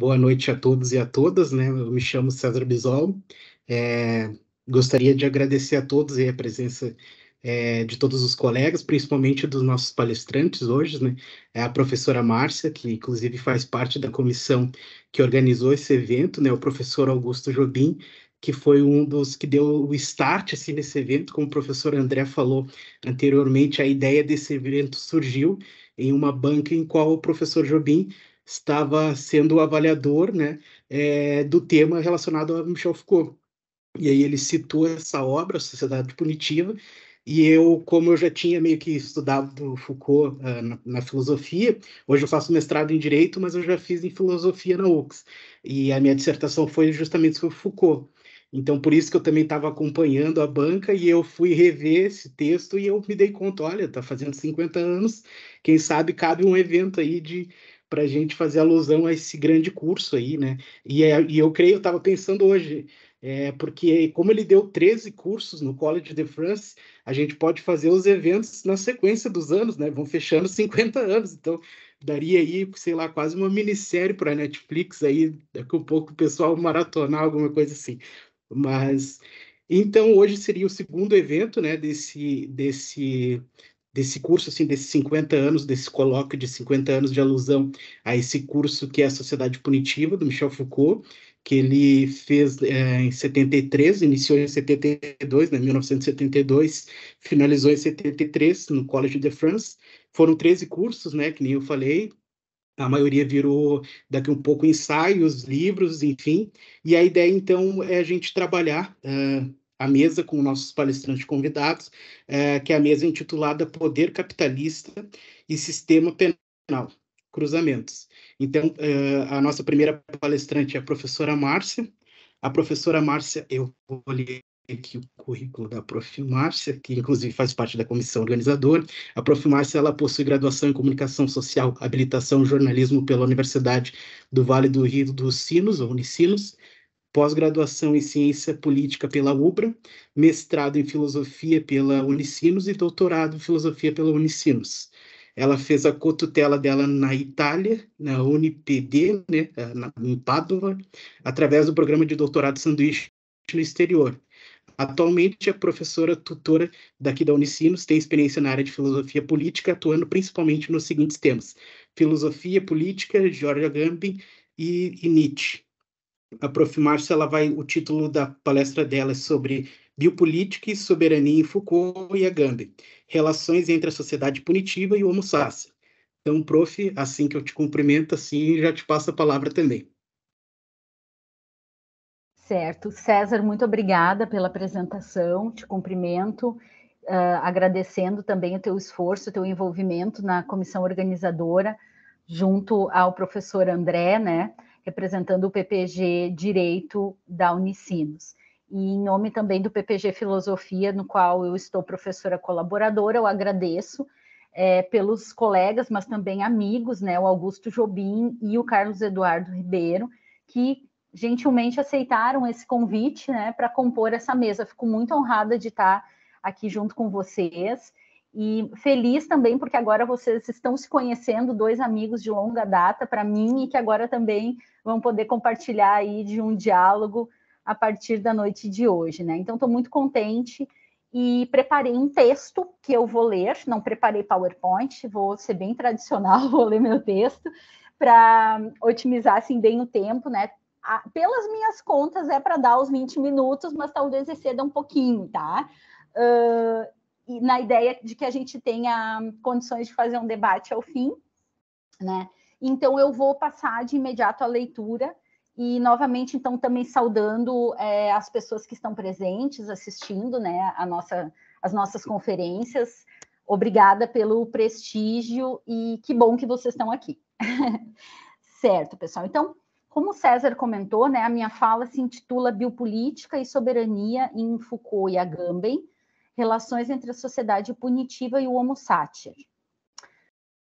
Boa noite a todos e a todas, né? Eu me chamo César Bisol. É, gostaria de agradecer a todos e a presença é, de todos os colegas, principalmente dos nossos palestrantes hoje, né? É a professora Márcia, que inclusive faz parte da comissão que organizou esse evento, né? O professor Augusto Jobim, que foi um dos que deu o start assim, nesse evento, como o professor André falou anteriormente, a ideia desse evento surgiu em uma banca em qual o professor Jobim estava sendo o avaliador né, é, do tema relacionado a Michel Foucault. E aí ele citou essa obra, Sociedade Punitiva, e eu, como eu já tinha meio que estudado Foucault uh, na, na, filosofia, hoje eu faço mestrado em direito, mas eu já fiz em filosofia na UX. E a minha dissertação foi justamente sobre Foucault. Então, por isso que eu também estava acompanhando a banca e eu fui rever esse texto e eu me dei conta, olha, está fazendo 50 anos, quem sabe cabe um evento aí de, para a gente fazer alusão a esse grande curso aí, né? E, é, e eu creio, eu estava pensando hoje, é, porque como ele deu 13 cursos no College de France, a gente pode fazer os eventos na sequência dos anos, né? Vão fechando 50 anos, então daria aí, sei lá, quase uma minissérie para a Netflix aí, daqui a um pouco o pessoal maratonar alguma coisa assim. Mas então hoje seria o segundo evento, né, desse desse desse curso, assim, desses 50 anos, desse colóquio de 50 anos de alusão a esse curso que é a Sociedade Punitiva, do Michel Foucault, que ele fez é, em 73, iniciou em 72, né, 1972, finalizou em 73, no College de France. Foram 13 cursos, né, que nem eu falei, a maioria virou daqui um pouco ensaios, livros, enfim. E a ideia, então, é a gente trabalhar uh, a mesa com nossos palestrantes convidados, é, que é a mesa intitulada Poder Capitalista e Sistema Penal, Cruzamentos. Então, é, a nossa primeira palestrante é a professora Márcia. A professora Márcia, eu vou ler aqui o currículo da Prof. Márcia, que inclusive faz parte da comissão organizadora. A Prof. Márcia ela possui graduação em Comunicação Social, Habilitação e Jornalismo pela Universidade do Vale do Rio dos Sinos, ou Unicinos, pós-graduação em ciência política pela UBRA, mestrado em filosofia pela Unicinos e doutorado em filosofia pela Unicinos. Ela fez a cotutela dela na Itália, na UniPD, né, na, em Padova, através do programa de doutorado sanduíche no exterior. Atualmente é professora tutora daqui da Unicinos, tem experiência na área de filosofia política, atuando principalmente nos seguintes temas: filosofia política, Georgia Gambin e, e Nietzsche a Prof. Márcio, ela vai, o título da palestra dela é sobre Biopolítica e Soberania em Foucault e Agamben, Relações entre a Sociedade Punitiva e o Homo Sacer. Então, prof, assim que eu te cumprimento, assim já te passo a palavra também. Certo. César, muito obrigada pela apresentação, te cumprimento, uh, agradecendo também o teu esforço, o teu envolvimento na comissão organizadora, junto ao professor André, né? representando o PPG Direito da Unicinos. E em nome também do PPG Filosofia, no qual eu estou professora colaboradora, eu agradeço é, pelos colegas, mas também amigos, né, o Augusto Jobim e o Carlos Eduardo Ribeiro, que gentilmente aceitaram esse convite né, para compor essa mesa. Fico muito honrada de estar aqui junto com vocês e feliz também, porque agora vocês estão se conhecendo, dois amigos de longa data para mim, e que agora também vão poder compartilhar aí de um diálogo a partir da noite de hoje, né? Então, estou muito contente e preparei um texto que eu vou ler, não preparei PowerPoint, vou ser bem tradicional, vou ler meu texto, para otimizar, assim, bem o tempo, né? pelas minhas contas, é para dar os 20 minutos, mas talvez exceda um pouquinho, tá? Uh, e na ideia de que a gente tenha condições de fazer um debate ao fim, né? Então eu vou passar de imediato a leitura e novamente então também saudando é, as pessoas que estão presentes assistindo, né? A nossa as nossas conferências. Obrigada pelo prestígio e que bom que vocês estão aqui. certo, pessoal. Então, como o César comentou, né, a minha fala se intitula Biopolítica e Soberania em Foucault e Agamben, relações entre a sociedade punitiva e o homo sátir.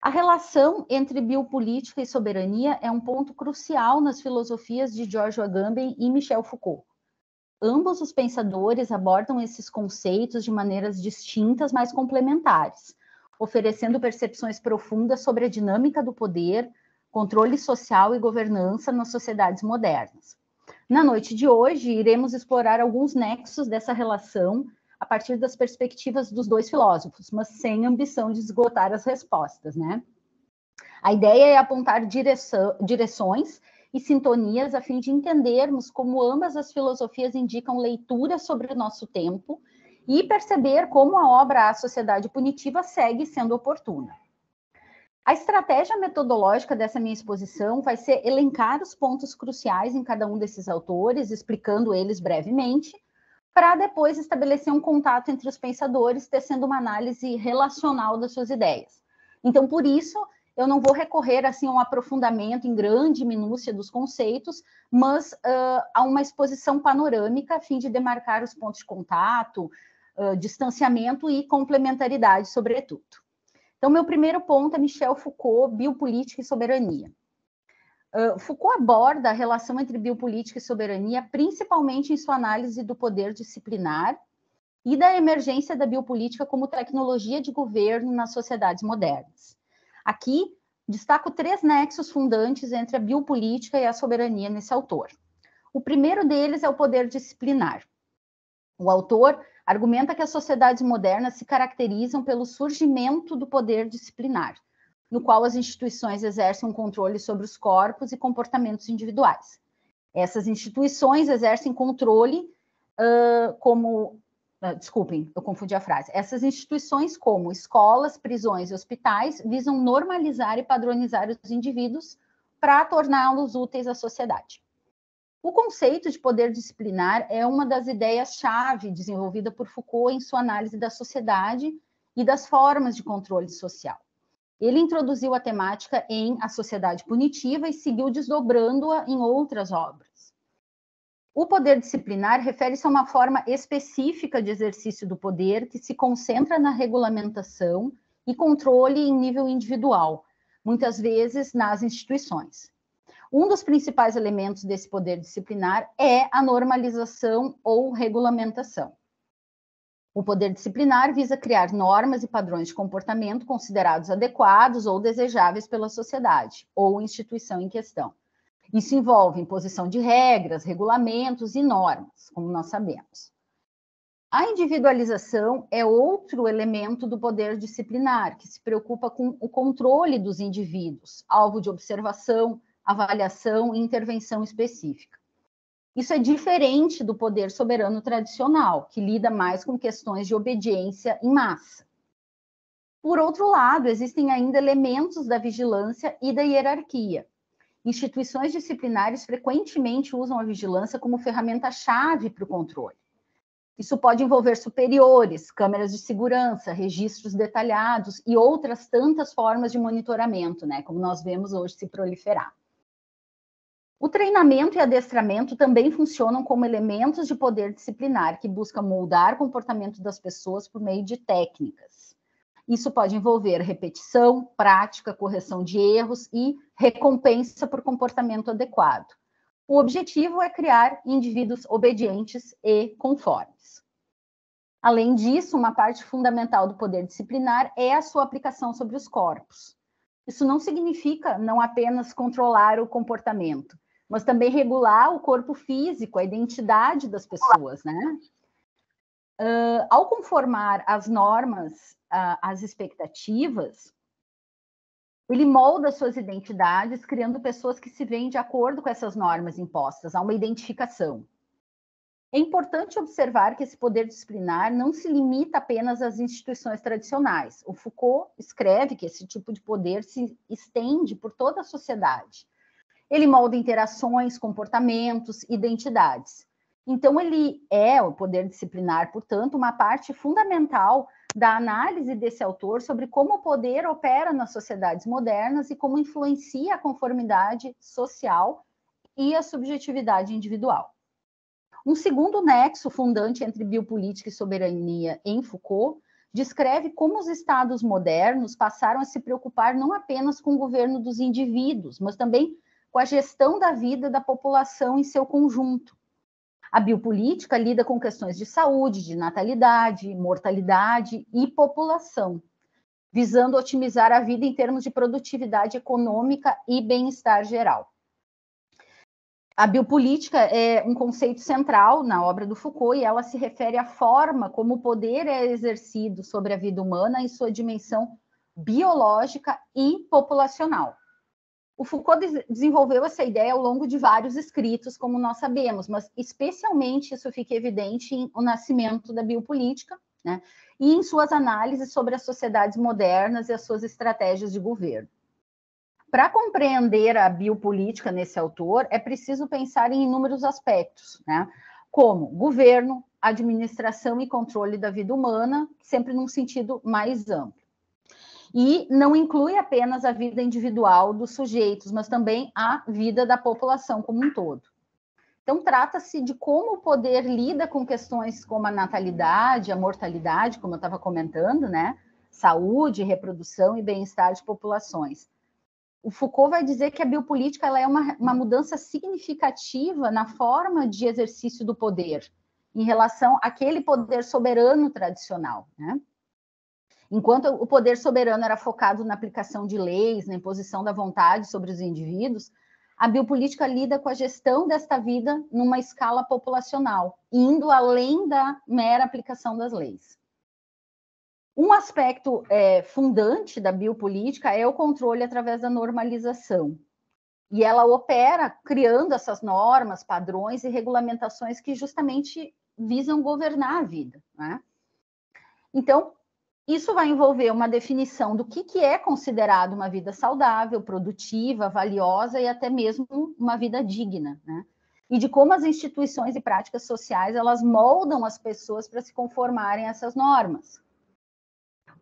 A relação entre biopolítica e soberania é um ponto crucial nas filosofias de George Agamben e Michel Foucault. Ambos os pensadores abordam esses conceitos de maneiras distintas, mas complementares, oferecendo percepções profundas sobre a dinâmica do poder, controle social e governança nas sociedades modernas. Na noite de hoje, iremos explorar alguns nexos dessa relação a partir das perspectivas dos dois filósofos, mas sem ambição de esgotar as respostas, né? A ideia é apontar direção, direções e sintonias a fim de entendermos como ambas as filosofias indicam leitura sobre o nosso tempo e perceber como a obra A Sociedade Punitiva segue sendo oportuna. A estratégia metodológica dessa minha exposição vai ser elencar os pontos cruciais em cada um desses autores, explicando eles brevemente, para depois estabelecer um contato entre os pensadores, tecendo uma análise relacional das suas ideias. Então, por isso, eu não vou recorrer assim a um aprofundamento em grande minúcia dos conceitos, mas uh, a uma exposição panorâmica a fim de demarcar os pontos de contato, uh, distanciamento e complementaridade, sobretudo. Então, meu primeiro ponto é Michel Foucault, biopolítica e soberania. Ah, Foucault aborda a relação entre biopolítica e soberania, principalmente em sua análise do poder disciplinar e da emergência da biopolítica como tecnologia de governo nas sociedades modernas. Aqui, destaco três nexos fundantes entre a biopolítica e a soberania nesse autor. O primeiro deles é o poder disciplinar. O autor argumenta que as sociedades modernas se caracterizam pelo surgimento do poder disciplinar, no qual as instituições exercem um controle sobre os corpos e comportamentos individuais. Essas instituições exercem controle uh, como. desculpem, eu confundi a frase. Essas instituições, como escolas, prisões e hospitais, visam normalizar e padronizar os indivíduos para torná-los úteis à sociedade. O conceito de poder disciplinar é uma das ideias-chave desenvolvida por Foucault em sua análise da sociedade e das formas de controle social. Ele introduziu a temática em A Sociedade Punitiva e seguiu desdobrando-a em outras obras. O poder disciplinar refere-se a uma forma específica de exercício do poder que se concentra na regulamentação e controle em nível individual, muitas vezes nas instituições. Um dos principais elementos desse poder disciplinar é a normalização ou regulamentação. O poder disciplinar visa criar normas e padrões de comportamento considerados adequados ou desejáveis pela sociedade ou instituição em questão. Isso envolve imposição de regras, regulamentos e normas, como nós sabemos. A individualização é outro elemento do poder disciplinar, que se preocupa com o controle dos indivíduos, alvo de observação, avaliação e intervenção específica. Isso é diferente do poder soberano tradicional, que lida mais com questões de obediência em massa. Por outro lado, existem ainda elementos da vigilância e da hierarquia. Instituições disciplinares frequentemente usam a vigilância como ferramenta-chave para o controle. Isso pode envolver superiores, câmeras de segurança, registros detalhados e outras tantas formas de monitoramento, né, como nós vemos hoje se proliferar. O treinamento e adestramento também funcionam como elementos de poder disciplinar que buscam moldar o comportamento das pessoas por meio de técnicas. Isso pode envolver repetição, prática, correção de erros e recompensa por comportamento adequado. O objetivo é criar indivíduos obedientes e conformes. Além disso, uma parte fundamental do poder disciplinar é a sua aplicação sobre os corpos. Isso não significa não apenas controlar o comportamento, mas também regular o corpo físico, a identidade das pessoas, né? Uh, ao conformar as normas, uh, as expectativas, ele molda suas identidades, criando pessoas que se veem de acordo com essas normas impostas, há uma identificação. É importante observar que esse poder disciplinar não se limita apenas às instituições tradicionais. O Foucault escreve que esse tipo de poder se estende por toda a sociedade, ele molda interações, comportamentos, identidades. Então, ele é o poder disciplinar, portanto, uma parte fundamental da análise desse autor sobre como o poder opera nas sociedades modernas e como influencia a conformidade social e a subjetividade individual. Um segundo nexo fundante entre biopolítica e soberania em Foucault descreve como os estados modernos passaram a se preocupar não apenas com o governo dos indivíduos, mas também com a gestão da vida da população em seu conjunto. A biopolítica lida com questões de saúde, de natalidade, mortalidade e população, visando otimizar a vida em termos de produtividade econômica e bem-estar geral. A biopolítica é um conceito central na obra do Foucault e ela se refere à forma como o poder é exercido sobre a vida humana em sua dimensão biológica e populacional. O Foucault desenvolveu essa ideia ao longo de vários escritos, como nós sabemos, mas especialmente isso fica evidente em O Nascimento da Biopolítica, né? e em suas análises sobre as sociedades modernas e as suas estratégias de governo. Para compreender a biopolítica nesse autor, é preciso pensar em inúmeros aspectos, né? como governo, administração e controle da vida humana, sempre num sentido mais amplo e não inclui apenas a vida individual dos sujeitos, mas também a vida da população como um todo. Então, trata-se de como o poder lida com questões como a natalidade, a mortalidade, como eu estava comentando, né? Saúde, reprodução e bem-estar de populações. O Foucault vai dizer que a biopolítica ela é uma, uma mudança significativa na forma de exercício do poder, em relação àquele poder soberano tradicional, né? Enquanto o poder soberano era focado na aplicação de leis, na imposição da vontade sobre os indivíduos, a biopolítica lida com a gestão desta vida numa escala populacional, indo além da mera aplicação das leis. Um aspecto é, fundante da biopolítica é o controle através da normalização. E ela opera criando essas normas, padrões e regulamentações que justamente visam governar a vida. Né? Então, isso vai envolver uma definição do que, que é considerado uma vida saudável, produtiva, valiosa e até mesmo uma vida digna, né? E de como as instituições e práticas sociais elas moldam as pessoas para se conformarem a essas normas.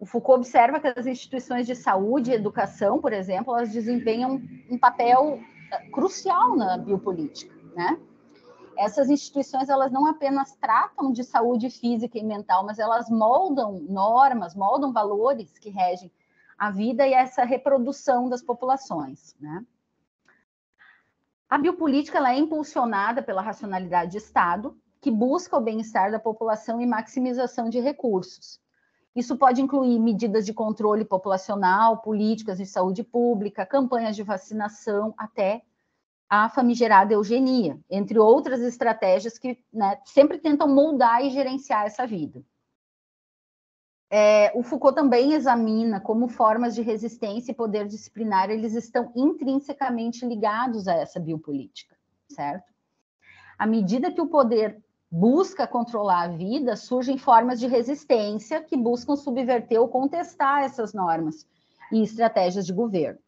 O Foucault observa que as instituições de saúde e educação, por exemplo, elas desempenham um papel eh, crucial na biopolítica, né? essas instituições elas não apenas tratam de saúde física e mental, mas elas moldam normas, moldam valores que regem a vida e essa reprodução das populações, né? A biopolítica ela é impulsionada pela racionalidade de Estado, que busca o bem-estar da população e maximização de recursos. Isso pode incluir medidas de controle populacional, políticas de saúde pública, campanhas de vacinação, até a famigerada eugenia, entre outras estratégias que né, sempre tentam moldar e gerenciar essa vida. É, o Foucault também examina como formas de resistência e poder disciplinar eles estão intrinsecamente ligados a essa biopolítica, certo? À medida que o poder busca controlar a vida, surgem formas de resistência que buscam subverter ou contestar essas normas e estratégias de governo.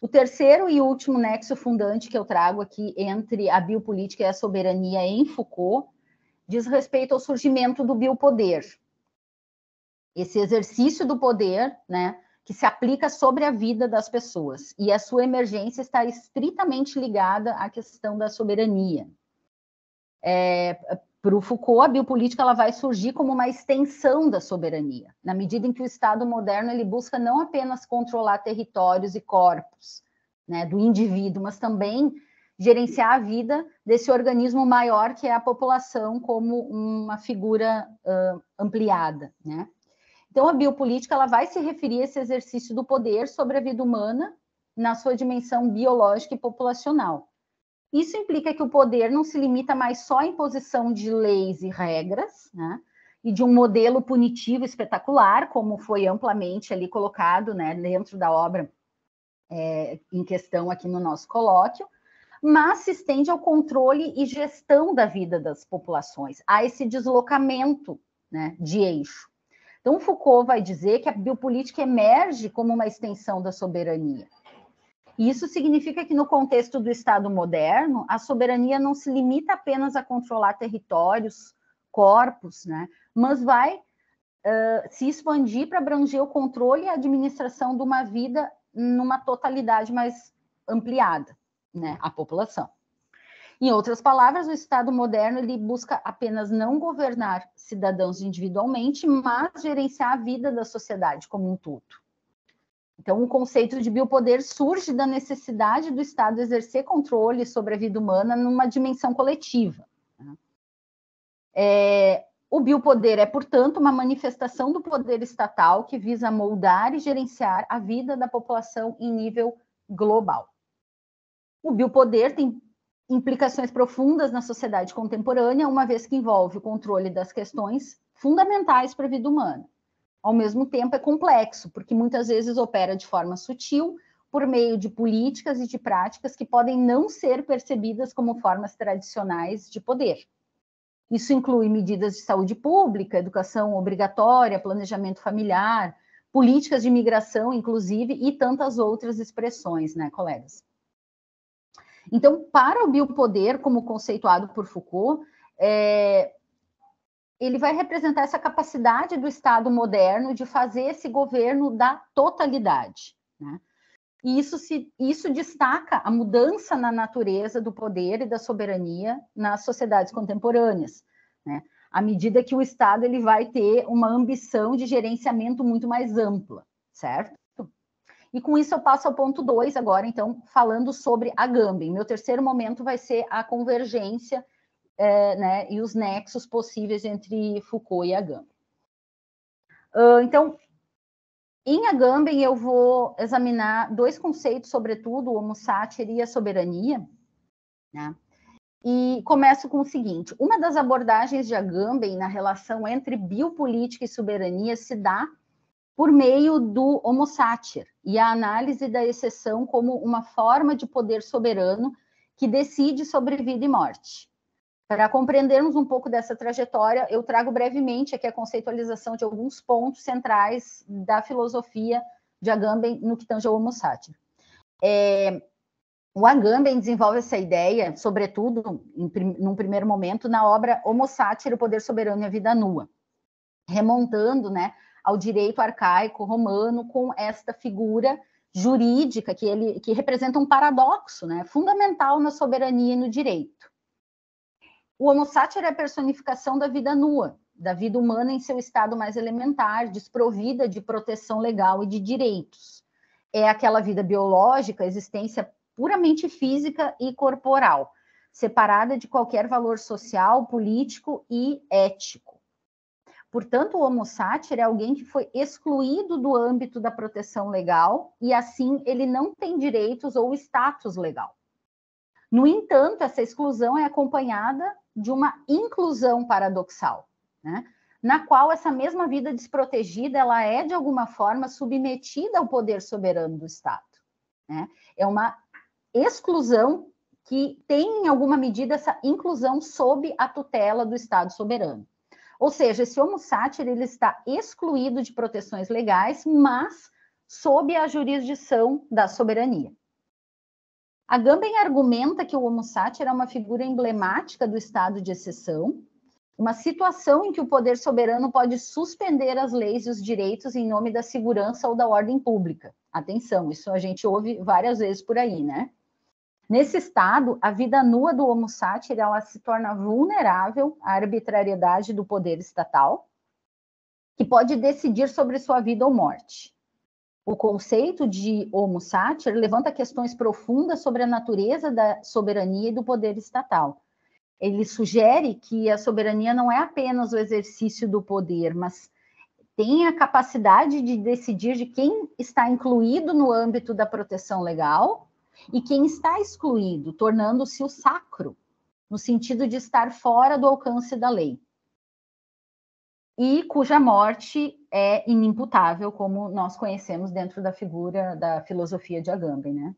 O terceiro e último nexo fundante que eu trago aqui entre a biopolítica e a soberania em Foucault diz respeito ao surgimento do biopoder. Esse exercício do poder, né, que se aplica sobre a vida das pessoas, e a sua emergência está estritamente ligada à questão da soberania. É, para o Foucault, a biopolítica ela vai surgir como uma extensão da soberania, na medida em que o Estado moderno ele busca não apenas controlar territórios e corpos né, do indivíduo, mas também gerenciar a vida desse organismo maior que é a população como uma figura uh, ampliada. Né? Então, a biopolítica ela vai se referir a esse exercício do poder sobre a vida humana na sua dimensão biológica e populacional. Isso implica que o poder não se limita mais só à imposição de leis e regras, né? E de um modelo punitivo espetacular, como foi amplamente ali colocado, né, dentro da obra é, em questão aqui no nosso colóquio, mas se estende ao controle e gestão da vida das populações, a esse deslocamento né, de eixo. Então, Foucault vai dizer que a biopolítica emerge como uma extensão da soberania, isso significa que, no contexto do Estado moderno, a soberania não se limita apenas a controlar territórios, corpos, né? mas vai uh, se expandir para abranger o controle e a administração de uma vida numa totalidade mais ampliada, né? a população. Em outras palavras, o Estado moderno ele busca apenas não governar cidadãos individualmente, mas gerenciar a vida da sociedade como um todo. Então, o conceito de biopoder surge da necessidade do Estado exercer controle sobre a vida humana numa dimensão coletiva. Né? É, o biopoder é, portanto, uma manifestação do poder estatal que visa moldar e gerenciar a vida da população em nível global. O biopoder tem implicações profundas na sociedade contemporânea, uma vez que envolve o controle das questões fundamentais para a vida humana, ao mesmo tempo é complexo, porque muitas vezes opera de forma sutil, por meio de políticas e de práticas que podem não ser percebidas como formas tradicionais de poder. Isso inclui medidas de saúde pública, educação obrigatória, planejamento familiar, políticas de imigração, inclusive, e tantas outras expressões, né, colegas? Então, para o biopoder, como conceituado por Foucault, é, ele vai representar essa capacidade do Estado moderno de fazer esse governo da totalidade. Né? E isso, se, isso destaca a mudança na natureza do poder e da soberania nas sociedades contemporâneas. Né? À medida que o Estado ele vai ter uma ambição de gerenciamento muito mais ampla, certo? E com isso eu passo ao ponto 2 agora, então, falando sobre a Gambem. Meu terceiro momento vai ser a convergência é, né, e os nexos possíveis entre Foucault e Agamben. Uh, então, em Agamben, eu vou examinar dois conceitos, sobretudo, o homo satir e a soberania, né? E começo com o seguinte: uma das abordagens de Agamben na relação entre biopolítica e soberania se dá por meio do homo satir e a análise da exceção como uma forma de poder soberano que decide sobre vida e morte. Para compreendermos um pouco dessa trajetória, eu trago brevemente aqui a conceitualização de alguns pontos centrais da filosofia de Agamben no que tange ao Homo Sapiens. É, o Agamben desenvolve essa ideia, sobretudo, em, num primeiro momento, na obra Homo Sátiro, o Poder Soberano e a Vida Nua, remontando né, ao direito arcaico romano com esta figura jurídica que, ele, que representa um paradoxo né, fundamental na soberania e no direito. O Homo Sacer é a personificação da vida nua, da vida humana em seu estado mais elementar, desprovida de proteção legal e de direitos. É aquela vida biológica, existência puramente física e corporal, separada de qualquer valor social, político e ético. Portanto, o Homo Sacer é alguém que foi excluído do âmbito da proteção legal e, assim, ele não tem direitos ou status legal. No entanto, essa exclusão é acompanhada de uma inclusão paradoxal, né? na qual essa mesma vida desprotegida ela é de alguma forma submetida ao poder soberano do Estado. Né? É uma exclusão que tem em alguma medida essa inclusão sob a tutela do Estado soberano. Ou seja, esse homo satir ele está excluído de proteções legais, mas sob a jurisdição da soberania. A Gambem argumenta que o Homo Sacer é uma figura emblemática do estado de exceção, uma situação em que o poder soberano pode suspender as leis e os direitos em nome da segurança ou da ordem pública. Atenção, isso a gente ouve várias vezes por aí, né? Nesse estado, a vida nua do Homo ela se torna vulnerável à arbitrariedade do poder estatal, que pode decidir sobre sua vida ou morte. O conceito de homo sacer levanta questões profundas sobre a natureza da soberania e do poder estatal. Ele sugere que a soberania não é apenas o exercício do poder, mas tem a capacidade de decidir de quem está incluído no âmbito da proteção legal e quem está excluído, tornando-se o sacro, no sentido de estar fora do alcance da lei e cuja morte é inimputável, como nós conhecemos dentro da figura da filosofia de Agamben, né?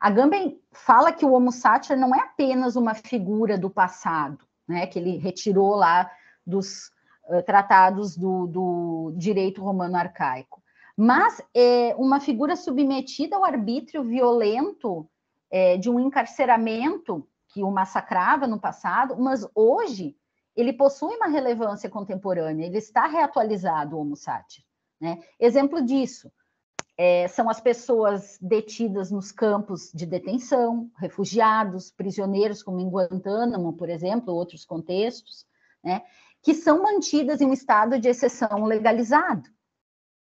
Agamben fala que o Homo Sacer não é apenas uma figura do passado, né, que ele retirou lá dos uh, tratados do, do, direito romano arcaico, mas é uma figura submetida ao arbítrio violento é, de um encarceramento que o massacrava no passado, mas hoje ele possui uma relevância contemporânea, ele está reatualizado, o Homo satir. Né? Exemplo disso é, são as pessoas detidas nos campos de detenção, refugiados, prisioneiros, como em Guantánamo, por exemplo, outros contextos, né? que são mantidas em um estado de exceção legalizado.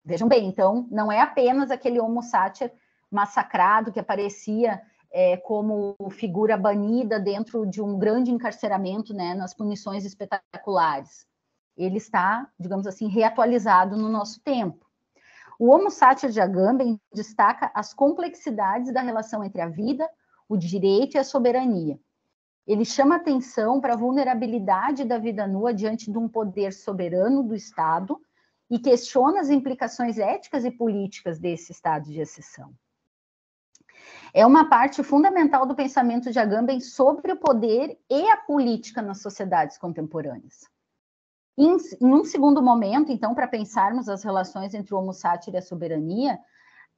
Vejam bem, então, não é apenas aquele Homo satir massacrado que aparecia é, como figura banida dentro de um grande encarceramento, né, nas punições espetaculares. Ele está, digamos assim, reatualizado no nosso tempo. O Homo Satir de Agamben destaca as complexidades da relação entre a vida, o direito e a soberania. Ele chama atenção para a vulnerabilidade da vida nua diante de um poder soberano do Estado e questiona as implicações éticas e políticas desse estado de exceção é uma parte fundamental do pensamento de Agamben sobre o poder e a política nas sociedades contemporâneas. Em, em um segundo momento, então, para pensarmos as relações entre o homo sátira e a soberania,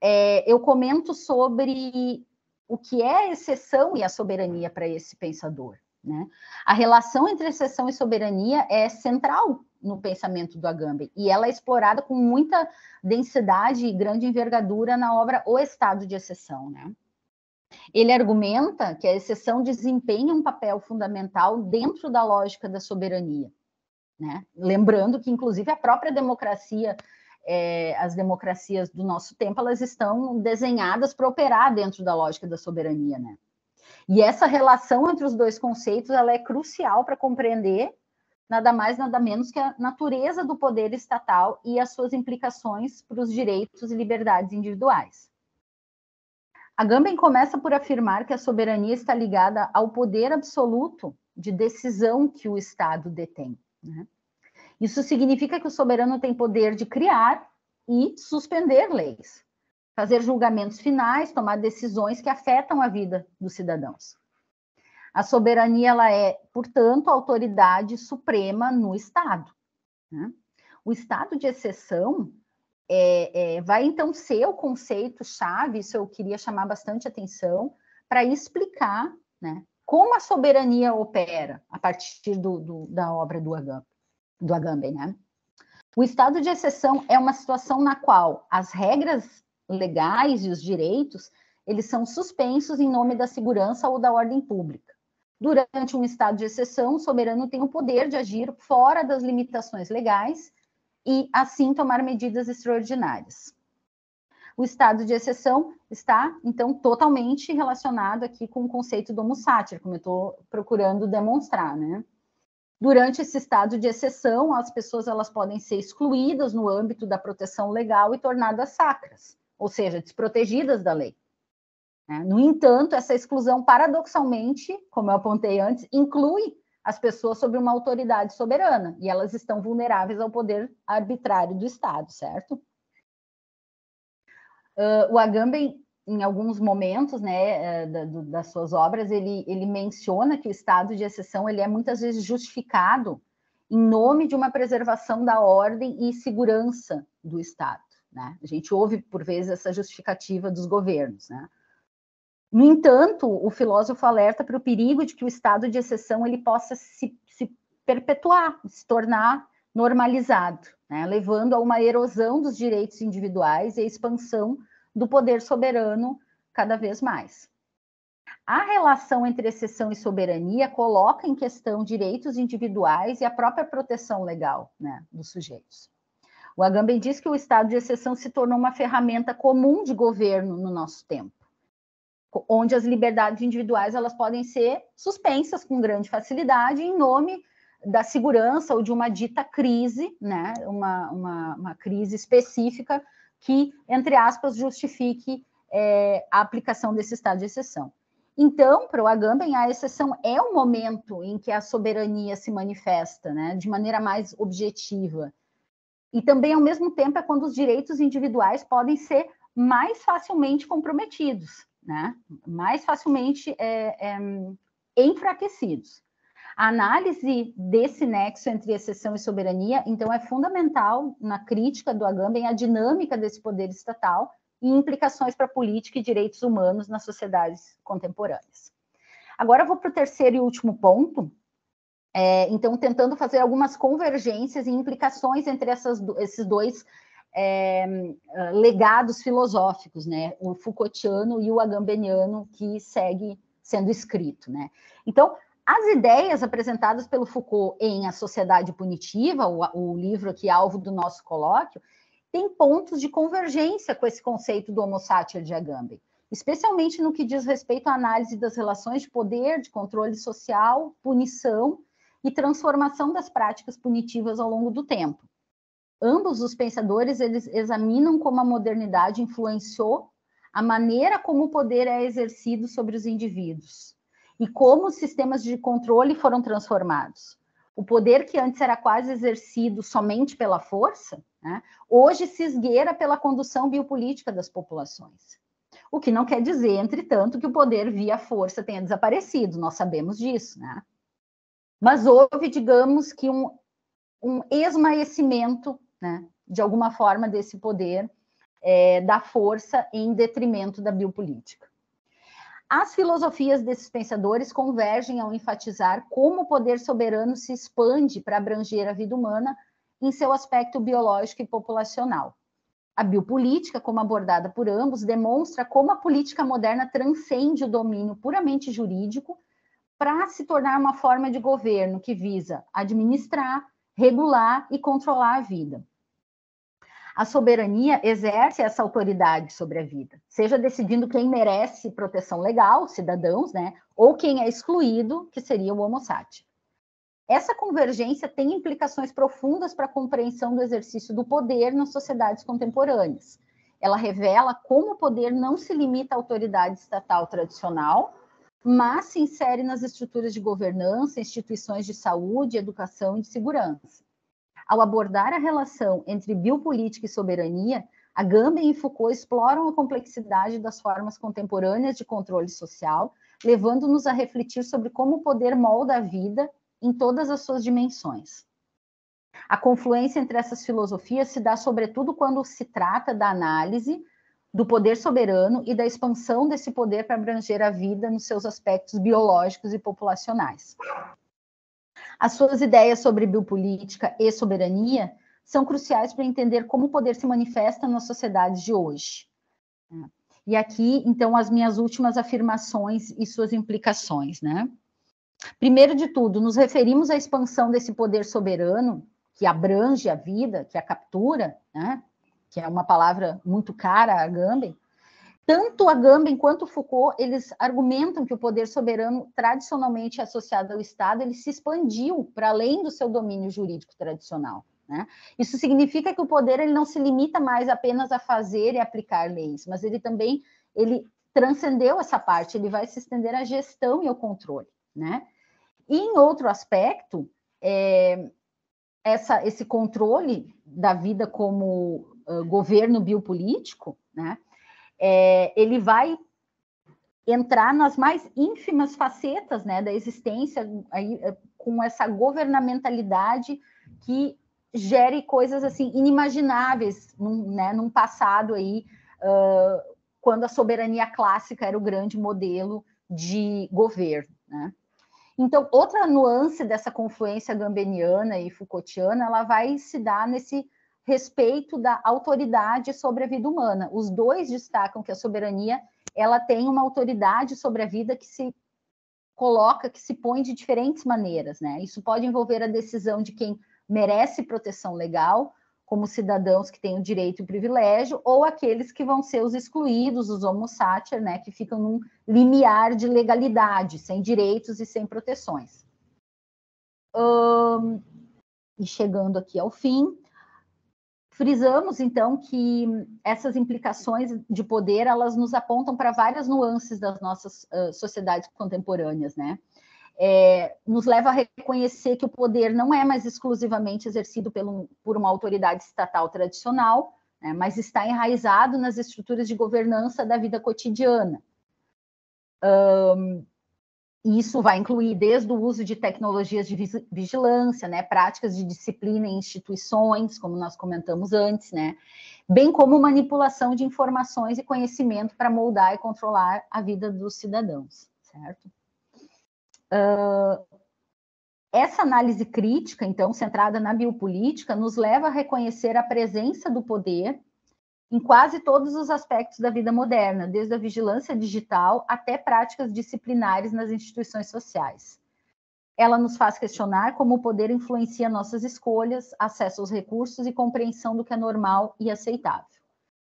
é, eu comento sobre o que é a exceção e a soberania para esse pensador. Né? A relação entre exceção e soberania é central no pensamento do Agamben, e ela é explorada com muita densidade e grande envergadura na obra O Estado de Exceção. Né? Ele argumenta que a exceção desempenha um papel fundamental dentro da lógica da soberania. Né? Lembrando que, inclusive, a própria democracia, é, as democracias do nosso tempo, elas estão desenhadas para operar dentro da lógica da soberania. Né? E essa relação entre os dois conceitos ela é crucial para compreender nada mais, nada menos que a natureza do poder estatal e as suas implicações para os direitos e liberdades individuais. A Gambem começa por afirmar que a soberania está ligada ao poder absoluto de decisão que o Estado detém. Né? Isso significa que o soberano tem poder de criar e suspender leis, fazer julgamentos finais, tomar decisões que afetam a vida dos cidadãos. A soberania ela é, portanto, a autoridade suprema no Estado. Né? O estado de exceção é, é, vai então ser o conceito chave, isso eu queria chamar bastante atenção, para explicar né, como a soberania opera a partir do, do, da obra do Agamben. Do Agamben né? O estado de exceção é uma situação na qual as regras legais e os direitos eles são suspensos em nome da segurança ou da ordem pública. Durante um estado de exceção, o soberano tem o poder de agir fora das limitações legais e, assim, tomar medidas extraordinárias. O estado de exceção está, então, totalmente relacionado aqui com o conceito do homo como eu estou procurando demonstrar, né? Durante esse estado de exceção, as pessoas elas podem ser excluídas no âmbito da proteção legal e tornadas sacras, ou seja, desprotegidas da lei. Né? No entanto, essa exclusão, paradoxalmente, como eu apontei antes, inclui as pessoas sobre uma autoridade soberana e elas estão vulneráveis ao poder arbitrário do Estado, certo? Uh, o Agamben, em alguns momentos né, eh, da, do, das suas obras, ele, ele menciona que o estado de exceção ele é muitas vezes justificado em nome de uma preservação da ordem e segurança do Estado. Né? A gente ouve, por vezes, essa justificativa dos governos. Né? No entanto, o filósofo alerta para o perigo de que o estado de exceção ele possa se, se perpetuar, se tornar normalizado, né, levando a uma erosão dos direitos individuais e a expansão do poder soberano cada vez mais. A relação entre exceção e soberania coloca em questão direitos individuais e a própria proteção legal né, dos sujeitos. O Agamben diz que o estado de exceção se tornou uma ferramenta comum de governo no nosso tempo onde as liberdades individuais elas podem ser suspensas com grande facilidade em nome da segurança ou de uma dita crise, né? uma, uma, uma crise específica que, entre aspas, justifique é, a aplicação desse estado de exceção. Então, para o Agamben, a exceção é o momento em que a soberania se manifesta né? de maneira mais objetiva. E também, ao mesmo tempo, é quando os direitos individuais podem ser mais facilmente comprometidos né? mais facilmente é, é, enfraquecidos. A análise desse nexo entre exceção e soberania, então, é fundamental na crítica do Agamben a dinâmica desse poder estatal e implicações para política e direitos humanos nas sociedades contemporâneas. Agora vou para o terceiro e último ponto, é, então, tentando fazer algumas convergências e implicações entre essas, esses dois é, legados filosóficos, né? O Foucaultiano e o Agambeniano que segue sendo escrito, né? Então, as ideias apresentadas pelo Foucault em A Sociedade Punitiva, o, o livro aqui alvo do nosso colóquio, tem pontos de convergência com esse conceito do Homo sapiens de Agamben, especialmente no que diz respeito à análise das relações de poder, de controle social, punição e transformação das práticas punitivas ao longo do tempo ambos os pensadores eles examinam como a modernidade influenciou a maneira como o poder é exercido sobre os indivíduos e como os sistemas de controle foram transformados. O poder que antes era quase exercido somente pela força, né, hoje se esgueira pela condução biopolítica das populações. O que não quer dizer, entretanto, que o poder via força tenha desaparecido, nós sabemos disso. Né? Mas houve, digamos que, um, um esmaecimento né, de alguma forma, desse poder é, da força em detrimento da biopolítica. As filosofias desses pensadores convergem ao enfatizar como o poder soberano se expande para abranger a vida humana em seu aspecto biológico e populacional. A biopolítica, como abordada por ambos, demonstra como a política moderna transcende o domínio puramente jurídico para se tornar uma forma de governo que visa administrar, regular e controlar a vida a soberania exerce essa autoridade sobre a vida, seja decidindo quem merece proteção legal, cidadãos, né, ou quem é excluído, que seria o homo sati. Essa convergência tem implicações profundas para a compreensão do exercício do poder nas sociedades contemporâneas. Ela revela como o poder não se limita à autoridade estatal tradicional, mas se insere nas estruturas de governança, instituições de saúde, educação e de segurança. Ao abordar a relação entre biopolítica e soberania, Agamben e Foucault exploram a complexidade das formas contemporâneas de controle social, levando-nos a refletir sobre como o poder molda a vida em todas as suas dimensões. A confluência entre essas filosofias se dá sobretudo quando se trata da análise do poder soberano e da expansão desse poder para abranger a vida nos seus aspectos biológicos e populacionais. As suas ideias sobre biopolítica e soberania são cruciais para entender como o poder se manifesta nas sociedades de hoje. E aqui, então, as minhas últimas afirmações e suas implicações, né? Primeiro de tudo, nos referimos à expansão desse poder soberano que abrange a vida, que a captura, né? Que é uma palavra muito cara a Agamben, tanto a Gamba quanto Foucault, eles argumentam que o poder soberano tradicionalmente associado ao Estado, ele se expandiu para além do seu domínio jurídico tradicional. Né? Isso significa que o poder ele não se limita mais apenas a fazer e aplicar leis, mas ele também ele transcendeu essa parte, ele vai se estender à gestão e ao controle. Né? E em outro aspecto, é, essa, esse controle da vida como uh, governo biopolítico, né? é, ele vai entrar nas mais ínfimas facetas né, da existência aí, é, com essa governamentalidade que gere coisas assim inimagináveis num, né, num passado aí uh, quando a soberania clássica era o grande modelo de governo. Né? Então, outra nuance dessa confluência gambeniana e Foucaultiana, ela vai se dar nesse respeito da autoridade sobre a vida humana. Os dois destacam que a soberania ela tem uma autoridade sobre a vida que se coloca, que se põe de diferentes maneiras, né? Isso pode envolver a decisão de quem merece proteção legal, como cidadãos que têm o direito e o privilégio, ou aqueles que vão ser os excluídos, os homo sacer, né, que ficam num limiar de legalidade, sem direitos e sem proteções. e chegando aqui ao fim, Frisamos, então, que essas implicações de poder, elas nos apontam para várias nuances das nossas uh, sociedades contemporâneas, né? É, nos leva a reconhecer que o poder não é mais exclusivamente exercido pelo, por uma autoridade estatal tradicional, né, mas está enraizado nas estruturas de governança da vida cotidiana. E isso vai incluir desde o uso de tecnologias de vigilância, né, práticas de disciplina em instituições, como nós comentamos antes, né, bem como manipulação de informações e conhecimento para moldar e controlar a vida dos cidadãos, certo? Uh, essa análise crítica, então, centrada na biopolítica, nos leva a reconhecer a presença do poder em quase todos os aspectos da vida moderna, desde a vigilância digital até práticas disciplinares nas instituições sociais. Ela nos faz questionar como o poder influencia nossas escolhas, acesso aos recursos e compreensão do que é normal e aceitável.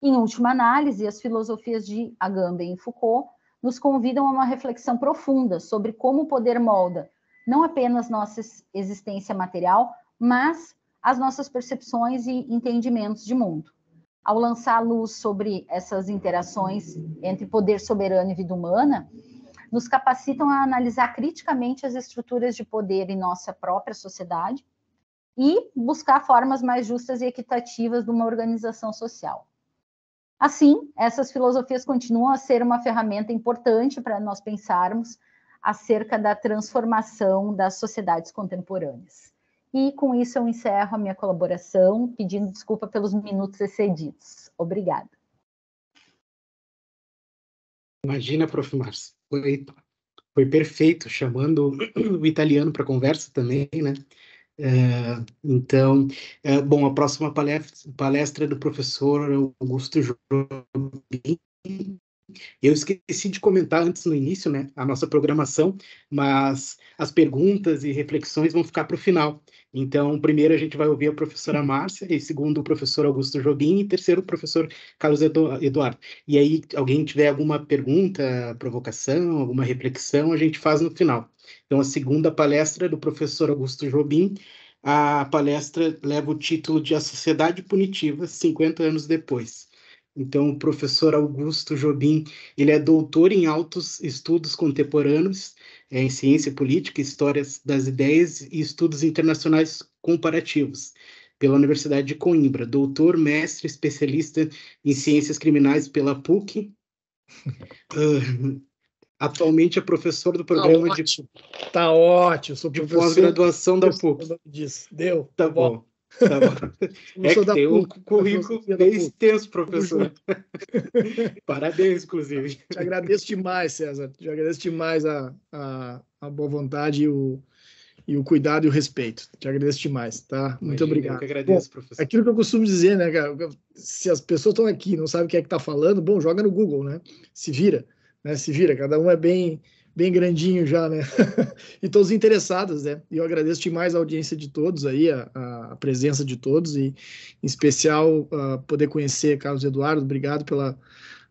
Em última análise, as filosofias de Agamben e Foucault nos convidam a uma reflexão profunda sobre como o poder molda não apenas nossa existência material, mas as nossas percepções e entendimentos de mundo. Ao lançar luz sobre essas interações entre poder soberano e vida humana, nos capacitam a analisar criticamente as estruturas de poder em nossa própria sociedade e buscar formas mais justas e equitativas de uma organização social. Assim, essas filosofias continuam a ser uma ferramenta importante para nós pensarmos acerca da transformação das sociedades contemporâneas. E com isso eu encerro a minha colaboração, pedindo desculpa pelos minutos excedidos. Obrigada. Imagina, prof. Márcio, foi, foi perfeito, chamando o italiano para conversa também, né? É, então, é, bom, a próxima palestra, palestra é do professor Augusto Jobim, eu esqueci de comentar antes no início, né, a nossa programação, mas as perguntas e reflexões vão ficar para o final. Então, primeiro a gente vai ouvir a professora Márcia, e segundo o professor Augusto Jobim, e terceiro o professor Carlos Eduardo. E aí, alguém tiver alguma pergunta, provocação, alguma reflexão, a gente faz no final. Então, a segunda palestra é do professor Augusto Jobim, a palestra leva o título de A Sociedade Punitiva 50 anos depois. Então, o professor Augusto Jobim, ele é doutor em altos estudos contemporâneos, é, em ciência política, histórias das ideias e estudos internacionais comparativos, pela Universidade de Coimbra. Doutor, mestre, especialista em ciências criminais pela PUC. Uh, ah, atualmente é professor do tá programa tá de. Tá ótimo, sou professor. De pós-graduação da PUC. Disso. Deu. Tá, tá bom. bom. é que tem um currículo bem extenso, professor. Parabéns, inclusive. Te agradeço demais, César. Te agradeço demais a, a, a boa vontade e o, e o cuidado e o respeito. Te agradeço demais, tá? Muito obrigado. Eu que agradeço, bom, professor. Aquilo que eu costumo dizer, né, cara? Se as pessoas estão aqui e não sabem o que é que está falando, bom, joga no Google, né? Se vira, né? Se vira. Cada um é bem bem grandinho já, né? e todos interessados, né? E eu agradeço demais a audiência de todos aí, a, a presença de todos e, em especial, uh, poder conhecer Carlos Eduardo. Obrigado pela,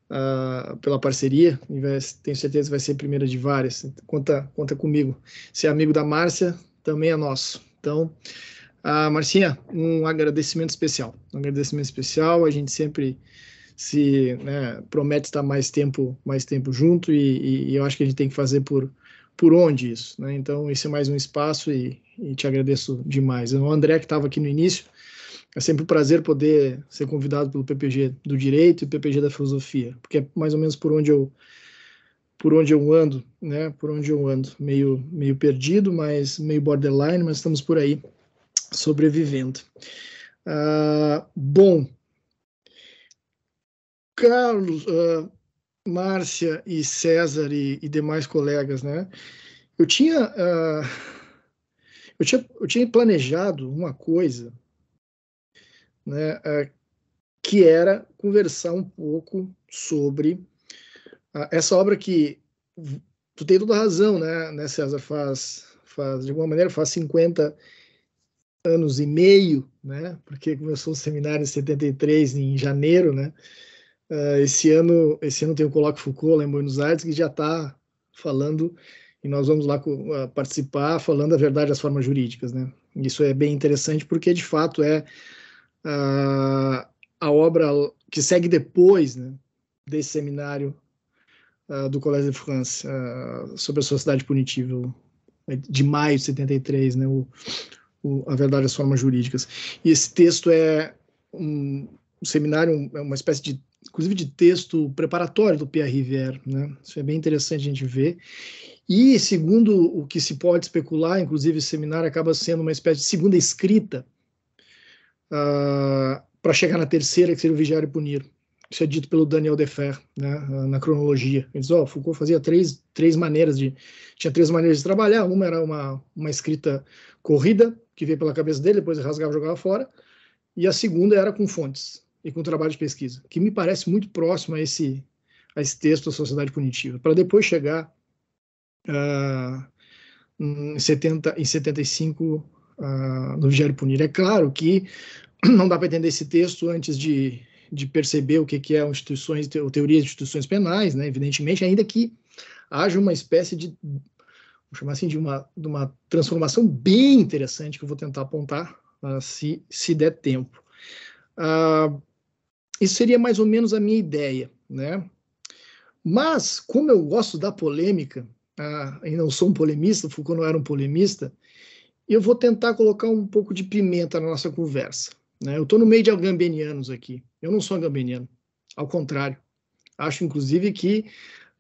uh, pela parceria. Vai, tenho certeza que vai ser a primeira de várias. Conta, conta comigo. Ser é amigo da Márcia também é nosso. Então, uh, Marcinha, um agradecimento especial. Um agradecimento especial. A gente sempre se né, promete estar mais tempo, mais tempo junto e, e, eu acho que a gente tem que fazer por, por onde isso. Né? Então, esse é mais um espaço e, e te agradeço demais. O André, que estava aqui no início, é sempre um prazer poder ser convidado pelo PPG do Direito e PPG da Filosofia, porque é mais ou menos por onde eu por onde eu ando, né? Por onde eu ando, meio meio perdido, mas meio borderline, mas estamos por aí sobrevivendo. Uh, bom, Carlos, uh, Márcia e César e, e, demais colegas, né? Eu tinha, uh, eu tinha, eu tinha planejado uma coisa, né? Uh, que era conversar um pouco sobre essa obra que tu tem toda a razão, né, né César? Faz, faz, de alguma maneira, faz 50 anos e meio, né? Porque começou o seminário em 73, em janeiro, né? Uh, esse ano esse ano tem o Coloque Foucault lá em Buenos Aires, que já está falando, e nós vamos lá uh, participar falando a verdade das formas jurídicas. Né? Isso é bem interessante, porque de fato é uh, a obra que segue depois né, desse seminário eh, do Collège de France sobre a sociedade punitiva de maio de 73, né, o, o, a verdade das formas jurídicas. E esse texto é um, um seminário, é uma espécie de, inclusive de texto preparatório do Pierre Rivière, né? Isso é bem interessante a gente ver. E segundo o que se pode especular, inclusive o seminário acaba sendo uma espécie de segunda escrita uh, para chegar na terceira, que seria o Vigiar e Punir. Isso é dito pelo Daniel Defer, né, na cronologia. Ele diz, ó, oh, Foucault fazia três, três maneiras de... Tinha três maneiras de trabalhar. Uma era uma, uma escrita corrida, que veio pela cabeça dele, depois rasgava e jogava fora. E a segunda era com fontes e com trabalho de pesquisa, que me parece muito próximo a esse, a esse texto da Sociedade Punitiva, para depois chegar uh, em, 70, em 75 uh, ah, no Vigério Punir. É claro que não dá para entender esse texto antes de, de perceber o que, que é instituições, teorias de instituições penais, né? evidentemente, ainda que haja uma espécie de vou chamar assim, de uma, de uma transformação bem interessante que eu vou tentar apontar uh, se, se der tempo. Uh, isso seria mais ou menos a minha ideia, né? Mas, como eu gosto da polêmica, ah, e não sou um polemista, Foucault não era um polemista, eu vou tentar colocar um pouco de pimenta na nossa conversa. Né? Eu estou no meio de agambenianos aqui. Eu não sou agambeniano. ao contrário. Acho, inclusive, que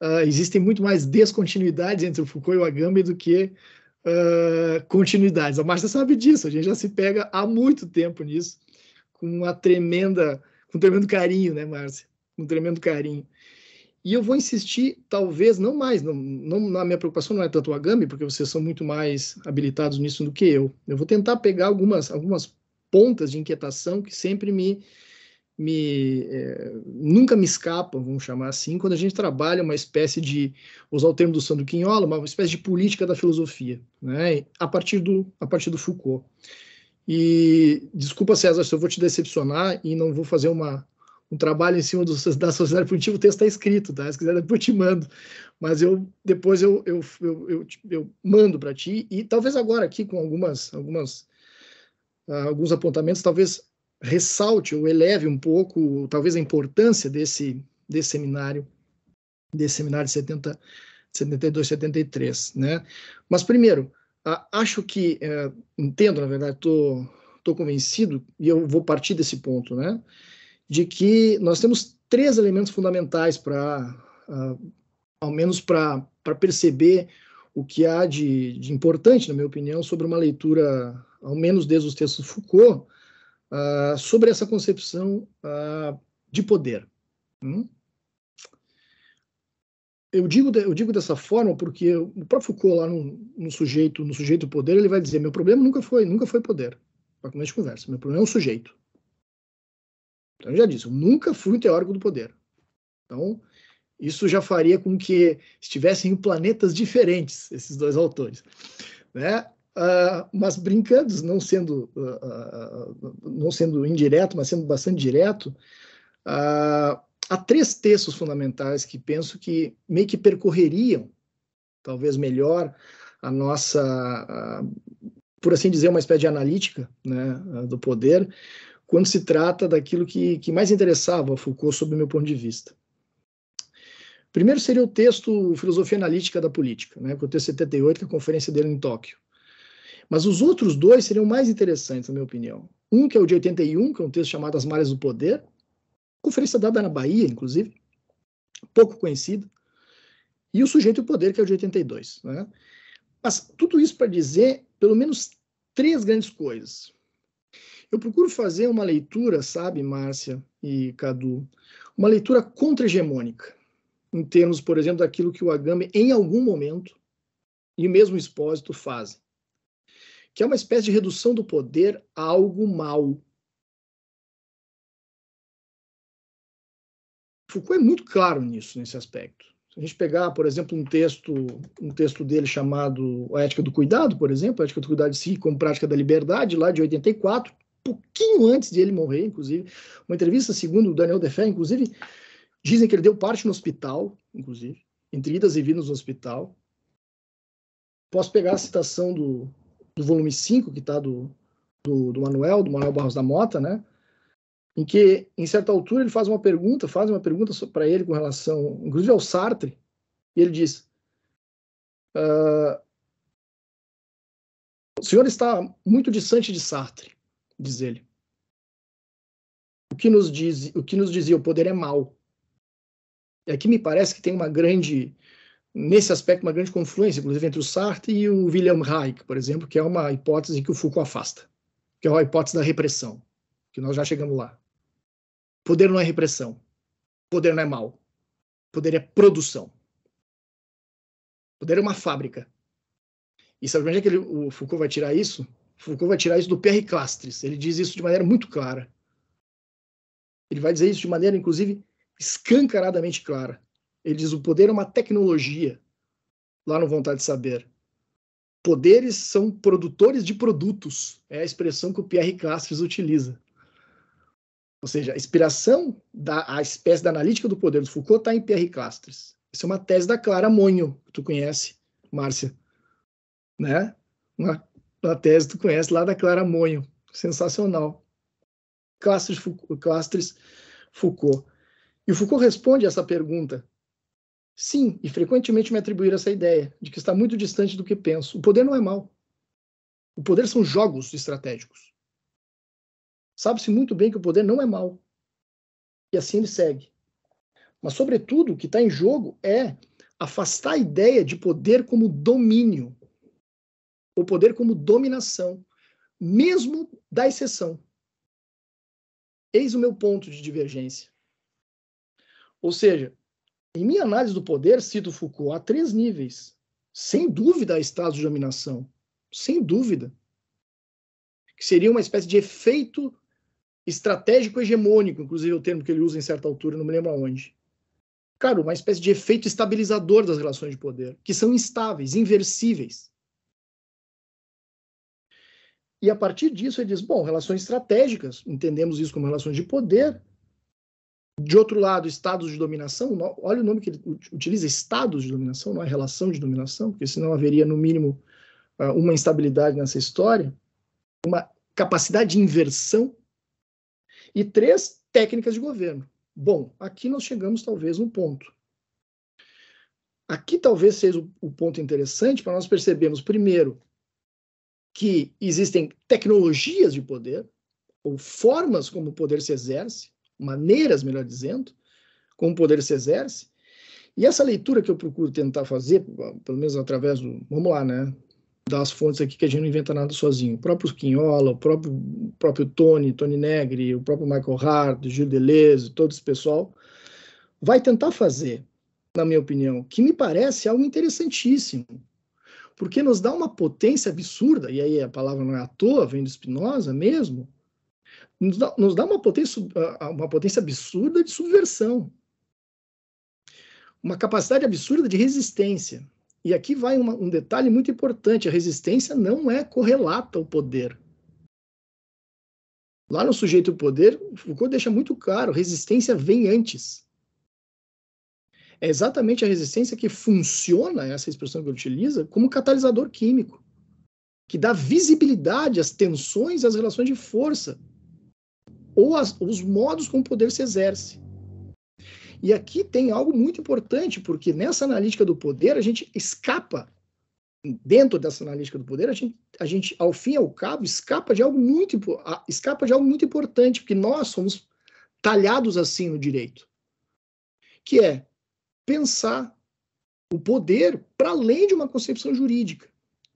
ah, existem muito mais descontinuidades entre o Foucault e o Agamben do que ah, continuidades. A Márcia sabe disso, a gente já se pega há muito tempo nisso, com uma tremenda com tremendo carinho, né, Márcia? Com tremendo carinho. E eu vou insistir, talvez, não mais, não, não, na minha preocupação não é tanto o Agami, porque vocês são muito mais habilitados nisso do que eu. Eu vou tentar pegar algumas, algumas pontas de inquietação que sempre me, me é, nunca me escapam, vamos chamar assim, quando a gente trabalha uma espécie de, usar o termo do Sandro Quinhola, uma espécie de política da filosofia, né? a, partir do, a partir do Foucault. E desculpa, César, se eu vou te decepcionar e não vou fazer uma, um trabalho em cima do, da sociedade punitiva, o texto está escrito, tá? Se quiser, depois eu te mando. Mas eu depois eu, eu, eu, eu, eu mando para ti, e talvez agora aqui com algumas, algumas uh, alguns apontamentos, talvez ressalte ou eleve um pouco, talvez, a importância desse, desse seminário, desse seminário de 70, 72, 73. Né? Mas, primeiro, acho que, é, entendo, na verdade, estou tô, tô convencido, e eu vou partir desse ponto, né, de que nós temos três elementos fundamentais para, ao menos para perceber o que há de, de, importante, na minha opinião, sobre uma leitura, ao menos desde os textos de Foucault, ah, sobre essa concepção ah, de poder. Hum? eu digo, eu digo dessa forma porque o próprio Foucault lá no, no sujeito, no sujeito poder, ele vai dizer: meu problema nunca foi, nunca foi poder. Para começar é de conversa, meu problema é o sujeito. Então eu já disse, eu nunca fui um teórico do poder. Então isso já faria com que estivessem em planetas diferentes esses dois autores, né? Uh, mas brincando, não sendo uh, uh, não sendo indireto, mas sendo bastante direto, Há três textos fundamentais que penso que meio que percorreriam, talvez melhor, a nossa, a, por assim dizer, uma espécie de analítica né, do poder, quando se trata daquilo que, que mais interessava a Foucault, sob o meu ponto de vista. Primeiro seria o texto Filosofia Analítica da Política, né, que eu tenho 78, que é a conferência dele em Tóquio. Mas os outros dois seriam mais interessantes, na minha opinião. Um que é o de 81, que é um texto chamado As Malhas do Poder, Conferência dada na Bahia, inclusive, pouco conhecida, e o sujeito e o poder, que é o de 82. Né? Mas tudo isso para dizer pelo menos três grandes coisas. Eu procuro fazer uma leitura, sabe, Márcia e Cadu, uma leitura contra-hegemônica, em termos, por exemplo, daquilo que o Agame, em algum momento, e mesmo o Expósito fazem, que é uma espécie de redução do poder a algo mal, Foucault é muito claro nisso, nesse aspecto. Se a gente pegar, por exemplo, um texto, um texto dele chamado A Ética do Cuidado, por exemplo, A Ética do Cuidado de Si como Prática da Liberdade, lá de 84, pouquinho antes de ele morrer, inclusive, uma entrevista, segundo o Daniel Defé, inclusive, dizem que ele deu parte no hospital, inclusive, entre idas e vindas no hospital. Posso pegar a citação do, do volume 5, que está do, do, do Manuel, do Manuel Barros da Mota, né? em que, em certa altura, ele faz uma pergunta, faz uma pergunta para ele com relação, inclusive ao Sartre, e ele diz: ah, O senhor está muito distante de Sartre, diz ele. O que nos, diz, o que nos dizia o poder é mal. É e aqui me parece que tem uma grande, nesse aspecto, uma grande confluência, inclusive, entre o Sartre e o William Reich, por exemplo, que é uma hipótese que o Foucault afasta, que é a hipótese da repressão, que nós já chegamos lá. Poder não é repressão. Poder não é mal. Poder é produção. Poder é uma fábrica. E sabe onde é que ele, o Foucault vai tirar isso? Foucault vai tirar isso do Pierre Clastres. Ele diz isso de maneira muito clara. Ele vai dizer isso de maneira, inclusive, escancaradamente clara. Ele diz: o poder é uma tecnologia, lá no Vontade de Saber. Poderes são produtores de produtos, é a expressão que o Pierre Clastres utiliza. Ou seja, a inspiração da a espécie da analítica do poder do Foucault está em Pierre Clastres. Isso é uma tese da Clara Monho, que tu conhece, Márcia. Né? Uma, uma tese que tu conhece lá da Clara Monho. Sensacional. Clastres Foucault, Clastres Foucault. E o Foucault responde essa pergunta. Sim, e frequentemente me atribuir essa ideia de que está muito distante do que penso. O poder não é mal. O poder são jogos estratégicos. Sabe-se muito bem que o poder não é mal. E assim ele segue. Mas, sobretudo, o que está em jogo é afastar a ideia de poder como domínio, o poder como dominação, mesmo da exceção. Eis o meu ponto de divergência. Ou seja, em minha análise do poder, cito Foucault, há três níveis. Sem dúvida há estados de dominação. Sem dúvida. Que seria uma espécie de efeito estratégico hegemônico, inclusive é o termo que ele usa em certa altura, não me lembro aonde. Cara, uma espécie de efeito estabilizador das relações de poder, que são instáveis, inversíveis. E a partir disso ele diz: bom, relações estratégicas, entendemos isso como relações de poder. De outro lado, estados de dominação, olha o nome que ele utiliza: estados de dominação, não é relação de dominação, porque senão haveria, no mínimo, ah, uma instabilidade nessa história, uma capacidade de inversão e três, técnicas de governo. Bom, aqui nós chegamos talvez no ponto. Aqui talvez seja o, o ponto interessante para nós percebermos, primeiro, que existem tecnologias de poder, ou formas como o poder se exerce, maneiras, melhor dizendo, como o poder se exerce. E essa leitura que eu procuro tentar fazer, pelo menos através do. Vamos lá, né? das fontes aqui que a gente não inventa nada sozinho. O próprio Quinhola, o próprio, o próprio Tony, Tony Negri, o próprio Michael Hart, Gil Deleuze, todo esse pessoal, vai tentar fazer, na minha opinião, que me parece algo interessantíssimo, porque nos dá uma potência absurda, e aí a palavra não é à toa, vem do Spinoza mesmo, nos dá, nos dá uma, potência, ah, uma potência absurda de subversão, uma capacidade absurda de resistência e aqui vai uma, um detalhe muito importante: a resistência não é correlata ao poder. Lá no sujeito poder, Foucault deixa muito claro: resistência vem antes. É exatamente a resistência que funciona, essa expressão que ele utiliza, como catalisador químico, que dá visibilidade às tensões e às relações de força, ou os modos como o poder se exerce. E aqui tem algo muito importante, porque nessa analítica do poder a gente escapa dentro dessa analítica do poder, a gente, a gente ao fim e ao cabo, escapa de algo muito, escapa de algo muito importante, porque nós somos talhados assim no direito, que é pensar o poder para além de uma concepção jurídica,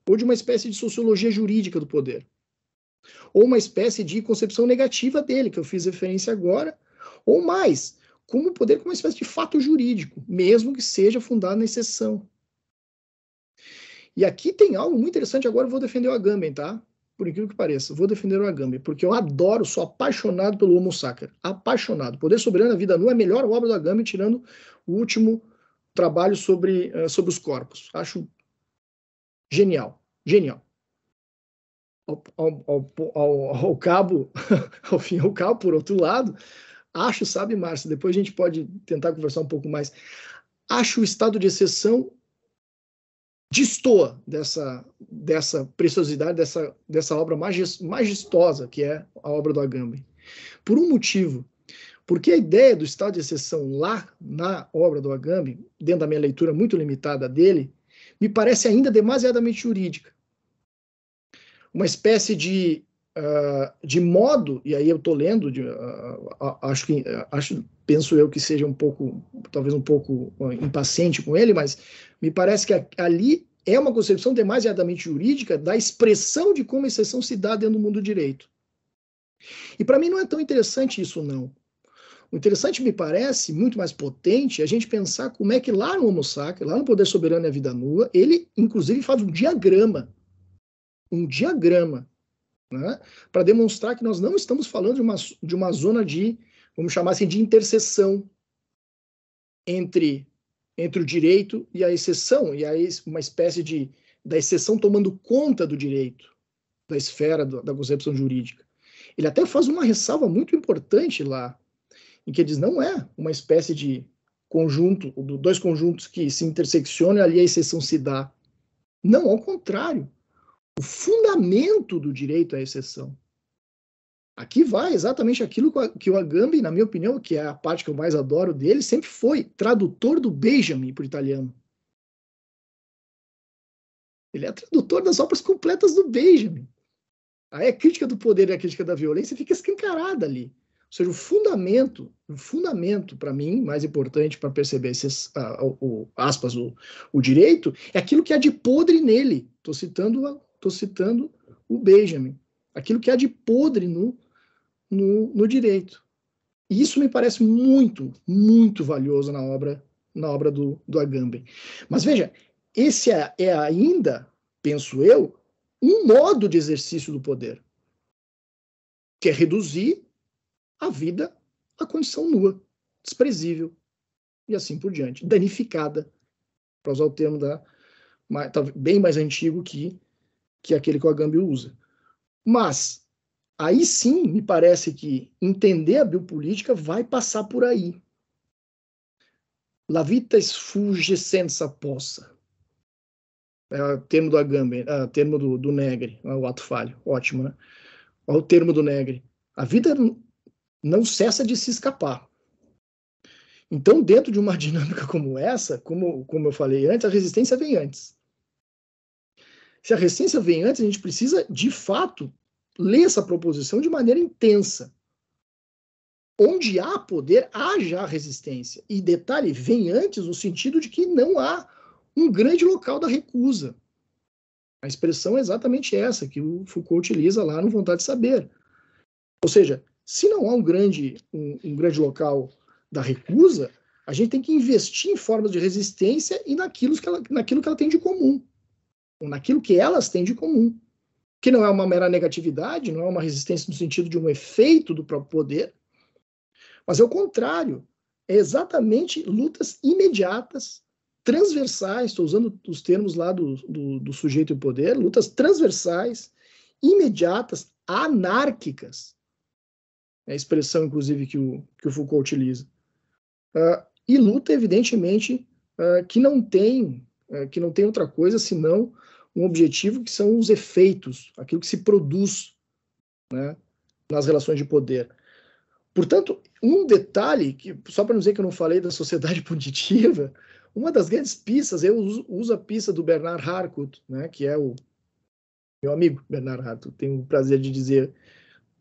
ou de uma espécie de sociologia jurídica do poder, ou uma espécie de concepção negativa dele, que eu fiz referência agora, ou mais, como o poder como uma espécie de fato jurídico, mesmo que seja fundado na exceção. E aqui tem algo muito interessante, agora eu vou defender o Agamben, tá? Por incrível que pareça, vou defender o Agamben, porque eu adoro, sou apaixonado pelo Homo Sacer, apaixonado. Poder Soberano na Vida Nua é a melhor obra do Agamben, tirando o último trabalho sobre, uh, sobre os corpos. Acho genial, genial. Ao, ao, ao, ao cabo, ao fim e ao cabo, por outro lado, Acho, sabe, Márcio, depois a gente pode tentar conversar um pouco mais. Acho o estado de exceção destoa dessa, dessa preciosidade, dessa, dessa obra majestosa que é a obra do Agamben. Por um motivo, porque a ideia do estado de exceção lá na obra do Agamben, dentro da minha leitura muito limitada dele, me parece ainda demasiadamente jurídica. Uma espécie de Uh, de modo, e aí eu estou lendo, de, uh, acho que acho, penso eu que seja um pouco, talvez um pouco impaciente com ele, mas me parece que a, ali é uma concepção demasiadamente jurídica da expressão de como a exceção se dá dentro do mundo do direito. E para mim não é tão interessante isso, não. O interessante me parece, muito mais potente, a gente pensar como é que lá no Homo Sacro, lá no Poder Soberano e a Vida Nua, ele, inclusive, faz um diagrama. Um diagrama né? para demonstrar que nós não estamos falando de uma, de uma zona de, vamos chamar assim, de interseção entre, entre o direito e a exceção, e aí uma espécie de da exceção tomando conta do direito, da esfera do, da concepção jurídica. Ele até faz uma ressalva muito importante lá, em que ele diz não é uma espécie de conjunto, dois conjuntos que se interseccionam e ali a exceção se dá. Não, ao contrário o fundamento do direito à exceção. Aqui vai exatamente aquilo que o Agamben, na minha opinião, que é a parte que eu mais adoro dele, sempre foi tradutor do Benjamin para o italiano. Ele é tradutor das obras completas do Benjamin. Aí a crítica do poder e a crítica da violência fica escancarada ali. Ou seja, o fundamento, o fundamento para mim, mais importante para perceber esses, o, aspas, o, o direito, é aquilo que há de podre nele. Estou citando Estou citando o Benjamin. Aquilo que há de podre no, no, no direito. E isso me parece muito, muito valioso na obra na obra do, do Agamben. Mas veja, esse é, é ainda, penso eu, um modo de exercício do poder, que é reduzir a vida à condição nua, desprezível e assim por diante, danificada, para usar o termo da bem mais antigo que que é aquele que o Agamben usa. Mas aí sim me parece que entender a biopolítica vai passar por aí. La vita sfugge senza possa. É o termo do Agamben, é o termo do, do é o ato falho, ótimo, né? É o termo do negre. A vida não cessa de se escapar. Então, dentro de uma dinâmica como essa, como, como eu falei antes, a resistência vem antes. Se a resistência vem antes, a gente precisa, de fato, ler essa proposição de maneira intensa. Onde há poder, haja resistência. E detalhe, vem antes no sentido de que não há um grande local da recusa. A expressão é exatamente essa que o Foucault utiliza lá no Vontade de Saber. Ou seja, se não há um grande, um, um grande local da recusa, a gente tem que investir em formas de resistência e naquilo que ela, naquilo que ela tem de comum naquilo que elas têm de comum, que não é uma mera negatividade, não é uma resistência no sentido de um efeito do próprio poder, mas é o contrário, é exatamente lutas imediatas, transversais, estou usando os termos lá do, do, do sujeito e poder, lutas transversais, imediatas, anárquicas, é a expressão, inclusive, que o, que o Foucault utiliza. Uh, e luta, evidentemente, uh, que não tem é, que não tem outra coisa senão um objetivo que são os efeitos, aquilo que se produz né, nas relações de poder. Portanto, um detalhe, que, só para não dizer que eu não falei da sociedade punitiva, uma das grandes pistas, eu uso, uso a pista do Bernard Harcourt, né, que é o meu amigo Bernard Harcourt, tenho o prazer de dizer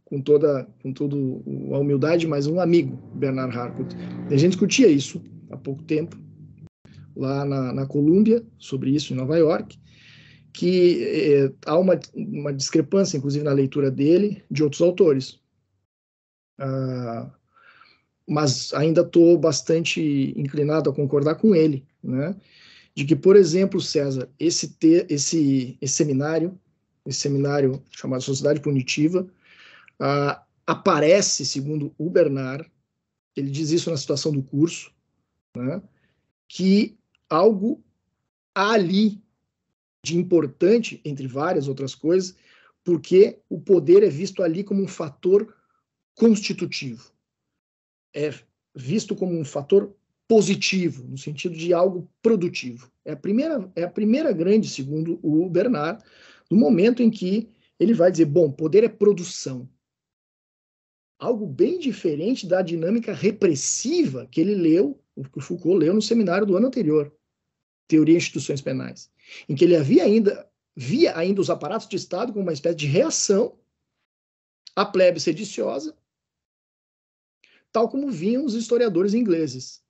com toda com todo a humildade, mas um amigo, Bernard Harcourt. A gente discutia isso há pouco tempo, lá na, na Colômbia, sobre isso em Nova York, que eh, há uma, uma discrepância, inclusive, na leitura dele de outros autores. Ah, mas ainda estou bastante inclinado a concordar com ele, né? de que, por exemplo, César, esse, te, esse, esse seminário, esse seminário chamado Sociedade Punitiva, ah, aparece, segundo o Bernard, ele diz isso na situação do curso, né? que algo ali de importante, entre várias outras coisas, porque o poder é visto ali como um fator constitutivo. É visto como um fator positivo, no sentido de algo produtivo. É a primeira, é a primeira grande, segundo o Bernard, no momento em que ele vai dizer: bom, poder é produção. Algo bem diferente da dinâmica repressiva que ele leu que o Foucault leu no seminário do ano anterior, Teoria e Instituições Penais, em que ele havia ainda via ainda os aparatos de Estado como uma espécie de reação à plebe sediciosa, tal como vinham os historiadores ingleses,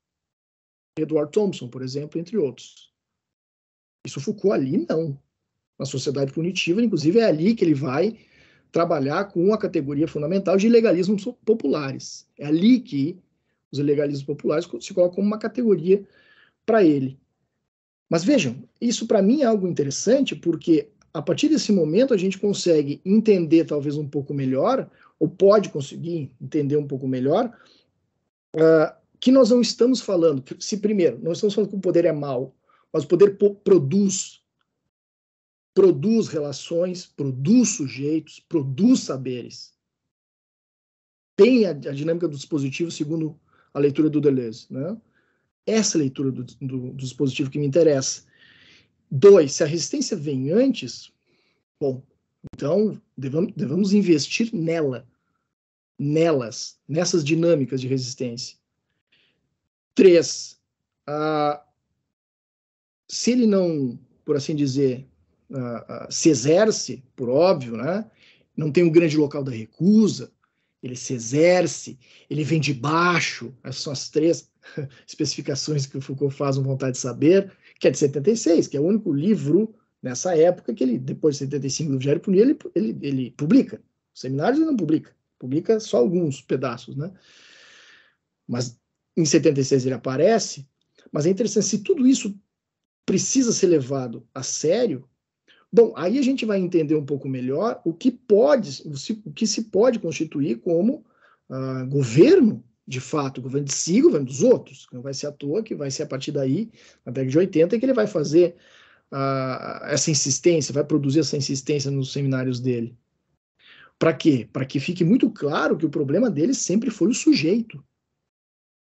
Edward Thompson, por exemplo, entre outros. Isso Foucault ali não. Na sociedade punitiva, inclusive, é ali que ele vai trabalhar com a categoria fundamental de legalismos populares. É ali que os legalismos populares se colocam como uma categoria para ele. Mas vejam, isso para mim é algo interessante, porque a partir desse momento a gente consegue entender talvez um pouco melhor, ou pode conseguir entender um pouco melhor, uh, que nós não estamos falando, se primeiro, não estamos falando que o poder é mau, mas o poder produz, produz relações, produz sujeitos, produz saberes. Tem a, a dinâmica do dispositivo segundo a leitura do Deleuze. Né? Essa leitura do, do, do dispositivo que me interessa. Dois, se a resistência vem antes, bom, então devamos, devemos investir nela, nelas, nessas dinâmicas de resistência. Três, ah, se ele não, por assim dizer, se exerce, por óbvio, né? não tem um grande local da recusa, ele se exerce, ele vem de baixo, essas são as três especificações que o Foucault faz Um Vontade de Saber, que é de 76, que é o único livro nessa época que ele, depois de 75 do Vigério Punir, ele, ele, ele publica. Os seminários ele não publica, publica só alguns pedaços, né? Mas em 76 ele aparece, mas é interessante, se tudo isso precisa ser levado a sério, Bom, aí a gente vai entender um pouco melhor o que pode, o que se pode constituir como ah, governo, de fato, governo de si, governo dos outros. Não vai ser à toa que vai ser a partir daí, na década de 80, que ele vai fazer ah, essa insistência, vai produzir essa insistência nos seminários dele. Para quê? Para que fique muito claro que o problema dele sempre foi o sujeito,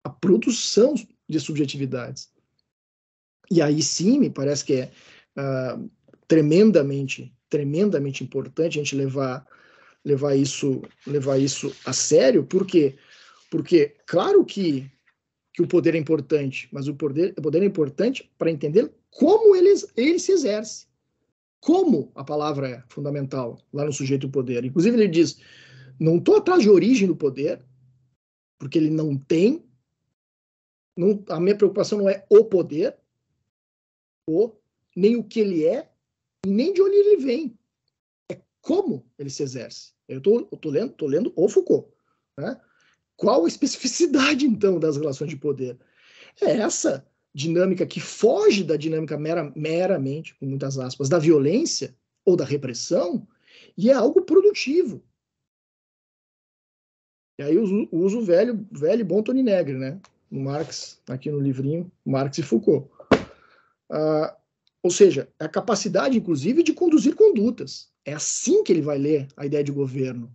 a produção de subjetividades. E aí sim, me parece que é uh, tremendamente, tremendamente importante a gente levar, levar, isso, levar isso a sério, por quê? Porque, claro que, que o poder é importante, mas o poder, o poder é importante para entender como ele, ele se exerce. Como a palavra é fundamental lá no sujeito do poder. Inclusive, ele diz: não estou atrás de origem do poder, porque ele não tem. Não, a minha preocupação não é o poder, o, nem o que ele é, e nem de onde ele vem. É como ele se exerce. Eu estou lendo, tô lendo o Foucault. Né? Qual a especificidade, então, das relações de poder? É essa dinâmica que foge da dinâmica mera, meramente, com muitas aspas, da violência ou da repressão e é algo produtivo. E aí uso, uso o velho, velho bom Tony Negri, né? Marx, tá aqui no livrinho, Marx e Foucault. Ah, ou seja, é a capacidade, inclusive, de conduzir condutas. É assim que ele vai ler a ideia de governo.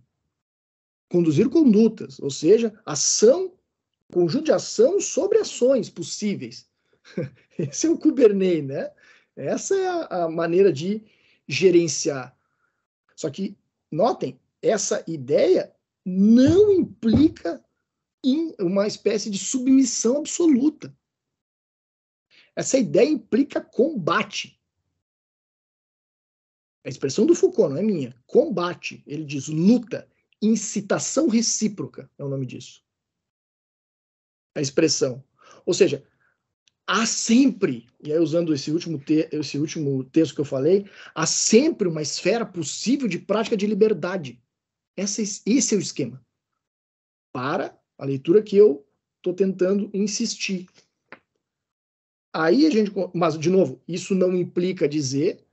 Conduzir condutas, ou seja, ação, conjunto de ação sobre ações possíveis. Esse é o Kubernetes, né? Essa é a, a maneira de gerenciar. Só que, notem, essa ideia não implica em uma espécie de submissão absoluta. Essa ideia implica combate. A expressão do Foucault não é minha. Combate. Ele diz luta, incitação recíproca é o nome disso. A expressão. Ou seja, há sempre, e aí usando esse último, te, esse último texto que eu falei, há sempre uma esfera possível de prática de liberdade. É, esse é o esquema. Para a leitura que eu estou tentando insistir. Aí a gente, mas de novo, isso não implica dizer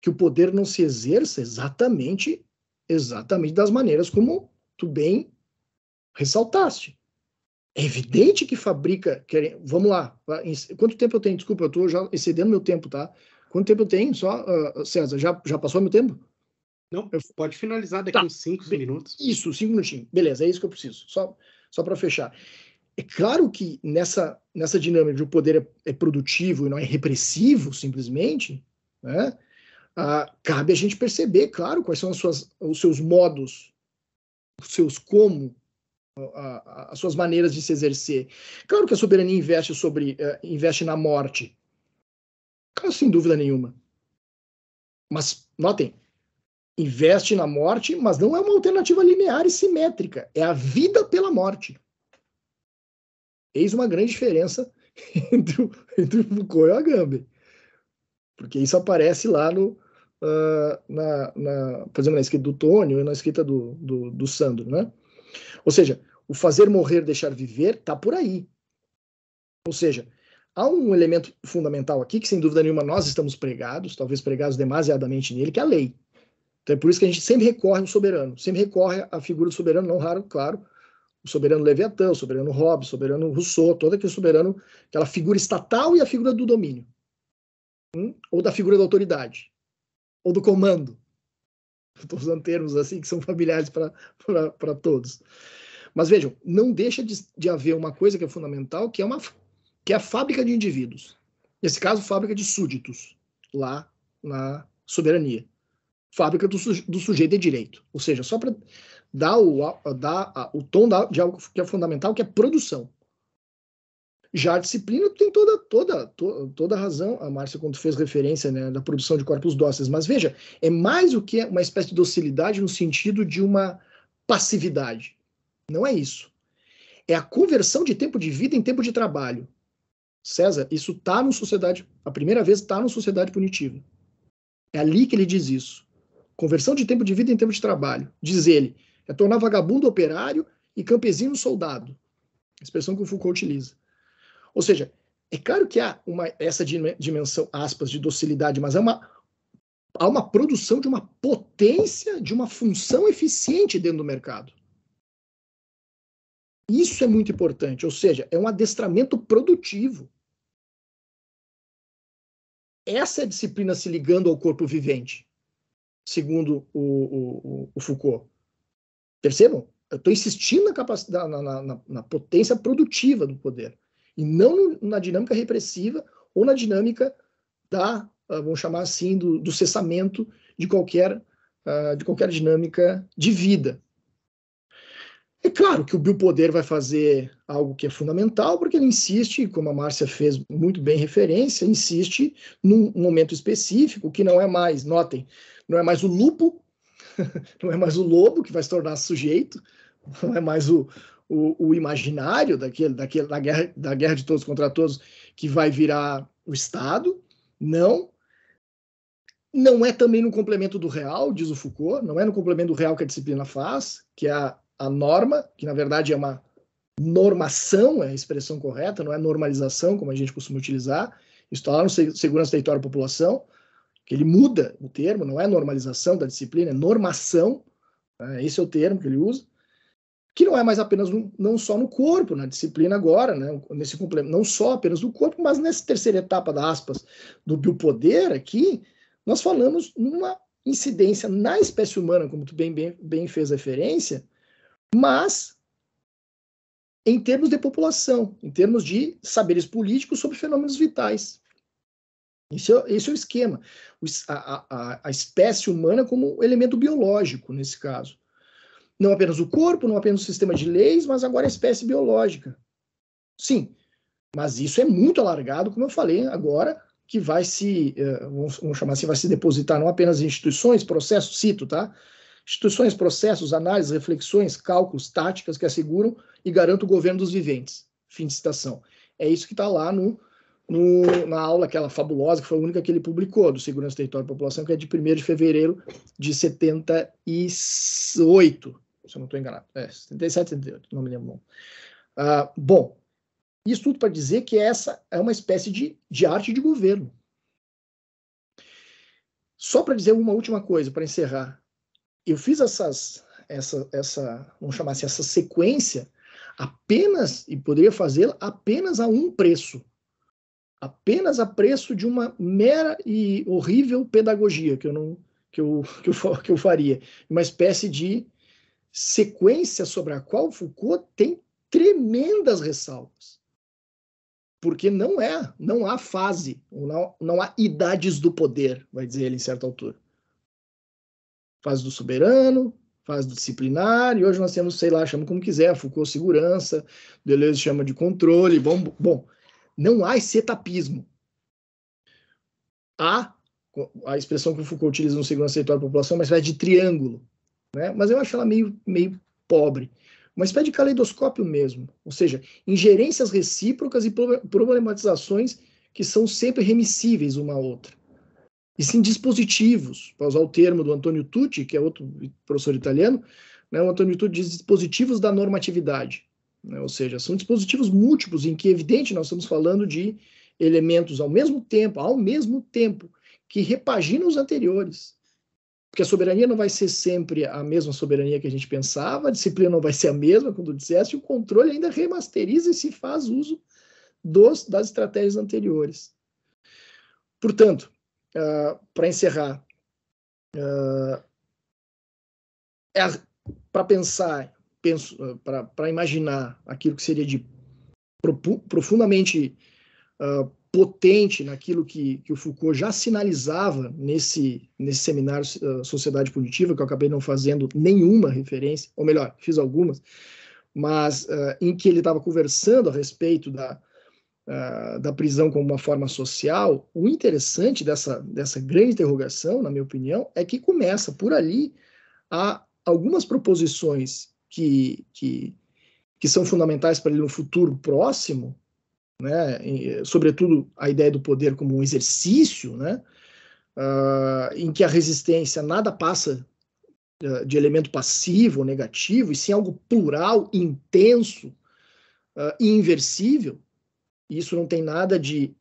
que o poder não se exerça exatamente, exatamente das maneiras como tu bem ressaltaste. É evidente que fabrica. Que, vamos lá. Quanto tempo eu tenho? Desculpa, eu estou já excedendo meu tempo, tá? Quanto tempo eu tenho? Só, uh, César, já, já passou meu tempo? Não, eu, pode finalizar daqui tá. uns 5 minutos. Isso, 5 minutinhos. Beleza, é isso que eu preciso. Só, só para fechar. É claro que nessa, nessa dinâmica de o poder é, é produtivo e não é repressivo, simplesmente, né? ah, cabe a gente perceber, claro, quais são suas, os seus modos, os seus como, a, a, as suas maneiras de se exercer. Claro que a soberania investe, sobre, uh, investe na morte, claro, sem dúvida nenhuma. Mas, notem, investe na morte, mas não é uma alternativa linear e simétrica. É a vida pela morte. Eis uma grande diferença entre o, entre o Foucault e o Agamben. Porque isso aparece lá no, uh, na, na, por exemplo, na escrita do Tônio e na escrita do, do, do Sandro. Né? Ou seja, o fazer morrer, deixar viver, está por aí. Ou seja, há um elemento fundamental aqui que, sem dúvida nenhuma, nós estamos pregados, talvez pregados demasiadamente nele, que é a lei. Então é por isso que a gente sempre recorre ao soberano, sempre recorre à figura do soberano, não raro, claro, o soberano Leviatã, o soberano Hobbes, o soberano Rousseau, todo aquele soberano, aquela figura estatal e a figura do domínio, hum? ou da figura da autoridade, ou do comando. Estou usando termos assim que são familiares para todos. Mas vejam, não deixa de, de, haver uma coisa que é fundamental, que é, uma, que é a fábrica de indivíduos. Nesse caso, fábrica de súditos, lá na soberania. Fábrica do, do sujeito de direito. Ou seja, só para dá o, dá o tom de algo que é fundamental, que é produção. Já a disciplina tem toda toda toda a razão, a Márcia, quando fez referência né, da produção de corpos dóceis, mas veja, é mais do que uma espécie de docilidade no sentido de uma passividade. Não é isso. É a conversão de tempo de vida em tempo de trabalho. César, isso está no sociedade, a primeira vez está no sociedade punitiva. É ali que ele diz isso. Conversão de tempo de vida em tempo de trabalho. Diz ele, é tornar vagabundo operário e campesino soldado. expressão que o Foucault utiliza. Ou seja, é claro que há uma, essa dimensão, aspas, de docilidade, mas há uma, há uma produção de uma potência, de uma função eficiente dentro do mercado. Isso é muito importante, ou seja, é um adestramento produtivo. Essa é a disciplina se ligando ao corpo vivente, segundo o, o, o Foucault. Percebam? Eu estou insistindo na, capacidade, na, na, na, potência produtiva do poder, e não na dinâmica repressiva ou na dinâmica da, ah, vamos chamar assim, do, do cessamento de qualquer, ah, de qualquer dinâmica de vida. É claro que o biopoder vai fazer algo que é fundamental, porque ele insiste, como a Márcia fez muito bem referência, insiste num momento específico que não é mais, notem, não é mais o lupo não é mais o lobo que vai se tornar sujeito, não é mais o, o, o imaginário daquele, daquele, da, guerra, da guerra de todos contra todos que vai virar o Estado, não. Não é também no complemento do real, diz o Foucault, não é no complemento do real que a disciplina faz, que é a, a norma, que na verdade é uma normação, é a expressão correta, não é normalização, como a gente costuma utilizar. Isso está lá no Segurança, Território e População, que ele muda o termo, não é normalização da disciplina, é normação, né? esse é o termo que ele usa, que não é mais apenas no, não só no corpo, na disciplina agora, né, nesse complemento, não só apenas do corpo, mas nessa terceira etapa da aspas do biopoder aqui, nós falamos numa incidência na espécie humana, como tu bem, bem, bem fez referência, mas em termos de população, em termos de saberes políticos sobre fenômenos vitais. Esse é, esse é o esquema. A, a, a, espécie humana como elemento biológico, nesse caso. Não apenas o corpo, não apenas o sistema de leis, mas agora a espécie biológica. Sim, mas isso é muito alargado, como eu falei agora, que vai se, eh, vamos chamar assim, vai se depositar não apenas em instituições, processos, cito, tá? Instituições, processos, análises, reflexões, cálculos, táticas que asseguram e garantam o governo dos viventes. Fim de citação. É isso que está lá no no, na aula, aquela fabulosa, que foi a única que ele publicou, do Segurança, Território e População, que é de 1 de fevereiro de 78, se eu não estou enganado. É, 77, 78, não me lembro. Bom, ah, bom isso tudo para dizer que essa é uma espécie de, de arte de governo. Só para dizer uma última coisa, para encerrar. Eu fiz essas, essa, essa, vamos chamar assim, essa sequência apenas, e poderia fazê-la apenas a um preço apenas a preço de uma mera e horrível pedagogia que eu não que eu, que eu, que eu faria, uma espécie de sequência sobre a qual Foucault tem tremendas ressalvas. Porque não é, não há fase, não, não há idades do poder, vai dizer ele em certa altura. Fase do soberano, fase do disciplinar, e hoje nós temos, sei lá, chama como quiser, Foucault segurança, Deleuze chama de controle, bom, bom não há esse etapismo. Há a expressão que o Foucault utiliza no segundo setor da população, uma espécie de triângulo, né? mas eu acho ela meio, meio pobre. Uma espécie de caleidoscópio mesmo, ou seja, ingerências recíprocas e problematizações que são sempre remissíveis uma à outra. E sim dispositivos, para usar o termo do Antonio Tucci, que é outro professor italiano, né? o Antonio Tucci diz dispositivos da normatividade. Né? Ou seja, são dispositivos múltiplos em que, evidente, nós estamos falando de elementos ao mesmo tempo, ao mesmo tempo, que repaginam os anteriores. Porque a soberania não vai ser sempre a mesma soberania que a gente pensava, a disciplina não vai ser a mesma, quando disseste, o controle ainda remasteriza e se faz uso dos, das estratégias anteriores. Portanto, uh, ah, para encerrar, uh, é para pensar para ah, imaginar aquilo que seria de profundamente uh, potente naquilo que, que o Foucault já sinalizava nesse, nesse seminário uh, Sociedade Punitiva, que eu acabei não fazendo nenhuma referência, ou melhor, fiz algumas, mas uh, em que ele estava conversando a respeito da, da prisão como uma forma social, o interessante dessa, dessa grande interrogação, na minha opinião, é que começa por ali a algumas proposições que, que, que são fundamentais para ele no futuro próximo, né? E, sobretudo a ideia do poder como um exercício, né? Uh, em que a resistência nada passa uh, de elemento passivo ou negativo, e sim algo plural, intenso uh, e inversível. E isso não tem nada de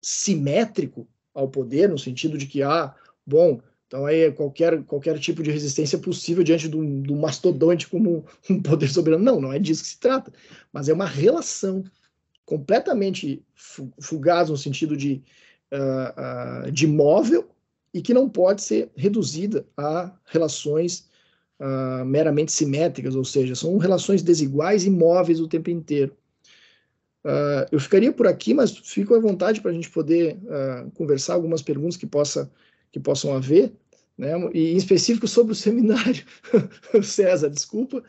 simétrico ao poder, no sentido de que, ah, bom, então aí qualquer, qualquer tipo de resistência é possível diante do, do mastodonte como um poder soberano. Não, não é disso que se trata. Mas é uma relação completamente fugaz no sentido de, uh, uh, de móvel e que não pode ser reduzida a relações uh, meramente simétricas, ou seja, são relações desiguais e móveis o tempo inteiro. eu ficaria por aqui, mas fico à vontade para a gente poder conversar algumas perguntas que possa que possam haver, né? e em específico sobre o seminário. César, desculpa,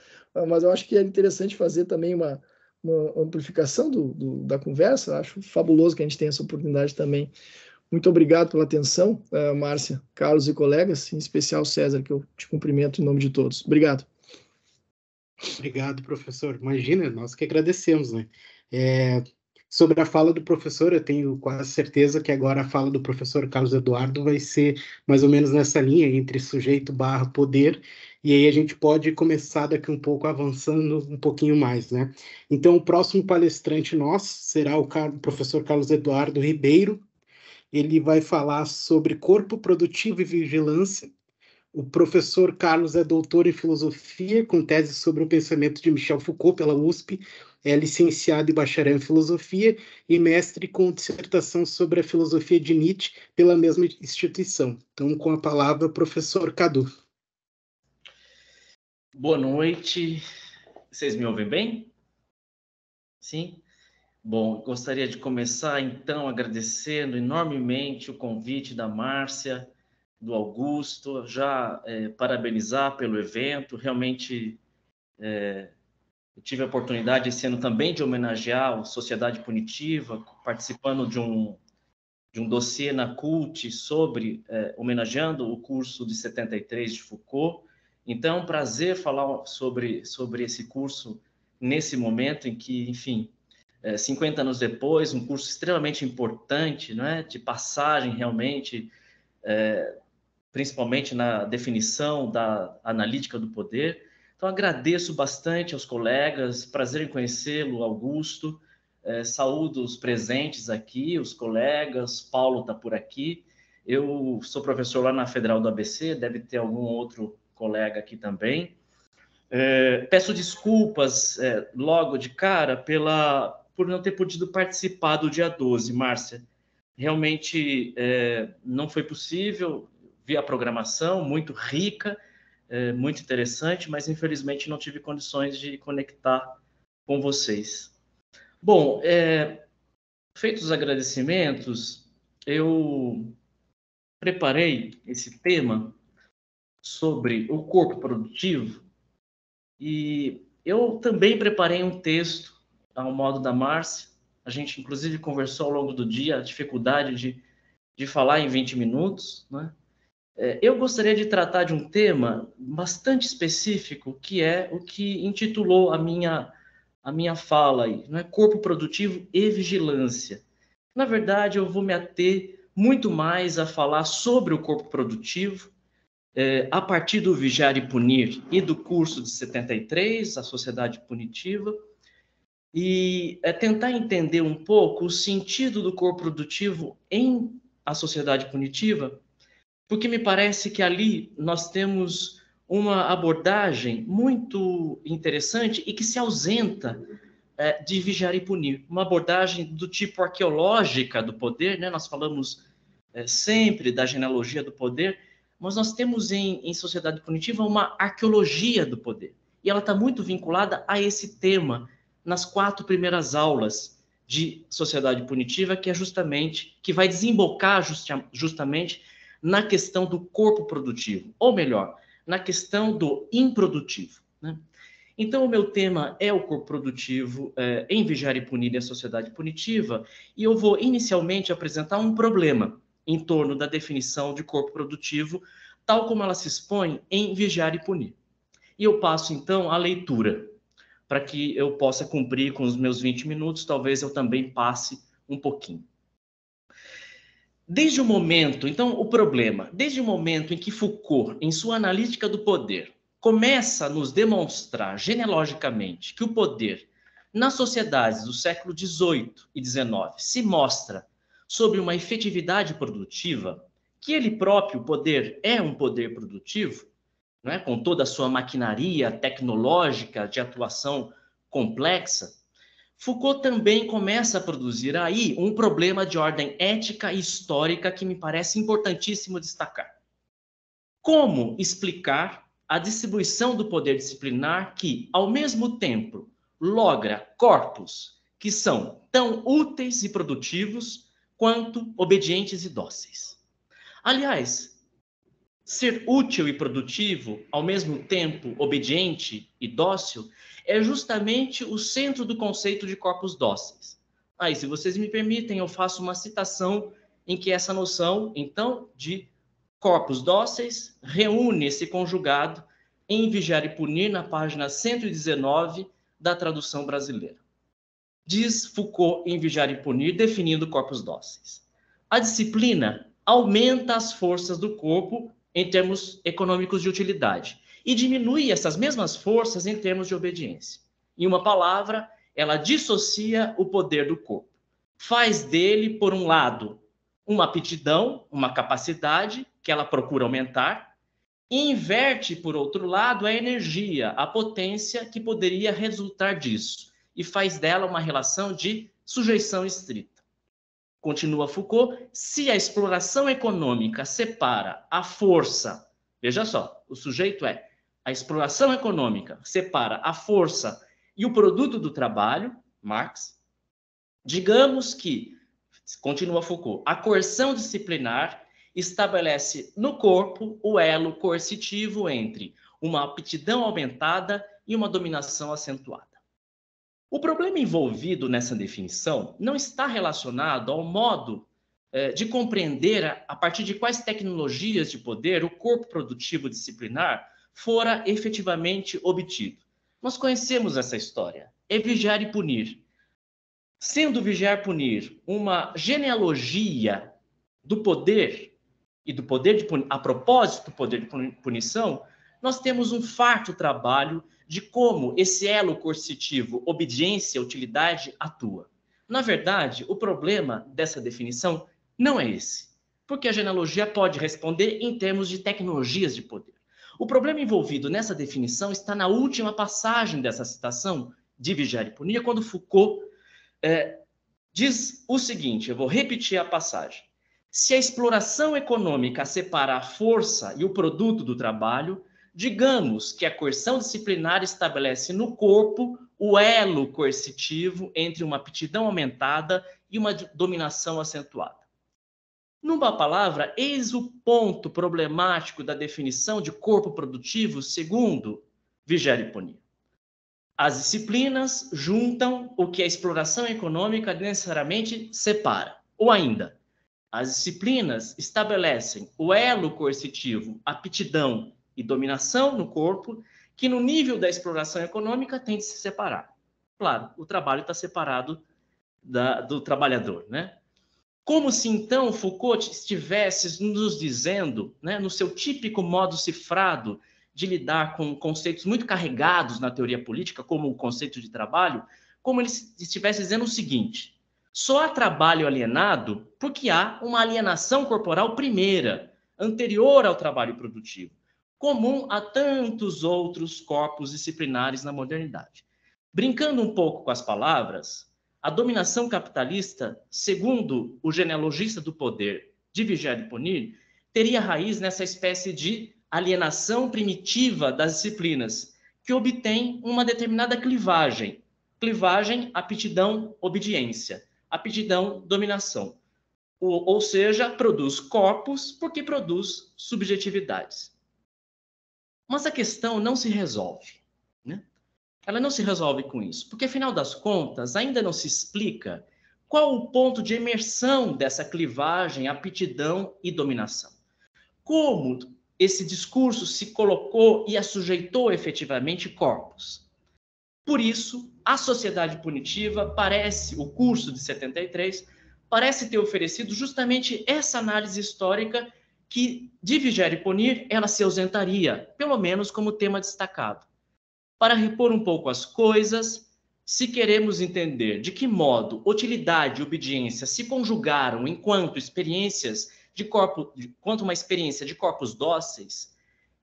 mas eu acho que é interessante fazer também uma, uma amplificação do, do, da conversa. Acho fabuloso que a gente tenha essa oportunidade também. Muito obrigado pela atenção, eh, Márcia, Carlos e colegas, em especial César, que eu te cumprimento em nome de todos. Obrigado. Obrigado, professor. Imagina, nós que agradecemos, né? É, Sobre a fala do professor, eu tenho quase certeza que agora a fala do professor Carlos Eduardo vai ser mais ou menos nessa linha entre sujeito barra poder, e aí a gente pode começar daqui um pouco avançando um pouquinho mais, né? Então, o próximo palestrante nosso será o professor Carlos Eduardo Ribeiro. Ele vai falar sobre corpo produtivo e vigilância, o professor Carlos é doutor em filosofia, com tese sobre o pensamento de Michel Foucault pela USP, é licenciado e bacharel em filosofia e mestre com dissertação sobre a filosofia de Nietzsche pela mesma instituição. Então, com a palavra, o professor Cadu. Boa noite. Vocês me ouvem bem? Sim? Bom, gostaria de começar então agradecendo enormemente o convite da Márcia, do Augusto, já é, parabenizar pelo evento, realmente é, eu tive a oportunidade esse ano também de homenagear o Sociedade Punitiva, participando de um, de um dossiê na CULT sobre, é, homenageando o curso de 73 de Foucault. Então, é um prazer falar sobre, sobre esse curso nesse momento em que, enfim, é, eh, 50 anos depois, um curso extremamente importante, não é? de passagem realmente, é, principalmente na definição da analítica do poder, então, agradeço bastante aos colegas, prazer em conhecê-lo, Augusto. É, saúdo os presentes aqui, os colegas, Paulo está por aqui. Eu sou professor lá na Federal do ABC, deve ter algum outro colega aqui também. É, peço desculpas é, logo de cara pela, por não ter podido participar do dia 12, Márcia. Realmente é, não foi possível, vi a programação muito rica é, muito interessante, mas infelizmente não tive condições de conectar com vocês. Bom, é, feitos os agradecimentos, eu preparei esse tema sobre o corpo produtivo e eu também preparei um texto ao modo da Márcia. A gente, inclusive, conversou ao longo do dia a dificuldade de, de falar em 20 minutos, né? É, eu gostaria de tratar de um tema bastante específico, que é o que intitulou a minha, a minha fala aí, não é? Corpo produtivo e vigilância. Na verdade, eu vou me ater muito mais a falar sobre o corpo produtivo, é, a partir do Vigiar e Punir e do curso de 73, A Sociedade Punitiva, e é tentar entender um pouco o sentido do corpo produtivo em a sociedade punitiva porque me parece que ali nós temos uma abordagem muito interessante e que se ausenta é, de vigiar e punir. Uma abordagem do tipo arqueológica do poder, né? nós falamos é, sempre da genealogia do poder, mas nós temos em, em Sociedade Punitiva uma arqueologia do poder. E ela está muito vinculada a esse tema nas quatro primeiras aulas de Sociedade Punitiva, que é justamente, que vai desembocar justa, justamente na questão do corpo produtivo, ou melhor, na questão do improdutivo. Né? Então, o meu tema é o corpo produtivo é, em Vigiar e Punir e a sociedade punitiva, e eu vou inicialmente apresentar um problema em torno da definição de corpo produtivo, tal como ela se expõe em Vigiar e Punir. E eu passo então a leitura, para que eu possa cumprir com os meus 20 minutos, talvez eu também passe um pouquinho. Desde o momento, então, o problema, desde o momento em que Foucault, em sua analítica do poder, começa a nos demonstrar genealogicamente que o poder nas sociedades do século XVIII e XIX se mostra sobre uma efetividade produtiva, que ele próprio, o poder, é um poder produtivo, é, com toda a sua maquinaria tecnológica de atuação complexa, Foucault também começa a produzir aí um problema de ordem ética e histórica que me parece importantíssimo destacar. Como explicar a distribuição do poder disciplinar que, ao mesmo tempo, logra corpos que são tão úteis e produtivos quanto obedientes e dóceis? Aliás, Ser útil e produtivo, ao mesmo tempo obediente e dócil, é justamente o centro do conceito de corpos dóceis. Aí, ah, se vocês me permitem, eu faço uma citação em que essa noção, então, de corpos dóceis reúne esse conjugado em Vigiar e Punir, na página 119 da tradução brasileira. Diz Foucault em Vigiar e Punir, definindo corpos dóceis. A disciplina aumenta as forças do corpo em termos econômicos de utilidade e diminui essas mesmas forças em termos de obediência. Em uma palavra, ela dissocia o poder do corpo. Faz dele, por um lado, uma aptidão, uma capacidade que ela procura aumentar, e inverte, por outro lado, a energia, a potência que poderia resultar disso, e faz dela uma relação de sujeição estrita. Continua Foucault, se a exploração econômica separa a força, veja só, o sujeito é a exploração econômica separa a força e o produto do trabalho, Marx. Digamos que, continua Foucault, a coerção disciplinar estabelece no corpo o elo coercitivo entre uma aptidão aumentada e uma dominação acentuada. O problema envolvido nessa definição não está relacionado ao modo eh, de compreender a, a partir de quais tecnologias de poder o corpo produtivo disciplinar fora efetivamente obtido. Nós conhecemos essa história. É vigiar e punir. Sendo vigiar e punir uma genealogia do poder e do poder de a propósito do poder de punição, nós temos um farto trabalho de como esse elo coercitivo obediência, utilidade atua. Na verdade, o problema dessa definição não é esse, porque a genealogia pode responder em termos de tecnologias de poder. O problema envolvido nessa definição está na última passagem dessa citação de Vigiar Punia, quando Foucault é, diz o seguinte: eu vou repetir a passagem. Se a exploração econômica separa a força e o produto do trabalho, Digamos que a coerção disciplinar estabelece no corpo o elo coercitivo entre uma aptidão aumentada e uma dominação acentuada. Numa palavra, eis o ponto problemático da definição de corpo produtivo segundo Vigério Poni. As disciplinas juntam o que a exploração econômica necessariamente separa. Ou ainda, as disciplinas estabelecem o elo coercitivo, aptidão e dominação no corpo, que no nível da exploração econômica tem de se separar. Claro, o trabalho está separado da, do trabalhador, né? Como se então Foucault estivesse nos dizendo, né, no seu típico modo cifrado de lidar com conceitos muito carregados na teoria política, como o conceito de trabalho, como ele estivesse dizendo o seguinte: só há trabalho alienado porque há uma alienação corporal primeira, anterior ao trabalho produtivo comum a tantos outros corpos disciplinares na modernidade. Brincando um pouco com as palavras, a dominação capitalista, segundo o genealogista do poder de Vigério Punir, teria raiz nessa espécie de alienação primitiva das disciplinas, que obtém uma determinada clivagem. Clivagem, aptidão, obediência. Aptidão, dominação. Ou, ou seja, produz corpos porque produz subjetividades. Mas a questão não se resolve. Né? Ela não se resolve com isso, porque afinal das contas ainda não se explica qual o ponto de emersão dessa clivagem, aptidão e dominação. Como esse discurso se colocou e assujeitou efetivamente corpos. Por isso, a sociedade punitiva parece, o curso de 73, parece ter oferecido justamente essa análise histórica que de vigiar e punir ela se ausentaria, pelo menos como tema destacado. Para repor um pouco as coisas, se queremos entender de que modo utilidade e obediência se conjugaram enquanto experiências de corpo, quanto uma experiência de corpos dóceis,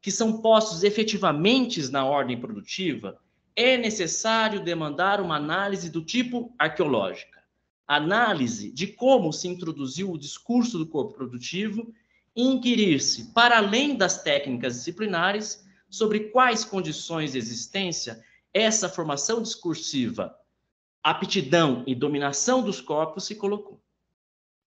que são postos efetivamente na ordem produtiva, é necessário demandar uma análise do tipo arqueológica, análise de como se introduziu o discurso do corpo produtivo inquirir-se, para além das técnicas disciplinares, sobre quais condições de existência essa formação discursiva, aptidão e dominação dos corpos se colocou.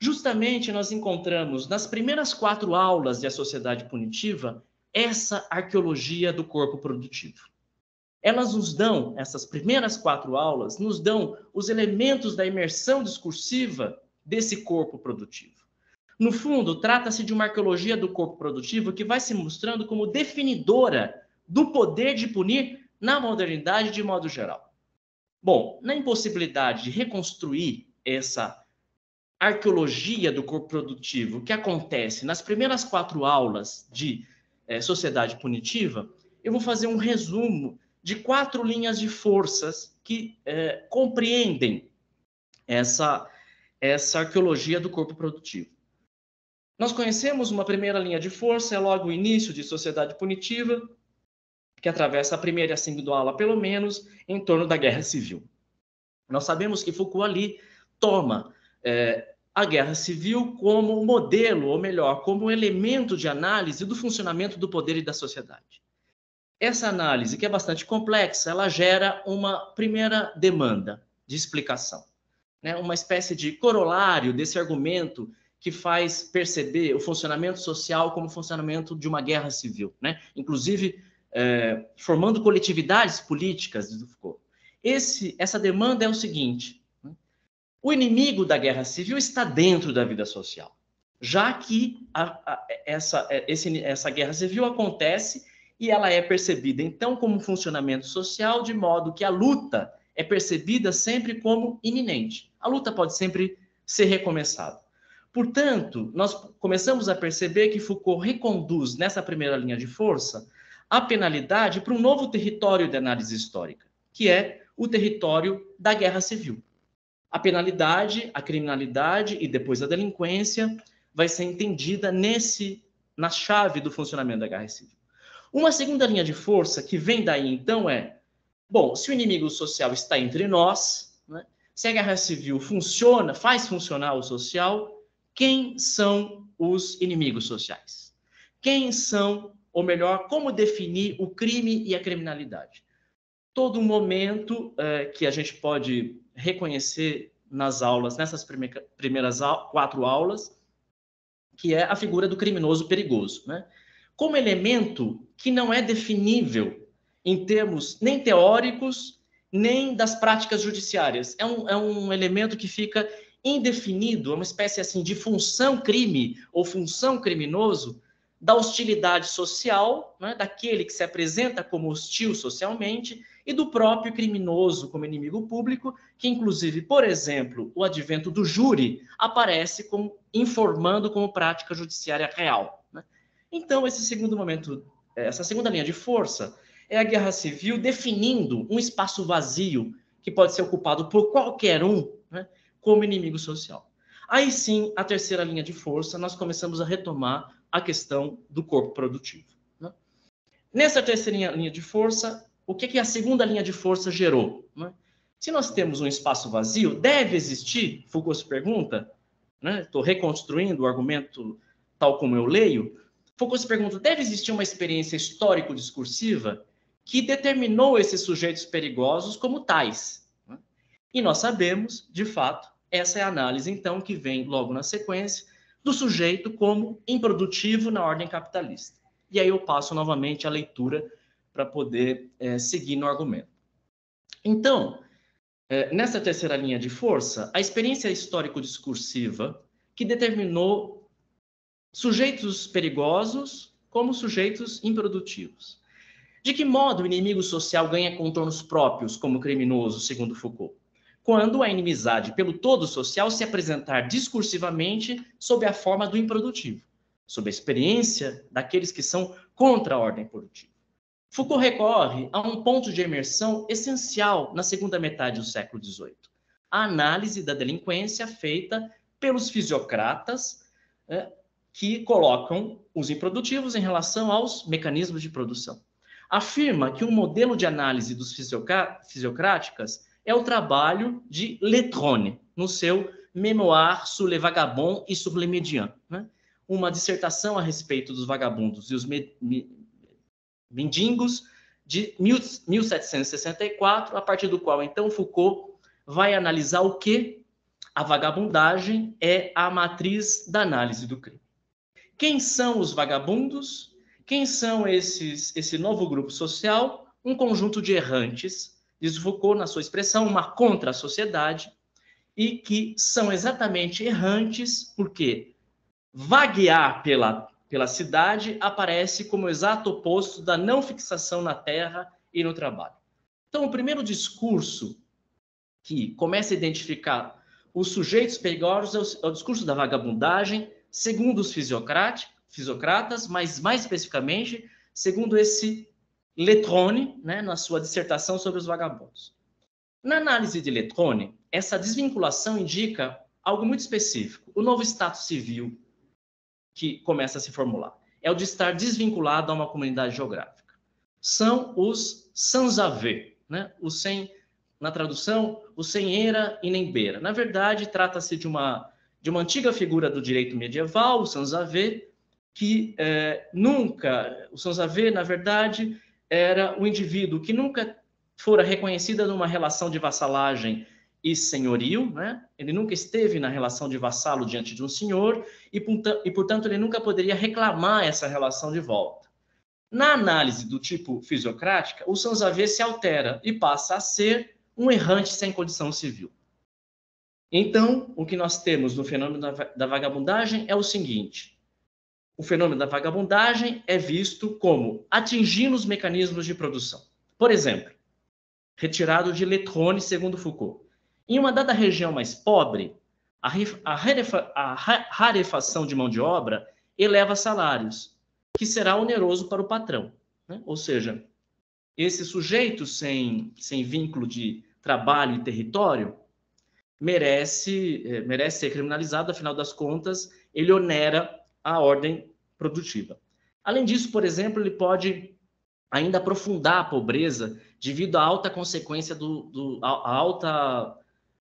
Justamente nós encontramos nas primeiras quatro aulas de A Sociedade Punitiva essa arqueologia do corpo produtivo. Elas nos dão, essas primeiras quatro aulas, nos dão os elementos da imersão discursiva desse corpo produtivo. No fundo, trata-se de uma arqueologia do corpo produtivo que vai se mostrando como definidora do poder de punir na modernidade de modo geral. Bom, na impossibilidade de reconstruir essa arqueologia do corpo produtivo que acontece nas primeiras quatro aulas de é, Sociedade Punitiva, eu vou fazer um resumo de quatro linhas de forças que é, compreendem essa, essa arqueologia do corpo produtivo. Nós conhecemos uma primeira linha de força, é logo o início de sociedade punitiva, que atravessa a primeira e a segunda aula, pelo menos, em torno da guerra civil. Nós sabemos que Foucault ali toma é, a guerra civil como modelo, ou melhor, como elemento de análise do funcionamento do poder e da sociedade. Essa análise, que é bastante complexa, ela gera uma primeira demanda de explicação, né? uma espécie de corolário desse argumento que faz perceber o funcionamento social como funcionamento de uma guerra civil, né? Inclusive é, formando coletividades políticas, diz Foucault. Esse, essa demanda é o seguinte: né? o inimigo da guerra civil está dentro da vida social, já que a, a, essa, esse, essa guerra civil acontece e ela é percebida então como funcionamento social, de modo que a luta é percebida sempre como iminente. A luta pode sempre ser recomeçada. Portanto, nós começamos a perceber que Foucault reconduz nessa primeira linha de força a penalidade para um novo território de análise histórica, que é o território da guerra civil. A penalidade, a criminalidade e depois a delinquência vai ser entendida nesse na chave do funcionamento da guerra civil. Uma segunda linha de força que vem daí então é, bom, se o inimigo social está entre nós, né, se a guerra civil funciona, faz funcionar o social, quem são os inimigos sociais? Quem são, ou melhor, como definir o crime e a criminalidade? Todo momento é, que a gente pode reconhecer nas aulas, nessas primeiras quatro aulas, que é a figura do criminoso perigoso, né? como elemento que não é definível em termos nem teóricos, nem das práticas judiciárias. É um, é um elemento que fica indefinido, é uma espécie assim de função crime ou função criminoso da hostilidade social, né, daquele que se apresenta como hostil socialmente, e do próprio criminoso como inimigo público, que inclusive, por exemplo, o advento do júri aparece como informando como prática judiciária real. Né? Então, esse segundo momento, essa segunda linha de força é a guerra civil definindo um espaço vazio que pode ser ocupado por qualquer um, né? como inimigo social. Aí sim, a terceira linha de força, nós começamos a retomar a questão do corpo produtivo. Né? Nessa terceira linha de força, o que, que a segunda linha de força gerou? Né? Se nós temos um espaço vazio, deve existir, Foucault se pergunta, estou né? reconstruindo o argumento tal como eu leio, Foucault se pergunta, deve existir uma experiência histórico-discursiva que determinou esses sujeitos perigosos como tais, e nós sabemos, de fato, essa é a análise, então, que vem logo na sequência, do sujeito como improdutivo na ordem capitalista. E aí eu passo novamente a leitura para poder é, seguir no argumento. Então, é, nessa terceira linha de força, a experiência histórico-discursiva que determinou sujeitos perigosos como sujeitos improdutivos. De que modo o inimigo social ganha contornos próprios como criminoso, segundo Foucault? quando a inimizade pelo todo social se apresentar discursivamente sob a forma do improdutivo, sob a experiência daqueles que são contra a ordem produtiva. Foucault recorre a um ponto de imersão essencial na segunda metade do século XVIII, a análise da delinquência feita pelos fisiocratas né, que colocam os improdutivos em relação aos mecanismos de produção. Afirma que um modelo de análise dos fisiocráticas é o trabalho de Letrone, no seu Memoir sur les vagabonds et sur les médians, né? uma dissertação a respeito dos vagabundos e os me, me, mendigos de mil, 1764, a partir do qual então Foucault vai analisar o que a vagabundagem é a matriz da análise do crime. Quem são os vagabundos? Quem são esses esse novo grupo social? Um conjunto de errantes diz Foucault na sua expressão, uma contra-sociedade, e que são exatamente errantes, porque vaguear pela, pela cidade aparece como o exato oposto da não fixação na terra e no trabalho. Então, o primeiro discurso que começa a identificar os sujeitos perigosos é o, é o discurso da vagabundagem, segundo os fisiocratas, mas mais especificamente, segundo esse Letrone, né, na sua dissertação sobre os vagabundos. Na análise de Letrone, essa desvinculação indica algo muito específico, o novo status civil que começa a se formular. É o de estar desvinculado a uma comunidade geográfica. São os sans-avê, né? os sem, na tradução, os sem era e nem beira. Na verdade, trata-se de uma, de uma antiga figura do direito medieval, o sans-avê, que é, nunca, o sans na verdade, era o indivíduo que nunca fora reconhecida numa relação de vassalagem e senhorio, né? ele nunca esteve na relação de vassalo diante de um senhor e, portanto, ele nunca poderia reclamar essa relação de volta. Na análise do tipo fisiocrática, o Sanzavê se altera e passa a ser um errante sem condição civil. Então, o que nós temos no fenômeno da vagabundagem é o seguinte: o fenômeno da vagabundagem é visto como atingindo os mecanismos de produção. Por exemplo, retirado de Letrone, segundo Foucault. Em uma dada região mais pobre, a, a rarefação de mão de obra eleva salários, que será oneroso para o patrão. Né? Ou seja, esse sujeito sem, sem vínculo de trabalho e território merece, eh, merece ser criminalizado, afinal das contas, ele onera a ordem produtiva. Além disso, por exemplo, ele pode ainda aprofundar a pobreza devido à alta consequência do, do a, a alta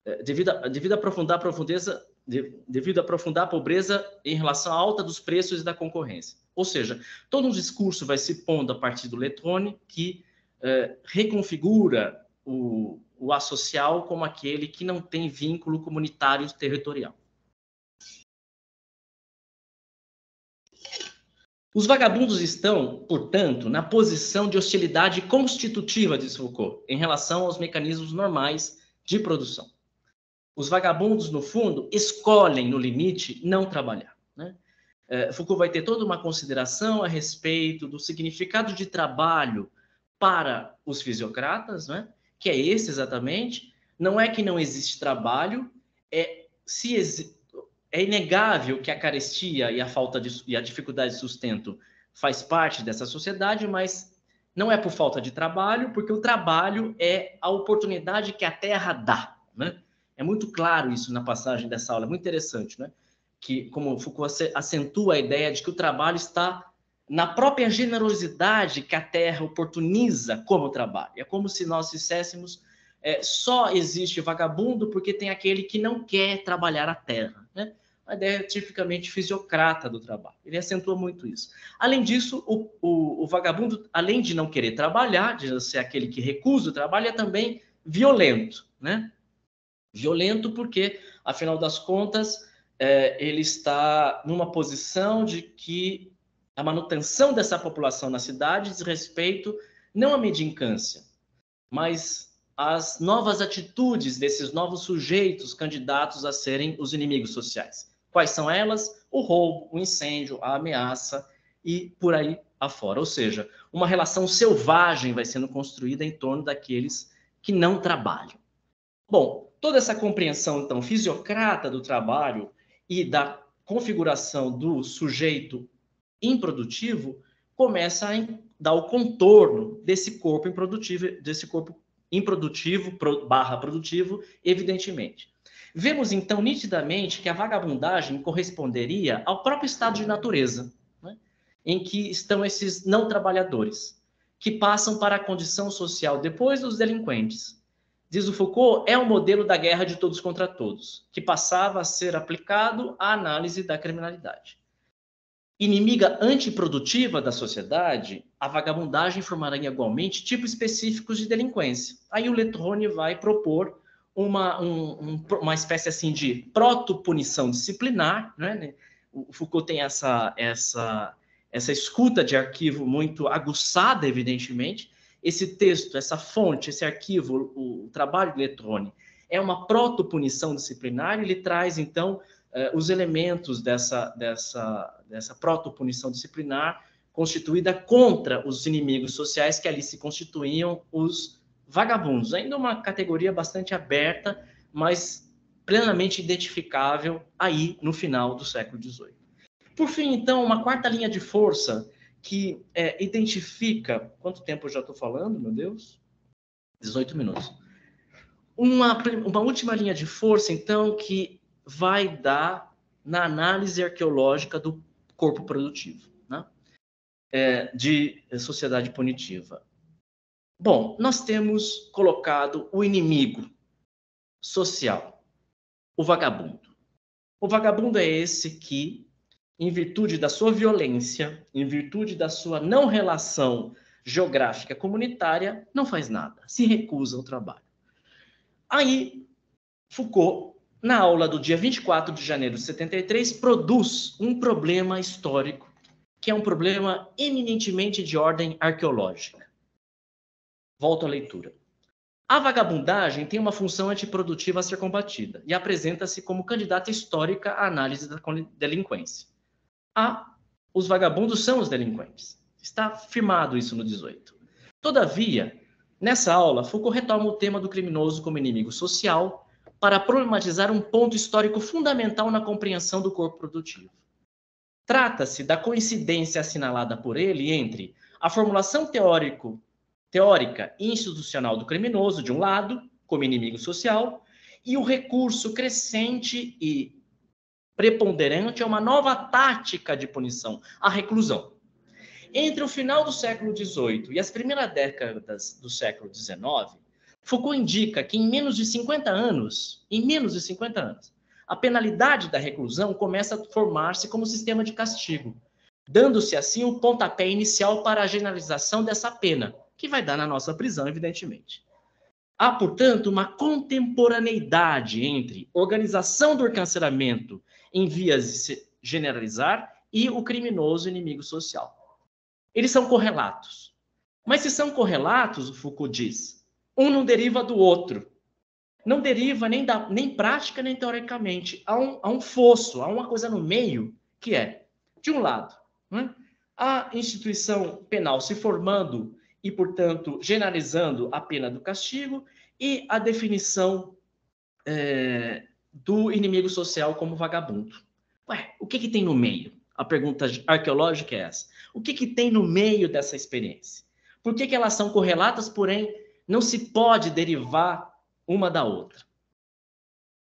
eh, devido a, devido a aprofundar a profundeza de, devido a aprofundar a pobreza em relação à alta dos preços e da concorrência. Ou seja, todo um discurso vai se pondo a partir do Letrone que eh, reconfigura o, o asocial como aquele que não tem vínculo comunitário territorial. Os vagabundos estão, portanto, na posição de hostilidade constitutiva, diz Foucault, em relação aos mecanismos normais de produção. Os vagabundos, no fundo, escolhem, no limite, não trabalhar. Né? É, Foucault vai ter toda uma consideração a respeito do significado de trabalho para os fisiocratas, né? que é esse exatamente. Não é que não existe trabalho, é se, é inegável que a carestia e a falta de, e a dificuldade de sustento faz parte dessa sociedade, mas não é por falta de trabalho, porque o trabalho é a oportunidade que a terra dá, né? É muito claro isso na passagem dessa aula, é muito interessante, né? Que como Foucault acentua a ideia de que o trabalho está na própria generosidade que a terra oportuniza como trabalho. É como se nós disséssemos é, só existe vagabundo porque tem aquele que não quer trabalhar a terra uma ideia é tipicamente fisiocrata do trabalho. Ele acentua muito isso. Além disso, o, o, o vagabundo, além de não querer trabalhar, de ser aquele que recusa o trabalho, é também violento, né? Violento porque, afinal das contas, é, ele está numa posição de que a manutenção dessa população na cidade diz respeito não à medincância, mas às novas atitudes desses novos sujeitos candidatos a serem os inimigos sociais. Quais são elas? O roubo, o incêndio, a ameaça e por aí afora. Ou seja, uma relação selvagem vai sendo construída em torno daqueles que não trabalham. Bom, toda essa compreensão, então, fisiocrata do trabalho e da configuração do sujeito improdutivo começa a dar o contorno desse corpo improdutivo, desse corpo improdutivo pro, barra produtivo, evidentemente. Vemos então nitidamente que a vagabundagem corresponderia ao próprio estado de natureza, né? em que estão esses não trabalhadores, que passam para a condição social depois dos delinquentes. Diz o Foucault, é o modelo da guerra de todos contra todos, que passava a ser aplicado à análise da criminalidade. Inimiga antiprodutiva da sociedade, a vagabundagem formará igualmente tipos específicos de delinquência. Aí o Letrone vai propor uma, um, um, uma espécie assim de proto-punição disciplinar. Né? O Foucault tem essa, essa, essa escuta de arquivo muito aguçada, evidentemente. Esse texto, essa fonte, esse arquivo, o, o trabalho de Letrone, é uma proto-punição disciplinar, ele traz, então, eh, os elementos dessa, dessa, dessa proto-punição disciplinar constituída contra os inimigos sociais que ali se constituíam os vagabundos. Ainda uma categoria bastante aberta, mas plenamente identificável aí no final do século XVIII. Por fim, então, uma quarta linha de força que é, identifica. Quanto tempo eu já estou falando, meu Deus? 18 minutos. Uma, uma última linha de força, então, que vai dar na análise arqueológica do corpo produtivo, né? É, de sociedade punitiva. Bom, nós temos colocado o inimigo social, o vagabundo. O vagabundo é esse que, em virtude da sua violência, em virtude da sua não relação geográfica comunitária, não faz nada, se recusa ao trabalho. Aí, Foucault, na aula do dia 24 de janeiro de 73, produz um problema histórico, que é um problema eminentemente de ordem arqueológica. Volto à leitura. A vagabundagem tem uma função antiprodutiva a ser combatida e apresenta-se como candidata histórica à análise da delinquência. A, os vagabundos são os delinquentes. Está firmado isso no 18. Todavia, nessa aula, Foucault retoma o tema do criminoso como inimigo social para problematizar um ponto histórico fundamental na compreensão do corpo produtivo. Trata-se da coincidência assinalada por ele entre a formulação teórico teórica institucional do criminoso, de um lado, como inimigo social, e o recurso crescente e preponderante é uma nova tática de punição, a reclusão. Entre o final do século XVIII e as primeiras décadas do século XIX, Foucault indica que em menos de 50 anos, em menos de 50 anos, a penalidade da reclusão começa a formar-se como sistema de castigo, dando-se assim o pontapé inicial para a generalização dessa pena, que vai dar na nossa prisão, evidentemente. Há, portanto, uma contemporaneidade entre organização do encarceramento em vias de se generalizar e o criminoso inimigo social. Eles são correlatos. Mas se são correlatos, o Foucault diz, um não deriva do outro. Não deriva nem, da, nem prática, nem teoricamente. Há um, há um fosso, há uma coisa no meio, que é, de um lado, né, a instituição penal se formando e, portanto, generalizando a pena do castigo e a definição é, do inimigo social como vagabundo. Ué, o que, que tem no meio? A pergunta arqueológica é essa. O que, que tem no meio dessa experiência? Por que, que elas são correlatas, porém não se pode derivar uma da outra?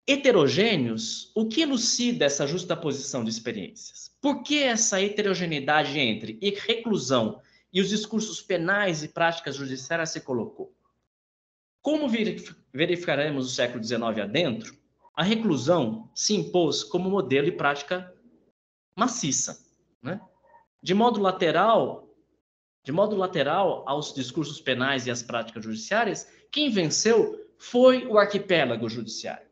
Heterogêneos, o que elucida essa justaposição de experiências? Por que essa heterogeneidade entre reclusão e os discursos penais e práticas judiciárias se colocou. Como verificaremos o século XIX adentro, a reclusão se impôs como modelo e prática maciça, né? de modo lateral, de modo lateral aos discursos penais e às práticas judiciárias, quem venceu foi o arquipélago judiciário.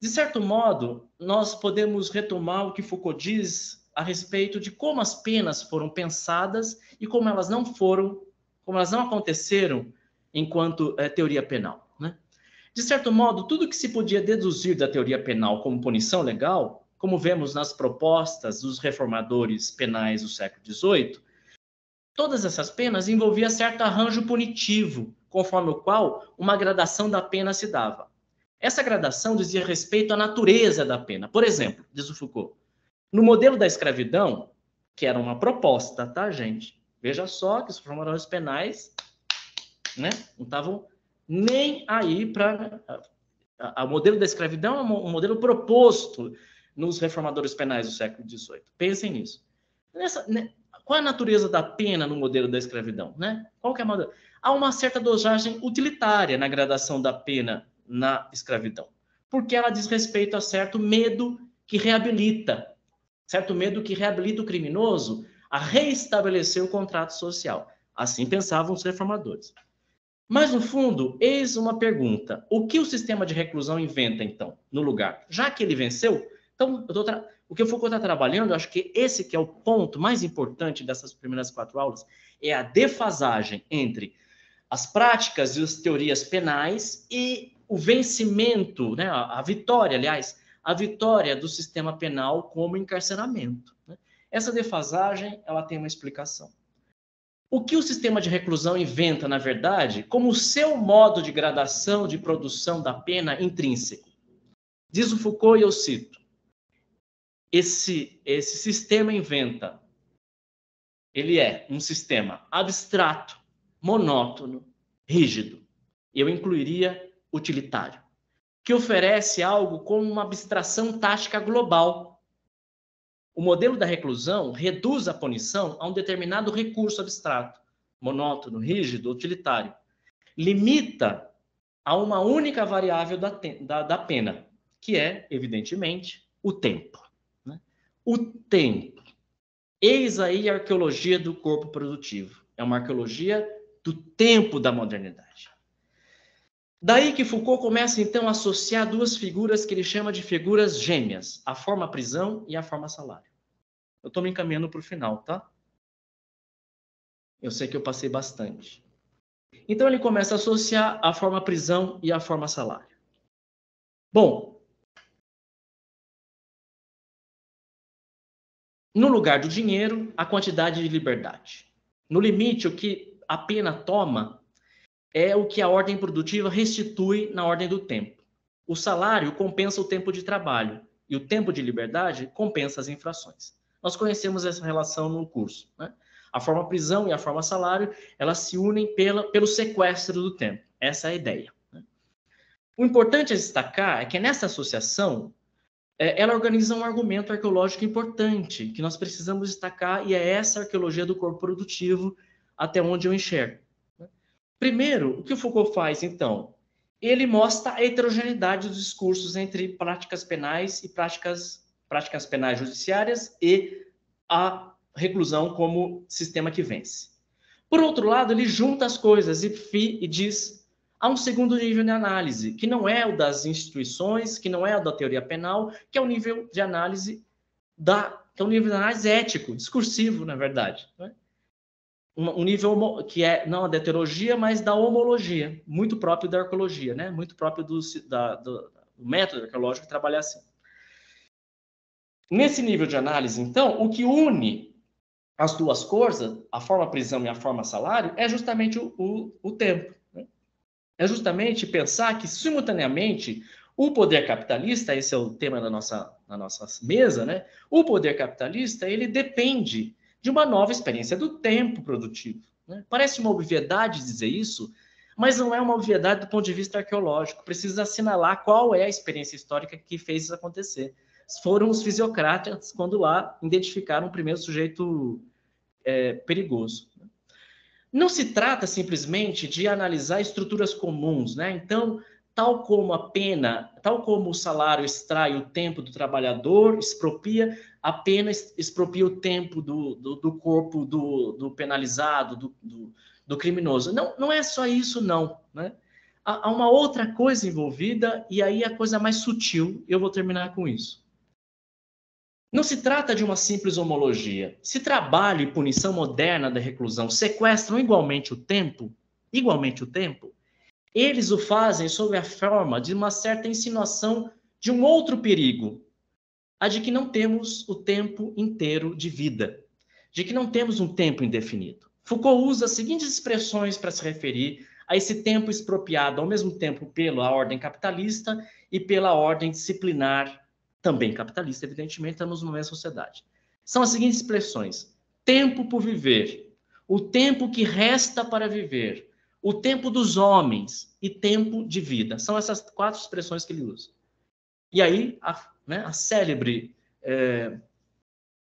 De certo modo, nós podemos retomar o que Foucault diz a respeito de como as penas foram pensadas e como elas não foram, como elas não aconteceram enquanto é, teoria penal. Né? De certo modo, tudo que se podia deduzir da teoria penal como punição legal, como vemos nas propostas dos reformadores penais do século XVIII, todas essas penas envolvia certo arranjo punitivo, conforme o qual uma gradação da pena se dava. Essa gradação dizia respeito à natureza da pena. Por exemplo, diz o Foucault, no modelo da escravidão, que era uma proposta, tá, gente? Veja só que os formadores penais né, não estavam nem aí para. O modelo da escravidão é um modelo proposto nos reformadores penais do século XVIII. Pensem nisso. Nessa, né, qual é a natureza da pena no modelo da escravidão? Né? Qual que é a modelo? Há uma certa dosagem utilitária na gradação da pena na escravidão, porque ela diz respeito a certo medo que reabilita certo medo que reabilita o criminoso a reestabelecer o contrato social. Assim pensavam os reformadores. Mas, no fundo, eis uma pergunta: o que o sistema de reclusão inventa, então, no lugar? Já que ele venceu, então, tra... o que eu Foucault está trabalhando, acho que esse que é o ponto mais importante dessas primeiras quatro aulas, é a defasagem entre as práticas e as teorias penais e o vencimento, né, a vitória, aliás, a vitória do sistema penal como encarceramento. Né? Essa defasagem ela tem uma explicação. O que o sistema de reclusão inventa, na verdade, como seu modo de gradação de produção da pena intrínseco? Diz o Foucault, e eu cito: esse, esse sistema inventa, ele é um sistema abstrato, monótono, rígido. Eu incluiria utilitário que oferece algo como uma abstração tática global. O modelo da reclusão reduz a punição a um determinado recurso abstrato, monótono, rígido, utilitário. Limita a uma única variável da, da, da pena, que é, evidentemente, o tempo. Né? O tempo. Eis aí a arqueologia do corpo produtivo. É uma arqueologia do tempo da modernidade. Daí que Foucault começa então a associar duas figuras que ele chama de figuras gêmeas, a forma prisão e a forma salário. Eu estou me encaminhando para o final, tá? Eu sei que eu passei bastante. Então ele começa a associar a forma prisão e a forma salário. Bom, no lugar do dinheiro, a quantidade de liberdade. No limite, o que a pena toma é o que a ordem produtiva restitui na ordem do tempo. O salário compensa o tempo de trabalho e o tempo de liberdade compensa as infrações. Nós conhecemos essa relação no curso. Né? A forma prisão e a forma salário elas se unem pela, pelo sequestro do tempo. Essa é a ideia. Né? O importante a destacar é que nessa associação é, ela organiza um argumento arqueológico importante que nós precisamos destacar e é essa arqueologia do corpo produtivo até onde eu enxergo. Primeiro, o que o Foucault faz, então? Ele mostra a heterogeneidade dos discursos entre práticas penais e práticas, práticas penais judiciárias e a reclusão como sistema que vence. Por outro lado, ele junta as coisas e, e diz há um segundo nível de análise, que não é o das instituições, que não é o da teoria penal, que é o nível de análise da, que é o nível de análise ético, discursivo, na verdade. É? um nível que é não da heterologia, mas da homologia, muito próprio da arqueologia, né? muito próprio do, da, do, do método arqueológico que trabalha assim. Nesse nível de análise, então, o que une as duas coisas, a forma prisão e a forma salário, é justamente o, o, o tempo. Né? É justamente pensar que, simultaneamente, o poder capitalista, esse é o tema da nossa, da nossa mesa, né? o poder capitalista ele depende de uma nova experiência é do tempo produtivo. Né? Parece uma obviedade dizer isso, mas não é uma obviedade do ponto de vista arqueológico. Precisa assinalar qual é a experiência histórica que fez isso acontecer. Foram os fisiocratas quando lá identificaram o primeiro sujeito é, perigoso. Né? Não se trata simplesmente de analisar estruturas comuns, né? Então, tal como a pena, tal como o salário extrai o tempo do trabalhador, expropria, a pena expropria o tempo do, do, do corpo do, do penalizado, do, do, do, criminoso. Não, não é só isso, não. Né? Há, há uma outra coisa envolvida, e aí a coisa mais sutil, eu vou terminar com isso. Não se trata de uma simples homologia. Se trabalho e punição moderna da reclusão sequestram igualmente o tempo, igualmente o tempo, eles o fazem sob a forma de uma certa insinuação de um outro perigo, a de que não temos o tempo inteiro de vida, de que não temos um tempo indefinido. Foucault usa as seguintes expressões para se referir a esse tempo expropriado ao mesmo tempo pela ordem capitalista e pela ordem disciplinar, também capitalista, evidentemente, estamos numa mesma sociedade. São as seguintes expressões: tempo por viver, o tempo que resta para viver, o tempo dos homens e tempo de vida. São essas quatro expressões que ele usa. E aí, a, né, a célebre é,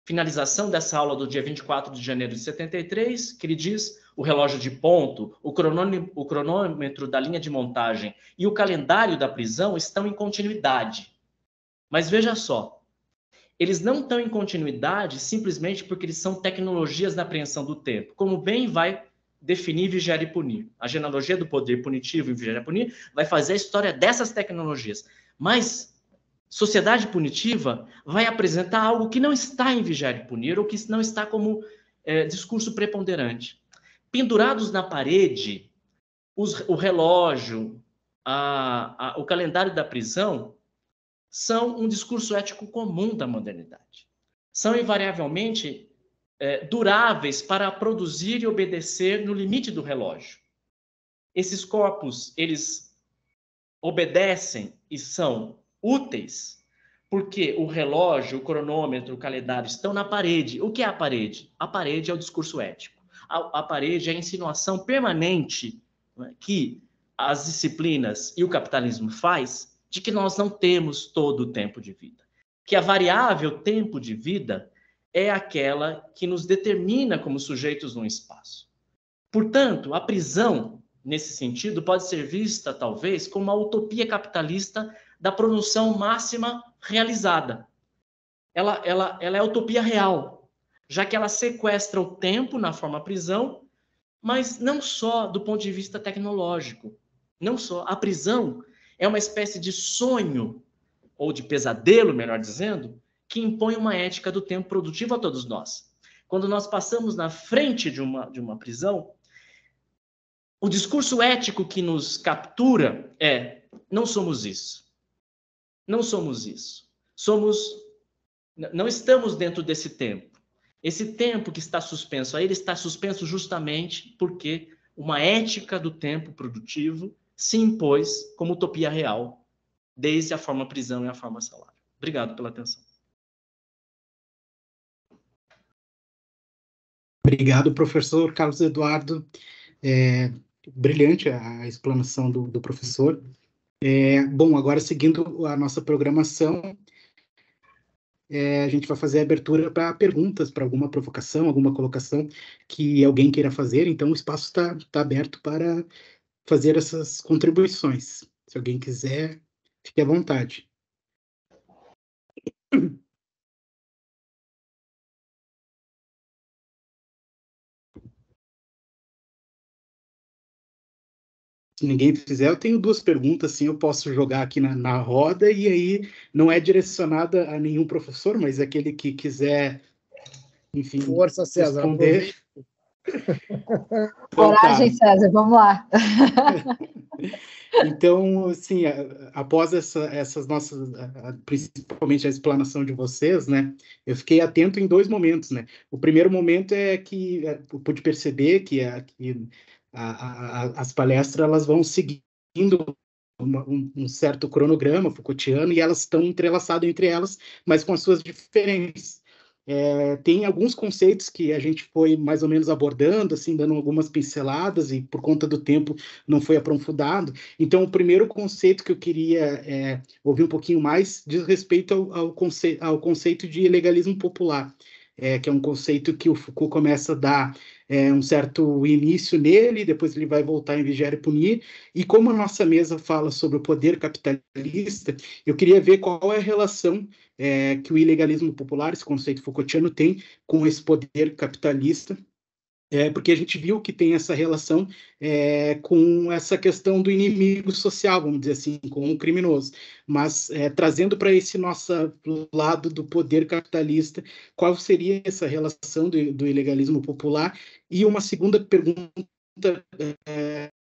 finalização dessa aula do dia 24 de janeiro de 73, que ele diz o relógio de ponto, o, o cronômetro da linha de montagem e o calendário da prisão estão em continuidade. Mas veja só, eles não estão em continuidade simplesmente porque eles são tecnologias da apreensão do tempo, como bem vai definir, vigiar e punir. A genealogia do poder punitivo e vigiar e punir vai fazer a história dessas tecnologias. Mas sociedade punitiva vai apresentar algo que não está em vigiar e punir ou que não está como é, discurso preponderante. Pendurados na parede, os, o relógio, a, a, o calendário da prisão são um discurso ético comum da modernidade. São invariavelmente é, duráveis para produzir e obedecer no limite do relógio. Esses corpos, eles obedecem e são úteis porque o relógio, o cronômetro, o calendário estão na parede. O que é a parede? A parede é o discurso ético. A, a parede é a insinuação permanente né, que as disciplinas e o capitalismo faz de que nós não temos todo o tempo de vida. Que a variável tempo de vida é aquela que nos determina como sujeitos num espaço. Portanto, a prisão, nesse sentido, pode ser vista, talvez, como a utopia capitalista da produção máxima realizada. Ela, ela, ela é a utopia real, já que ela sequestra o tempo na forma prisão, mas não só do ponto de vista tecnológico. Não só. A prisão é uma espécie de sonho, ou de pesadelo, melhor dizendo, que impõe uma ética do tempo produtivo a todos nós. Quando nós passamos na frente de uma, de uma prisão, o discurso ético que nos captura é: não somos isso. Não somos isso. Somos. Não estamos dentro desse tempo. Esse tempo que está suspenso, aí ele está suspenso justamente porque uma ética do tempo produtivo se impôs como utopia real, desde a forma prisão e a forma salário. Obrigado pela atenção. Obrigado, professor Carlos Eduardo. É, brilhante a explanação do, do professor. É, bom, agora seguindo a nossa programação, é, a gente vai fazer a abertura para perguntas, para alguma provocação, alguma colocação que alguém queira fazer. Então, o espaço está tá aberto para fazer essas contribuições. Se alguém quiser, fique à vontade. se ninguém fizer, eu tenho duas perguntas, assim, eu posso jogar aqui na, na roda, e aí não é direcionada a nenhum professor, mas aquele que quiser, enfim, Força, César, responder. Então tá. Coragem, César, vamos lá. então, assim, após essa, essas nossas, principalmente a explanação de vocês, né, eu fiquei atento em dois momentos, né. O primeiro momento é que é, eu pude perceber que, que a, a, as palestras elas vão seguindo uma, um, um, certo cronograma Foucaultiano e elas estão entrelaçadas entre elas, mas com as suas diferenças. É, tem alguns conceitos que a gente foi mais ou menos abordando, assim, dando algumas pinceladas e por conta do tempo não foi aprofundado. Então, o primeiro conceito que eu queria é, ouvir um pouquinho mais diz respeito ao, ao, conce ao conceito de legalismo popular é, que é um conceito que o Foucault começa a dar é, um certo início nele, depois ele vai voltar em Vigiar e Punir. E como a nossa mesa fala sobre o poder capitalista, eu queria ver qual é a relação é, que o ilegalismo popular, esse conceito Foucaultiano, tem com esse poder capitalista é, porque a gente viu que tem essa relação é, com essa questão do inimigo social, vamos dizer assim, com o criminoso. Mas é, trazendo para esse nosso lado do poder capitalista, qual seria essa relação do, do ilegalismo popular? E uma segunda pergunta é,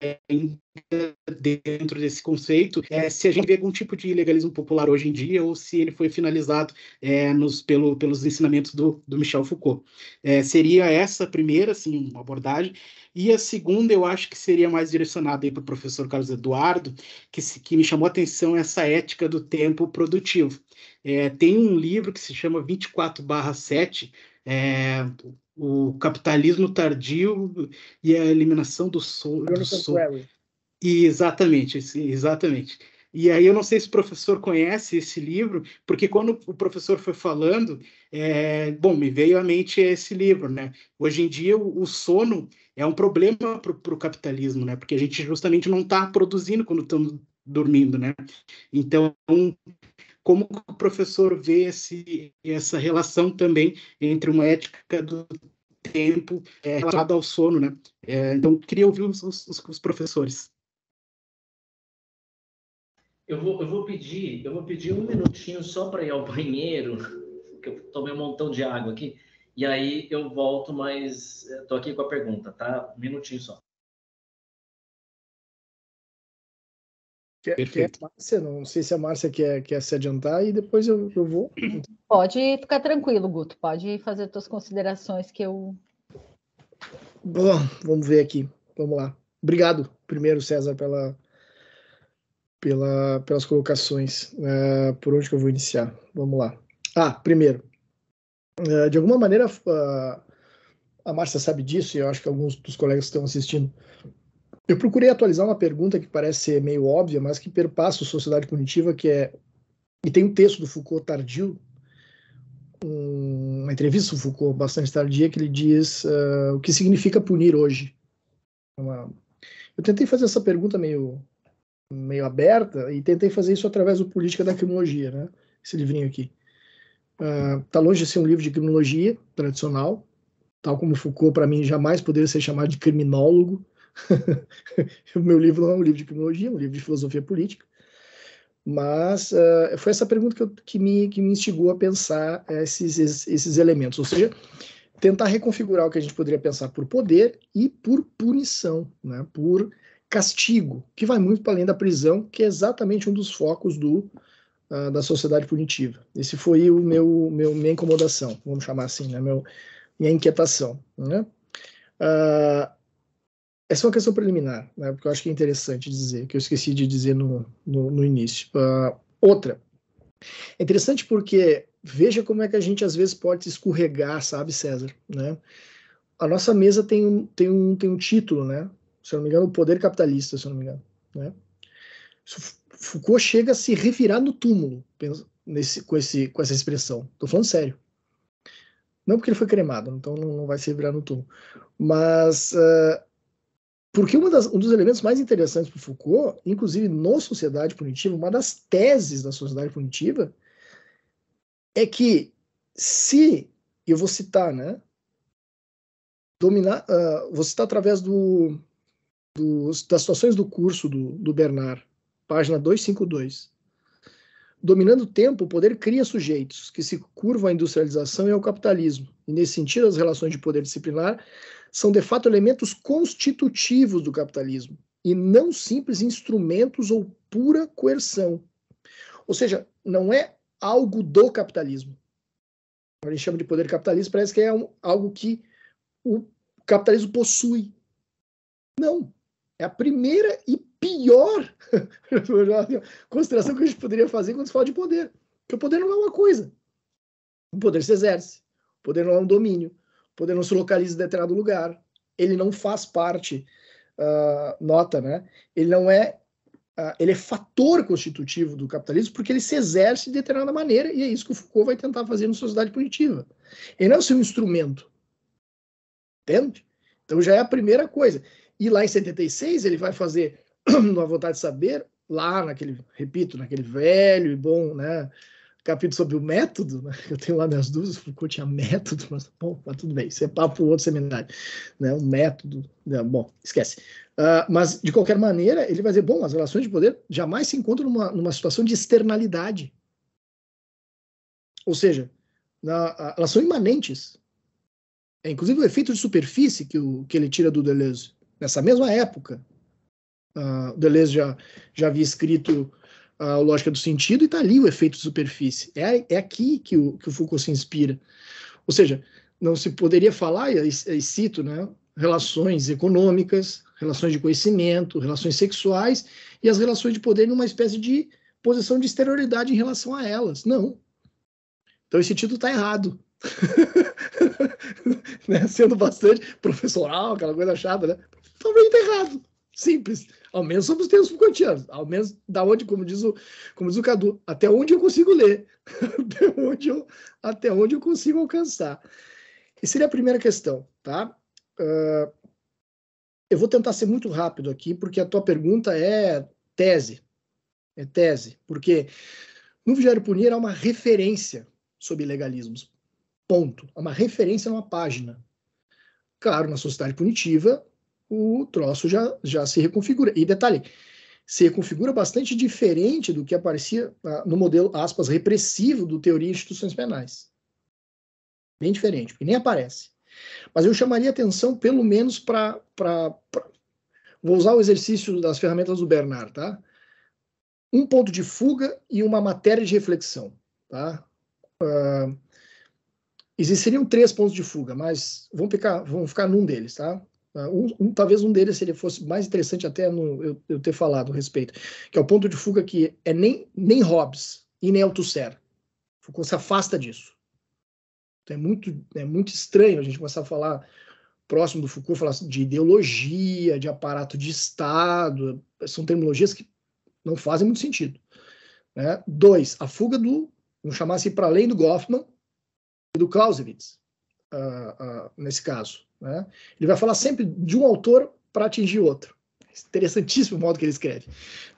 dentro desse conceito, é, se a gente vê algum tipo de ilegalismo popular hoje em dia ou se ele foi finalizado é, nos, pelo, pelos ensinamentos do, do Michel Foucault. É, seria essa a primeira assim, uma abordagem, e a segunda eu acho que seria mais direcionada para o professor Carlos Eduardo, que, que me chamou a atenção essa ética do tempo produtivo. É, tem um livro que se chama 24 7, é, o capitalismo tardio e a eliminação do sono. Do E exatamente, exatamente. E aí eu não sei se o professor conhece esse livro, porque quando o professor foi falando, é, bom, me veio à mente esse livro, né? Hoje em dia o, o sono é um problema para o pro capitalismo, né? Porque a gente justamente não está produzindo quando estamos dormindo, né? Então como o professor vê esse, essa relação também entre uma ética do tempo é, relacionada ao sono, né? É, então, queria ouvir os, os, os professores. Eu vou, eu vou pedir, eu vou pedir um minutinho só para ir ao banheiro, que eu tomei um montão de água aqui, e aí eu volto, mas estou eh, aqui com a pergunta, tá? Um minutinho só. É, é Perfeito. Márcia? Não sei se a Márcia quer, quer se adiantar e depois eu, eu vou. Pode ficar tranquilo, Guto. Pode fazer suas considerações que eu. Bom, vamos ver aqui. Vamos lá. Obrigado, primeiro, César, pela, pela, pelas colocações. Uh, por onde que eu vou iniciar? Vamos lá. Ah, primeiro. Uh, de alguma maneira, uh, a Márcia sabe disso e eu acho que alguns dos colegas que estão assistindo. Eu procurei atualizar uma pergunta que parece ser meio óbvia, mas que perpassa a sociedade punitiva, que é e tem um texto do Foucault tardio, uma entrevista do Foucault bastante tardia que ele diz uh, o que significa punir hoje. É uma, eu tentei fazer essa pergunta meio meio aberta e tentei fazer isso através do Política da Criminologia, né? Esse livrinho aqui. Está ah, uh, longe de ser um livro de criminologia tradicional, tal como Foucault, para mim, jamais poderia ser chamado de criminólogo, o meu livro não é um livro de criminologia, é um livro de filosofia política. Mas uh, foi essa pergunta que, eu, que, me, que me instigou a pensar eh, esses, esses, elementos, ou seja, tentar reconfigurar o que a gente poderia pensar por poder e por punição, né? por castigo, que vai muito para além da prisão, que é exatamente um dos focos do, uh, da sociedade punitiva. Esse foi o meu, meu minha incomodação, vamos chamar assim, né? meu, minha inquietação. Né? Uh, essa é uma questão preliminar, né, porque eu acho que é interessante dizer, que eu esqueci de dizer no, no, no início. Uh, outra, é interessante porque veja como é que a gente às vezes pode escorregar, sabe, César? Né? A nossa mesa tem um, tem, um, tem um título, né? Se eu não me engano, o poder capitalista, se eu não me engano. Né? Foucault chega a se revirar no túmulo nesse, com, esse, com essa expressão. Estou falando sério. Não porque ele foi cremado, então não, não vai se revirar no túmulo. Mas uh, porque das, um dos elementos mais interessantes para Foucault, inclusive no Sociedade Punitiva, uma das teses da Sociedade Punitiva, é que se, eu vou citar, né? Dominar, uh, vou citar através do, do, das situações do curso do, do Bernard, página 252. Dominando o tempo, o poder cria sujeitos que se curvam à industrialização e ao capitalismo. E nesse sentido, as relações de poder disciplinar são de fato elementos constitutivos do capitalismo e não simples instrumentos ou pura coerção. Ou seja, não é algo do capitalismo. A gente chama de poder capitalista, parece que é um, algo que o capitalismo possui. Não. É a primeira e pior consideração que a gente poderia fazer quando se fala de poder. Porque o poder não é uma coisa. O poder se exerce. O poder não é um domínio. O poder não se localiza em determinado lugar. Ele não faz parte. Uh, nota, né? Ele não é. Uh, ele é fator constitutivo do capitalismo porque ele se exerce de determinada maneira e é isso que o Foucault vai tentar fazer na sociedade punitiva. Ele não é o seu instrumento. Entende? Então já é a primeira coisa. E lá em 76 ele vai fazer uma vontade de saber, lá naquele, repito, naquele velho e bom, né, capítulo sobre o método, né? eu tenho lá minhas dúvidas, Foucault tinha método, mas, bom, mas tudo bem, isso é papo para outro seminário, né, o método, né? bom, esquece. Uh, mas, de qualquer maneira, ele vai dizer, bom, as relações de poder jamais se encontram numa, numa situação de externalidade. Ou seja, na, elas são imanentes. É, inclusive o efeito de superfície que, o, que ele tira do Deleuze, nessa mesma época, Uh, Deleuze já, já havia escrito a ah, lógica do sentido e está ali o efeito de superfície. É, é aqui que o, que o Foucault se inspira. Ou seja, não se poderia falar, e, e cito, né, relações econômicas, relações de conhecimento, relações sexuais e as relações de poder numa espécie de posição de exterioridade em relação a elas. Não. Então esse título está errado. né? Sendo bastante professoral, aquela coisa chata, né? está errado. Simples. Ao menos somos tempos Foucaultianos. Ao menos da onde, como diz o, como diz o Cadu, até onde eu consigo ler, até, onde eu, até onde eu consigo alcançar. Essa seria a primeira questão, tá? Uh, eu vou tentar ser muito rápido aqui, porque a tua pergunta é tese. É tese, porque no Vigério Punir há uma referência sobre legalismos. Ponto. Há uma referência numa página. Claro, na sociedade punitiva, o troço já, já se reconfigura. E detalhe, se reconfigura bastante diferente do que aparecia ah, no modelo, aspas, repressivo do teoria de instituições penais. Bem diferente, porque nem aparece. Mas eu chamaria atenção, pelo menos, para. Vou usar o exercício das ferramentas do Bernard, tá? Um ponto de fuga e uma matéria de reflexão, tá? Uh, existiriam três pontos de fuga, mas vamos ficar, vamos ficar num deles, tá? Ah, um, um, talvez um deles ele fosse mais interessante até no, eu, eu, ter falado a respeito, que é o ponto de fuga que é nem, nem Hobbes e nem Althusser. Foucault se afasta disso. Então é muito, é muito estranho a gente começar a falar próximo do Foucault, falar de ideologia, de aparato de Estado. São terminologias que não fazem muito sentido. Né? Dois, a fuga do, vamos chamar assim, para além do Goffman e do Clausewitz uh, uh, nesse caso. Né? Ele vai falar sempre de um autor para atingir outro. Interessantíssimo o modo que ele escreve.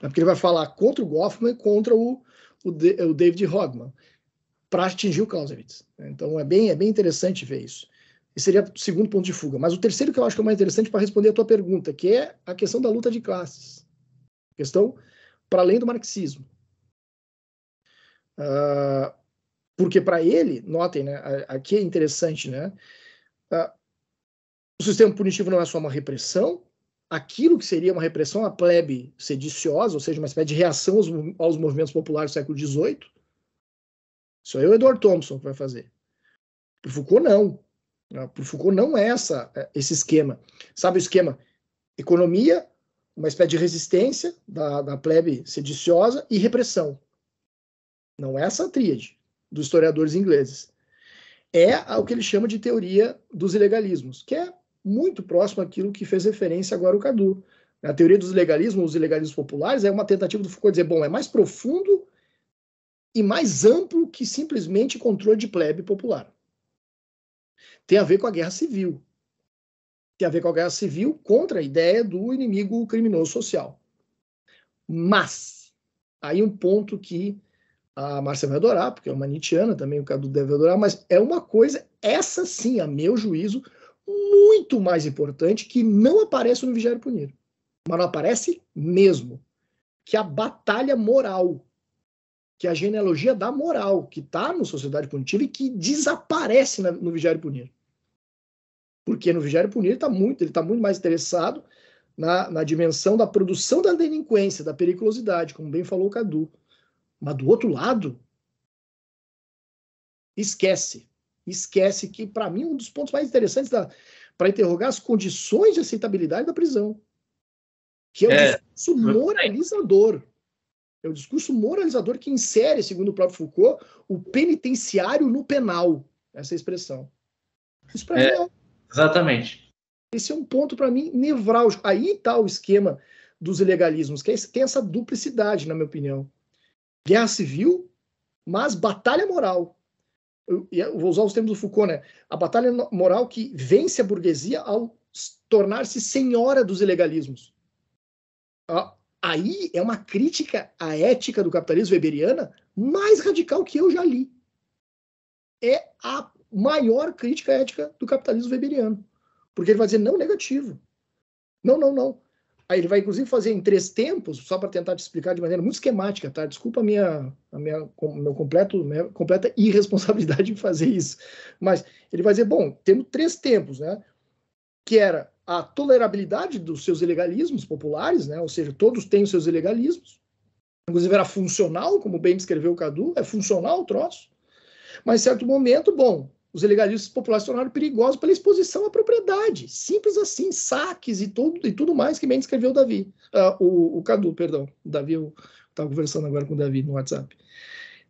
Né? Porque ele vai falar contra o Goffman e contra o, o, de, o David Hogman para atingir o Clausewitz. Né? Então é bem, é bem interessante ver isso. Esse seria o segundo ponto de fuga. Mas o terceiro que eu acho que é o mais interessante para responder a tua pergunta, que é a questão da luta de classes. Questão para além do marxismo. Uh, porque para ele, notem, né, aqui é interessante, né? Uh, o sistema punitivo não é só uma repressão, aquilo que seria uma repressão à plebe sediciosa, ou seja, uma espécie de reação aos, aos movimentos populares do século XVIII. Isso aí é o Edward Thompson que vai fazer. Para Foucault, não. Né, para Foucault, não é essa, é, esse esquema. Sabe o esquema? Economia, uma espécie de resistência da, da plebe sediciosa e repressão. Não é essa tríade dos historiadores ingleses. É o que ele chama de teoria dos ilegalismos, que é muito próximo àquilo que fez referência agora o Cadu. A teoria dos ilegalismos os ilegalismos populares, é uma tentativa do Foucault dizer, bom, é mais profundo e mais amplo que simplesmente controle de plebe popular. Tem a ver com a guerra civil. Tem a ver com a guerra civil contra a ideia do inimigo criminoso social. Mas, aí um ponto que a Márcia vai adorar, porque é uma Nietzscheana também, o Cadu deve adorar, mas é uma coisa, essa sim, a meu juízo, muito mais importante, que não aparece no Vigério Punir. Mas não aparece mesmo. Que é a batalha moral, que é a genealogia da moral, que está no Sociedade Punitiva e que desaparece na, no Vigério Punir. Porque no Vigério Punir está muito, ele está muito mais interessado na, na dimensão da produção da delinquência, da periculosidade, como bem falou o Cadu mas do outro lado, esquece. Esquece que, para mim, um dos pontos mais interessantes para interrogar as condições de aceitabilidade da prisão, que é um é. discurso moralizador. É o um discurso moralizador que insere, segundo o próprio Foucault, o penitenciário no penal. Essa é expressão. Isso para é, mim é. é exatamente. Esse é um ponto, para mim, nevrálgico. Aí está o esquema dos ilegalismos, que é, tem essa duplicidade, na minha opinião guerra civil, mas batalha moral. Eu, eu vou usar os termos do Foucault, né? A batalha moral que vence a burguesia ao tornar-se senhora dos ilegalismos. Aí é uma crítica à ética do capitalismo weberiana mais radical que eu já li. É a maior crítica ética do capitalismo weberiano. Porque ele vai dizer, não, negativo. Não, não, não. Aí ele vai, inclusive, fazer em três tempos, só para tentar te explicar de maneira muito esquemática, tá? Desculpa a minha, a minha, meu completo, minha completa irresponsabilidade em fazer isso. Mas ele vai dizer, bom, temos três tempos, né? Que era a tolerabilidade dos seus ilegalismos populares, né? Ou seja, todos têm os seus ilegalismos. Inclusive era funcional, como bem descreveu o Cadu, é funcional o troço. Mas, em certo momento, bom, os ilegalistas populares se tornaram perigosos pela exposição à propriedade. Simples assim, saques e tudo, e tudo mais que bem descreveu o Davi. Uh, o, o, Cadu, perdão. O Davi, eu estava conversando agora com o Davi no WhatsApp.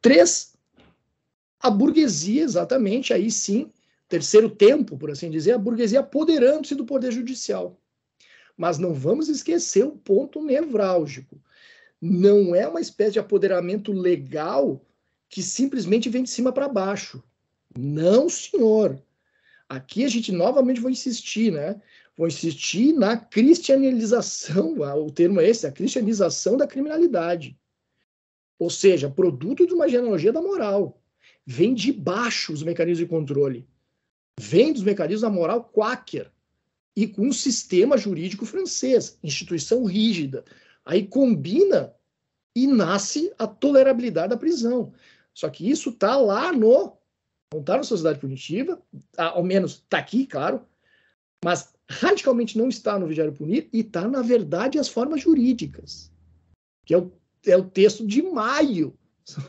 Três, a burguesia, exatamente, aí sim, terceiro tempo, por assim dizer, a burguesia apoderando-se do poder judicial. Mas não vamos esquecer o um ponto nevrálgico. Não é uma espécie de apoderamento legal que simplesmente vem de cima para baixo. Não, senhor. Aqui a gente novamente vou insistir, né? Vou insistir na cristianização, o termo é esse, a cristianização da criminalidade. Ou seja, produto de uma genealogia da moral. Vem de baixo os mecanismos de controle. Vem dos mecanismos da moral quaker e com um sistema jurídico francês, instituição rígida. Aí combina e nasce a tolerabilidade da prisão. Só que isso está lá no montaram sociedade punitiva, ao menos está aqui, claro, mas radicalmente não está no Vigiário Punir e está, na verdade, as formas jurídicas, que é o, é o texto de maio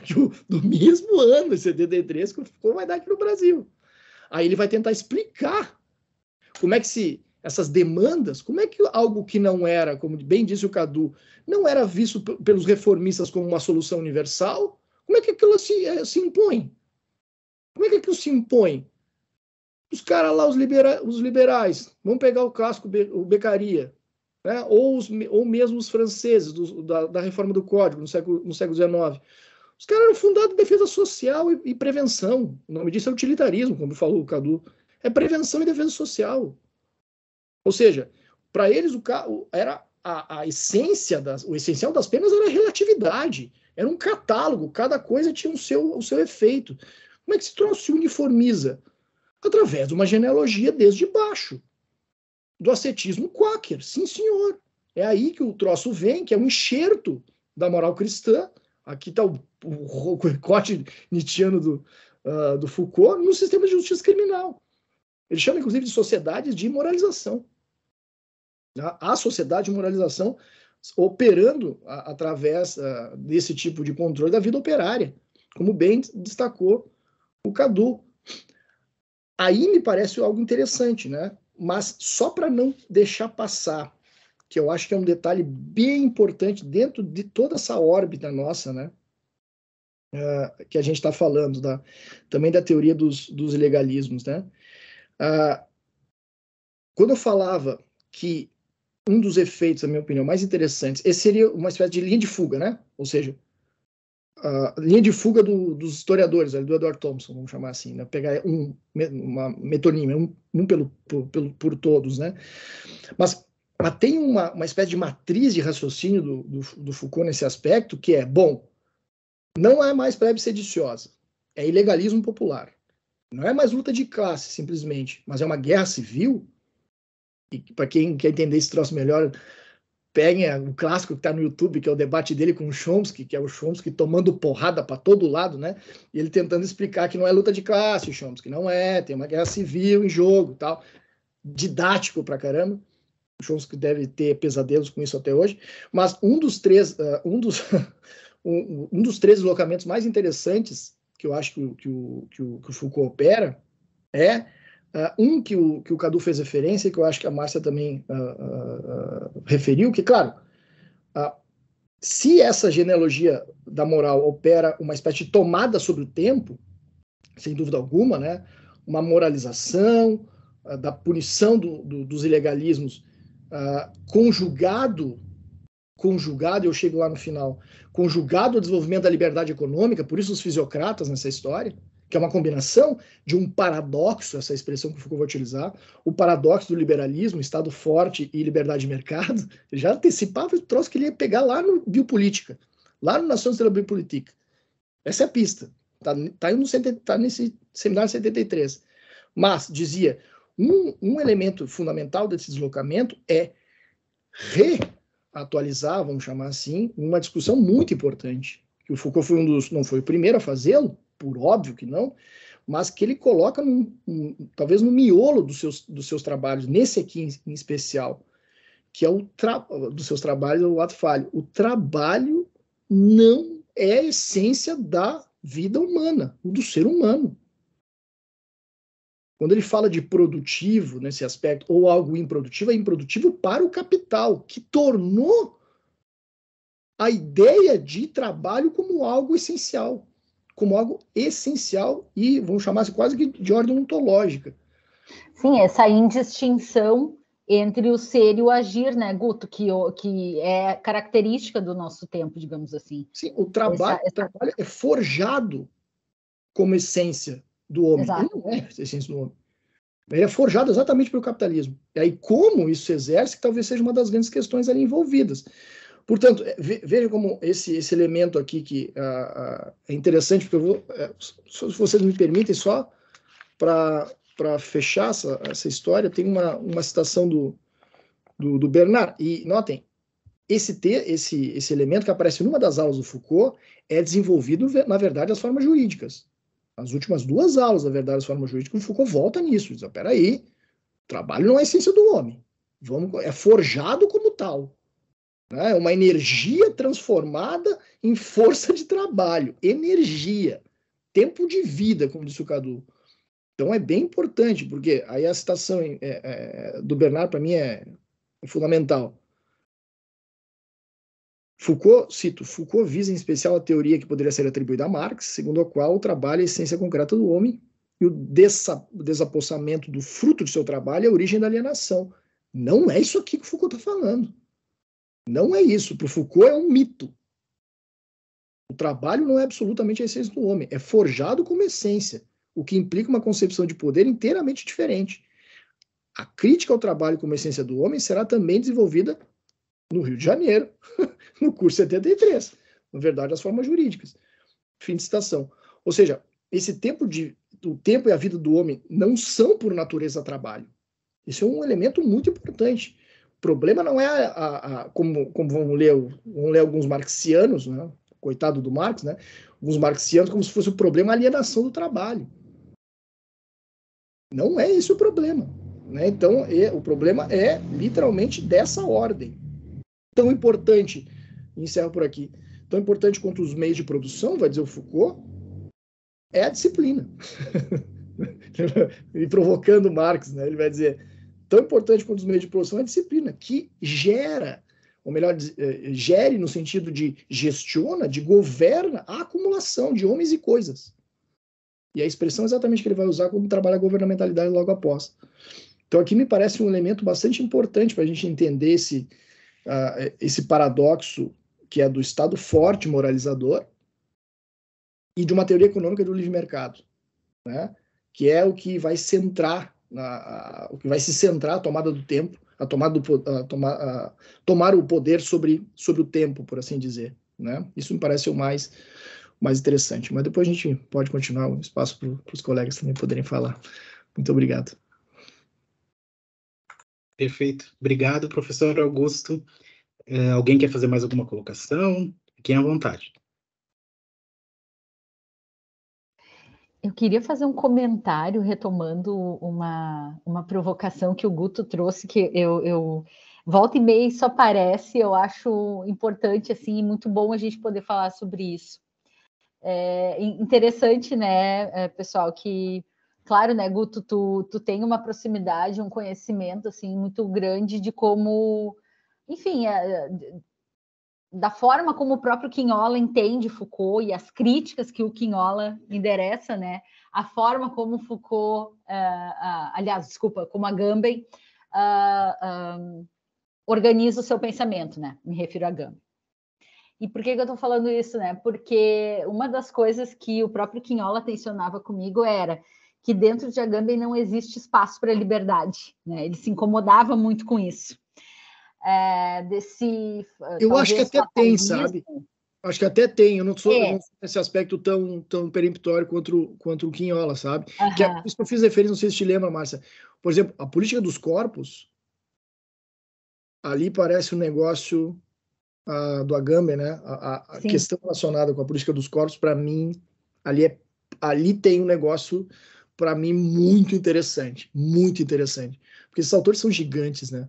do mesmo ano, em 73, 3 que ficou vai dar no Brasil. Aí ele vai tentar explicar como é que se essas demandas, como é que algo que não era, como bem disse o Cadu, não era visto pelos reformistas como uma solução universal, como é que aquilo se, eh, se impõe? Como é que aquilo é se impõe? Os caras lá, os, libera os liberais, vão pegar o casco, o Becaria, né? ou, os, ou mesmo os franceses do, da, da, reforma do Código no século, no século XIX. Os caras eram fundados em defesa social e, e prevenção. O nome disso é utilitarismo, como falou o Cadu. É prevenção e defesa social. Ou seja, para eles o era a, a essência das, o essencial das penas era a relatividade. Era um catálogo, cada coisa tinha o seu, o seu efeito. Como é que esse troço se uniformiza? Através de uma genealogia desde baixo, do ascetismo quaker, sim senhor. É aí que o troço vem, que é um enxerto da moral cristã. Aqui está o, o, o recorte do, uh, do Foucault no sistema de justiça criminal. Ele chama, inclusive, de sociedades de moralização. Né? A sociedade de moralização operando a, através a, ah, desse tipo de controle da vida operária, como bem destacou o Cadu. Aí me parece algo interessante, né? Mas só para não deixar passar, que eu acho que é um detalhe bem importante dentro de toda essa órbita nossa, né? Uh, que a gente está falando, da, também da teoria dos, dos legalismos, né? Uh, quando eu falava que um dos efeitos, na minha opinião, mais interessantes, esse seria uma espécie de linha de fuga, né? Ou seja, a linha de fuga do, dos historiadores, do Edward Thompson, vamos chamar assim, né? pegar um, uma metonímia, um, um pelo, por, pelo, por todos, né? Mas, mas tem uma, uma espécie de matriz de raciocínio do, do, do Foucault nesse aspecto, que é, bom, não é mais plebe sediciosa, é ilegalismo popular. Não é mais luta de classe, simplesmente, mas é uma guerra civil, e para quem quer entender esse troço melhor, Peguem o um clássico que está no YouTube, que é o debate dele com o Chomsky, que é o Chomsky tomando porrada para todo lado, né? E ele tentando explicar que não é luta de classe, Chomsky, não é, tem uma guerra civil em jogo tal. Didático para caramba. O Chomsky deve ter pesadelos com isso até hoje. Mas um dos três, uh, um, dos, um, um, dos três deslocamentos mais interessantes que eu acho que, que, o que o, que o Foucault opera é Uh, um que o, que o Cadu fez referência, que eu acho que a Márcia também uh, uh, referiu, que, claro, se essa genealogia da moral opera uma espécie de tomada sobre o tempo, sem dúvida alguma, né, uma moralização da punição do, do, dos ilegalismos conjugado conjugado, eu chego lá no final, conjugado ao desenvolvimento da liberdade econômica, por isso os fisiocratas nessa história, que é uma combinação de um paradoxo, essa expressão que o Foucault vai utilizar, o paradoxo do liberalismo, Estado forte e liberdade de mercado, ele já antecipava o troço que ele ia pegar lá no Biopolítica, lá no Nações de Biopolítica. Essa é a pista. Está tá, tá, tá nesse seminário 73. Mas, dizia, um, um elemento fundamental desse deslocamento é reatualizar, vamos chamar assim, uma discussão muito importante, que o Foucault foi um dos, não foi o primeiro a fazê-lo, por óbvio que não, mas que ele coloca num, um, talvez no miolo dos seus, dos seus trabalhos, nesse aqui em, em especial, que é o dos seus trabalhos, é o ato falho. O trabalho não é a essência da vida humana, do ser humano. Quando ele fala de produtivo nesse aspecto, ou algo improdutivo, é improdutivo para o capital, que tornou a ideia de trabalho como algo essencial como algo essencial e, vamos chamar assim, quase que de ordem ontológica. Sim, essa indistinção entre o ser e o agir, né, Guto, que, que é característica do nosso tempo, digamos assim. Sim, o trabalho, essa, essa... o trabalho é forjado como essência do homem. Exato. Ele não é essência do homem. Ele é forjado exatamente pelo capitalismo. E aí, como isso se exerce, que talvez seja uma das grandes questões ali envolvidas. Portanto, é, veja como esse, esse elemento aqui que uh, uh, é interessante, porque eu vou, uh, se vocês me permitem, só para fechar essa, essa história, tem uma, uma citação do, do, do Bernard. E notem, esse, te, esse, esse elemento que aparece numa das aulas do Foucault é desenvolvido, na verdade, as formas jurídicas. As últimas duas aulas, na verdade, as formas jurídicas, o Foucault volta nisso. Diz, ah, peraí, trabalho não é essência do homem. Vamos, é forjado como tal. Né? É uma energia transformada em força de trabalho, energia, tempo de vida, como disse o Cadu. Então é bem importante, porque aí a citação é, é, do Bernard para mim é, é fundamental. Foucault, cito, Foucault visa em especial a teoria que poderia ser atribuída a Marx, segundo a qual o trabalho é a essência concreta do homem e o desapossamento do fruto de seu trabalho é a origem da alienação. Não é isso aqui que Foucault está falando. Não é isso. Para o Foucault é um mito. O trabalho não é absolutamente a essência do homem, é forjado como essência, o que implica uma concepção de poder inteiramente diferente. A crítica ao trabalho como essência do homem será também desenvolvida no Rio de Janeiro, no curso 73, na verdade, as formas jurídicas. Fim de citação. Ou seja, esse tempo de o tempo e a vida do homem não são por natureza trabalho. Isso é um elemento muito importante problema não é a, a, a como, como vão ler, vão ler alguns marxianos, né? coitado do Marx, né? Alguns marxianos como se fosse o problema a alienação do trabalho. Não é esse o problema. Né? Então, é, o problema é literalmente dessa ordem. Tão importante, encerro por aqui, tão importante quanto os meios de produção, vai dizer o Foucault, é a disciplina. e provocando Marx, né? ele vai dizer tão importante quanto os meios de produção é a disciplina, que gera, ou melhor, eh, gere no sentido de gestiona, de governa a acumulação de homens e coisas. E a expressão é exatamente que ele vai usar quando trabalha a governamentalidade logo após. Então, aqui me parece um elemento bastante importante para a gente entender esse, uh, esse paradoxo que é do Estado forte moralizador e de uma teoria econômica do livre mercado, né? que é o que vai centrar a, o que vai se centrar a tomada do tempo, a tomada do, a, toma, tomar o poder sobre, sobre o tempo, por assim dizer. Né? Isso me parece o mais, mais interessante. Mas depois a gente pode continuar, um espaço para os colegas também poderem falar. Muito obrigado. Perfeito. Obrigado, professor Augusto. É, alguém quer fazer mais alguma colocação? Fiquem à vontade. Eu queria fazer um comentário retomando uma, uma provocação que o Guto trouxe, que eu, eu volta e meia só aparece, eu acho importante assim, muito bom a gente poder falar sobre isso. É interessante, né, é, pessoal, que claro, né, Guto, tu, tu tem uma proximidade, um conhecimento assim muito grande de como, enfim, é, da forma como o próprio Quinhola entende Foucault e as críticas que o Quinhola endereça, né? A forma como Foucault, uh, uh, aliás, desculpa, como a Gambem uh, ah, organiza o seu pensamento, né? Me refiro a Gambem. E por que, que eu estou falando isso, né? Porque uma das coisas que o próprio Quinhola tensionava comigo era que dentro de Agamben não existe espaço para liberdade, né? Ele se incomodava muito com isso é, desse. Eh, eu acho que até fatalismo. tem, sabe? Acho que até tem, eu não sou, é. nesse aspecto tão, tão peremptório quanto, quanto o Quinhola, sabe? Uhum. Que é isso que eu fiz referência, não sei se te lembra, Márcia. Por exemplo, a política dos corpos, ali parece um negócio uh, do Agamben, né? A, a, a questão relacionada com a política dos corpos, para mim, ali, é, ali tem um negócio, para mim, muito interessante, muito interessante. Porque esses autores são gigantes, né?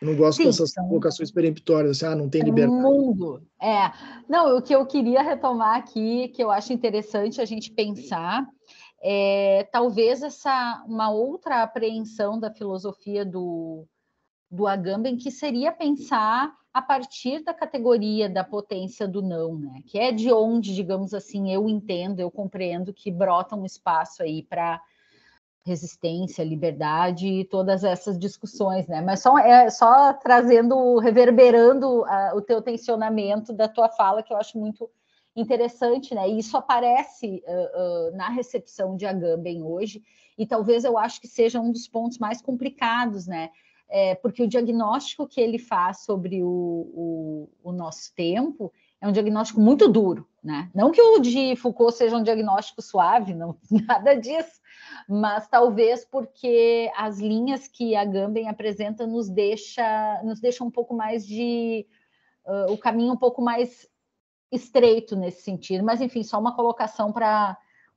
Eu não gosto Sim, dessas então... colocações peremptórias, assim, ah, não tem é liberdade. No mundo, é. Não, o que eu queria retomar aqui, que eu acho interessante a gente pensar, é talvez essa uma outra apreensão da filosofia do, do Agamben, que seria pensar a partir da categoria da potência do não, né? Que é de onde, digamos assim, eu entendo, eu compreendo que brota um espaço aí para resistência, liberdade e todas essas discussões, né? Mas só, é, só trazendo, reverberando a, ah, o teu tensionamento da tua fala, que eu acho muito interessante, né? E isso aparece uh, uh, na recepção de Agamben hoje, e talvez eu acho que seja um dos pontos mais complicados, né? É, porque o diagnóstico que ele faz sobre o, o, o nosso tempo é um diagnóstico muito duro, né? Não que o de Foucault seja um diagnóstico suave, não, nada disso, mas talvez porque as linhas que a Gambem apresenta nos deixa, nos deixa um pouco mais de uh, o caminho um pouco mais estreito nesse sentido. Mas enfim, só uma colocação para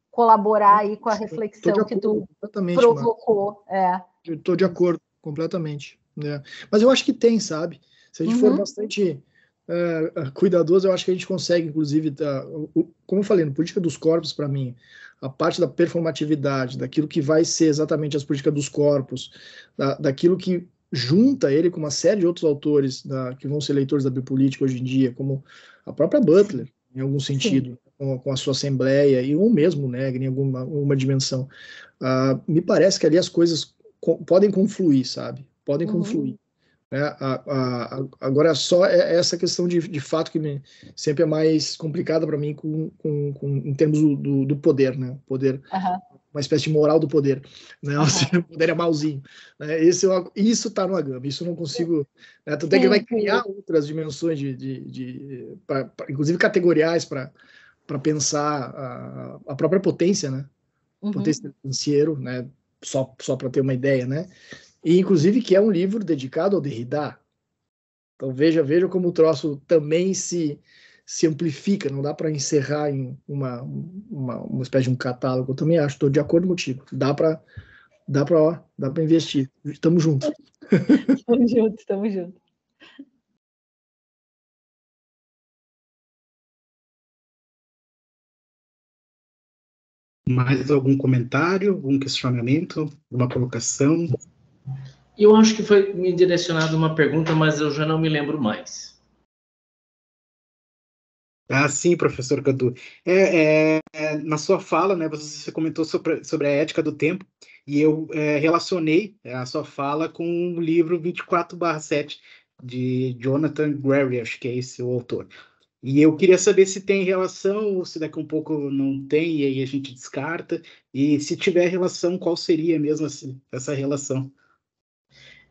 colaborar aí com a reflexão acordo, que tu provocou. É. Estou de acordo completamente. Né? Mas eu acho que tem, sabe? Se a gente uhum. for bastante uh, cuidadoso, eu acho que a gente consegue, inclusive, tá, o, como eu falei, na política dos corpos, para mim, a parte da performatividade, daquilo que vai ser exatamente as políticas dos corpos, da, daquilo que junta ele com uma série de outros autores da, que vão ser leitores da biopolítica hoje em dia, como a própria Butler, em algum sentido, com, com, a sua assembleia, e ou mesmo Negri, né, em alguma, alguma dimensão. Uh, me parece que ali as coisas co podem confluir, sabe? Podem uhum. confluir. Né? A, a, a, agora, só é essa questão de, de fato que me, sempre é mais complicada para mim com, com, com, em termos do, do, do poder, né? Poder, uhum. uma espécie de moral do poder, né? Uhum. Seja, o poder é malzinho. Né? Esse, isso está no gama, isso eu não consigo... Né? Tanto é que vai criar outras dimensões, de, de, de pra, pra, inclusive categoriais, para pensar a, a própria potência, né? Uhum. Potência financeira, né? Só, só para ter uma ideia, né? e inclusive que é um livro dedicado ao Derrida. Então veja, veja como o troço também se se amplifica, não dá para encerrar em uma, uma, uma espécie de um catálogo. Eu também acho, estou de acordo contigo. Dá para dá para dá para investir. Estamos juntos. Estamos juntos, estamos juntos. Mais algum comentário, algum questionamento, alguma colocação? Eu acho que foi me direcionada uma pergunta, mas eu já não me lembro mais. Ah, sim, professor Cadu. É, é, na sua fala, né, você comentou sobre, sobre a ética do tempo, e eu é, relacionei é, a sua fala com o livro 24/7 de Jonathan Gray, acho que é esse o autor. E eu queria saber se tem relação, ou se daqui a um pouco não tem, e aí a gente descarta, e se tiver relação, qual seria mesmo assim, essa relação?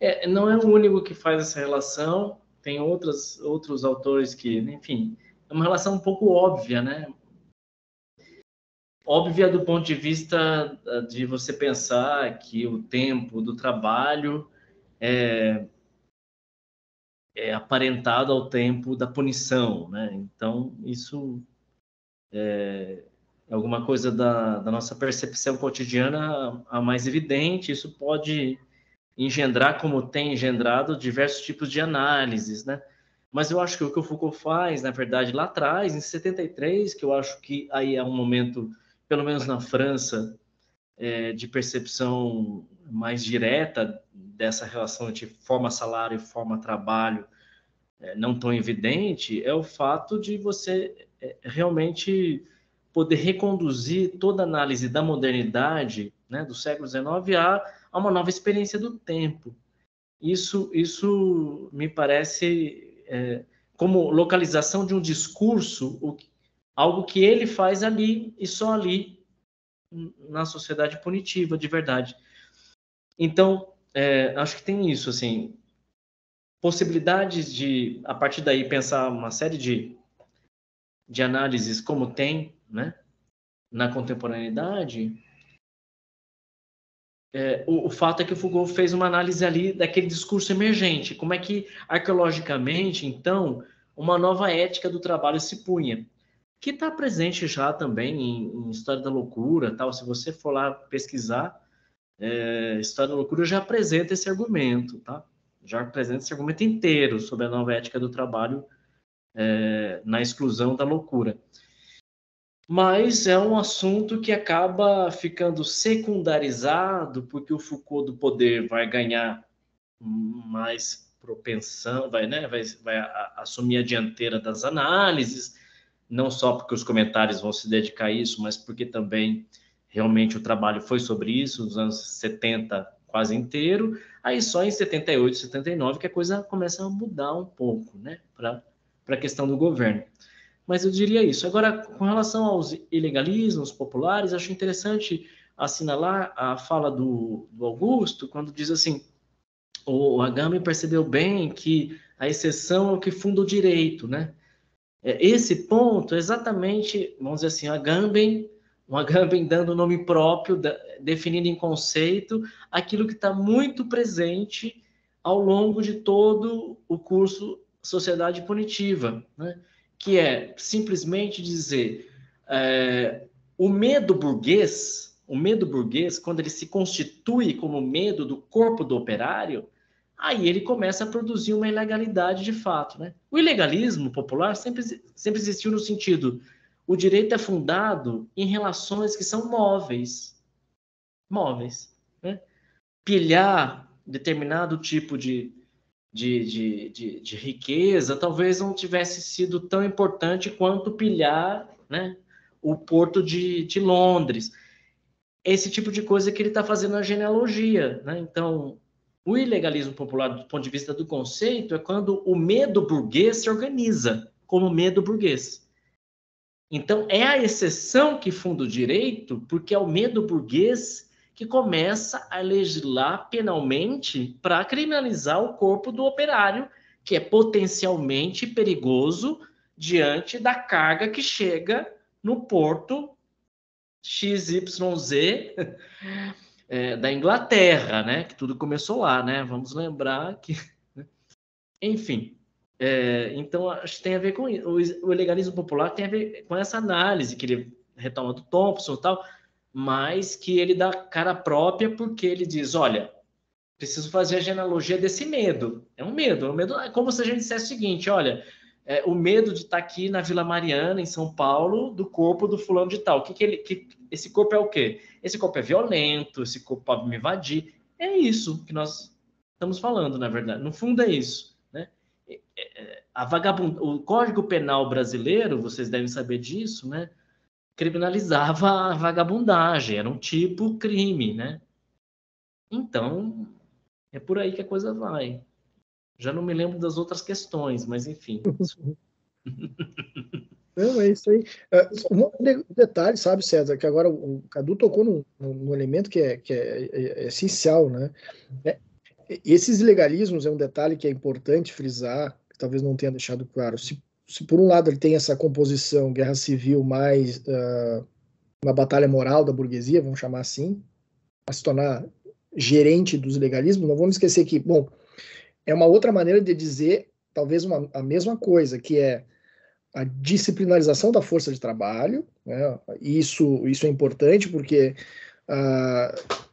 É, não é o único que faz essa relação, tem outras, outros autores que, enfim, é uma relação um pouco óbvia, né? Óbvia do ponto de vista ah, de você pensar que o tempo do trabalho é, é aparentado ao tempo da punição, né? Então, isso é, é alguma coisa da, da nossa percepção cotidiana a mais evidente, isso pode engendrar, como tem engendrado, diversos tipos de análises, né? Mas eu acho que o que o Foucault faz, na verdade, lá atrás, em 73, que eu acho que aí é um momento, pelo menos na França, é, de percepção mais direta dessa relação entre forma salário e forma trabalho, é, não tão evidente, é o fato de você é, realmente poder reconduzir toda a análise da modernidade, né, do século XIX, a a uma nova experiência do tempo. Isso, isso me parece é, como localização de um discurso, o, algo que ele faz ali e só ali na sociedade punitiva de verdade. Então, é, acho que tem isso, assim, possibilidades de, a partir daí, pensar uma série de, de análises como tem, né, na contemporaneidade, é, o, o, fato é que o Foucault fez uma análise ali daquele discurso emergente. Como é que, arqueologicamente, então, uma nova ética do trabalho se punha? Que está presente já também em, em, História da Loucura, tal. Se você for lá pesquisar, é, História da Loucura já apresenta esse argumento, tá? Já apresenta esse argumento inteiro sobre a nova ética do trabalho é, na exclusão da loucura mas é um assunto que acaba ficando secundarizado, porque o Foucault do poder vai ganhar mais propensão, vai, né, vai, vai assumir a dianteira das análises, não só porque os comentários vão se dedicar a isso, mas porque também realmente o trabalho foi sobre isso nos anos 70 quase inteiro. Aí só em 78, 79 que a coisa começa a mudar um pouco, né, para a questão do governo mas eu diria isso. Agora, com relação aos ilegalismos populares, acho interessante assinalar a fala do, do Augusto, quando diz assim: o Agami percebeu bem que a exceção é o que funda o direito, né? É, esse ponto, é exatamente, vamos dizer assim, Agamben, um Agamben dando nome próprio, definindo em conceito aquilo que está muito presente ao longo de todo o curso Sociedade Punitiva, né? que é simplesmente dizer é, o medo burguês, o medo burguês, quando ele se constitui como medo do corpo do operário, aí ele começa a produzir uma ilegalidade de fato. Né? O ilegalismo popular sempre, sempre existiu no sentido o direito é fundado em relações que são móveis. Móveis. Né? Pilhar determinado tipo de de, de, de, de, riqueza, talvez não tivesse sido tão importante quanto pilhar né, o porto de, de Londres. Esse tipo de coisa que ele está fazendo na genealogia. Né? Então, o ilegalismo popular, do ponto de vista do conceito, é quando o medo burguês se organiza como medo burguês. Então, é a exceção que funda o direito, porque é o medo burguês que começa a legislar penalmente para criminalizar o corpo do operário, que é potencialmente perigoso diante da carga que chega no porto XYZ é, da Inglaterra, né? Que tudo começou lá, né? Vamos lembrar que. Enfim. É, então, acho que tem a ver com isso. O, o legalismo popular tem a ver com essa análise que ele retoma do Thompson e tal, mas que ele dá cara própria porque ele diz, olha, preciso fazer a genealogia desse medo. É um medo, é um medo, é como se a gente dissesse o seguinte, olha, é, o medo de estar tá aqui na Vila Mariana, em São Paulo, do corpo do fulano de tal. Que que ele, que, esse corpo é o quê? Esse corpo é violento, esse corpo pode me invadir. É isso que nós estamos falando, na verdade. No fundo, é isso. Né? É, é, a vagabund... O Código Penal brasileiro, vocês devem saber disso, né? criminalizava a vagabundagem, era um tipo crime, né? Então, é por aí que a coisa vai. Já não me lembro das outras questões, mas enfim. Não, é isso aí. É, um detalhe, sabe, César, que agora o Cadu tocou num, elemento que, é, que é, é, é, essencial, né? É, esses legalismos é um detalhe que é importante frisar, que talvez não tenha deixado claro. Se se por um lado ele tem essa composição guerra civil mais uh, uma batalha moral da burguesia, vamos chamar assim, a se tornar gerente dos legalismos, não vamos esquecer que, bom, é uma outra maneira de dizer talvez uma, a mesma coisa, que é a disciplinarização da força de trabalho. Né? Isso, isso é importante porque uh,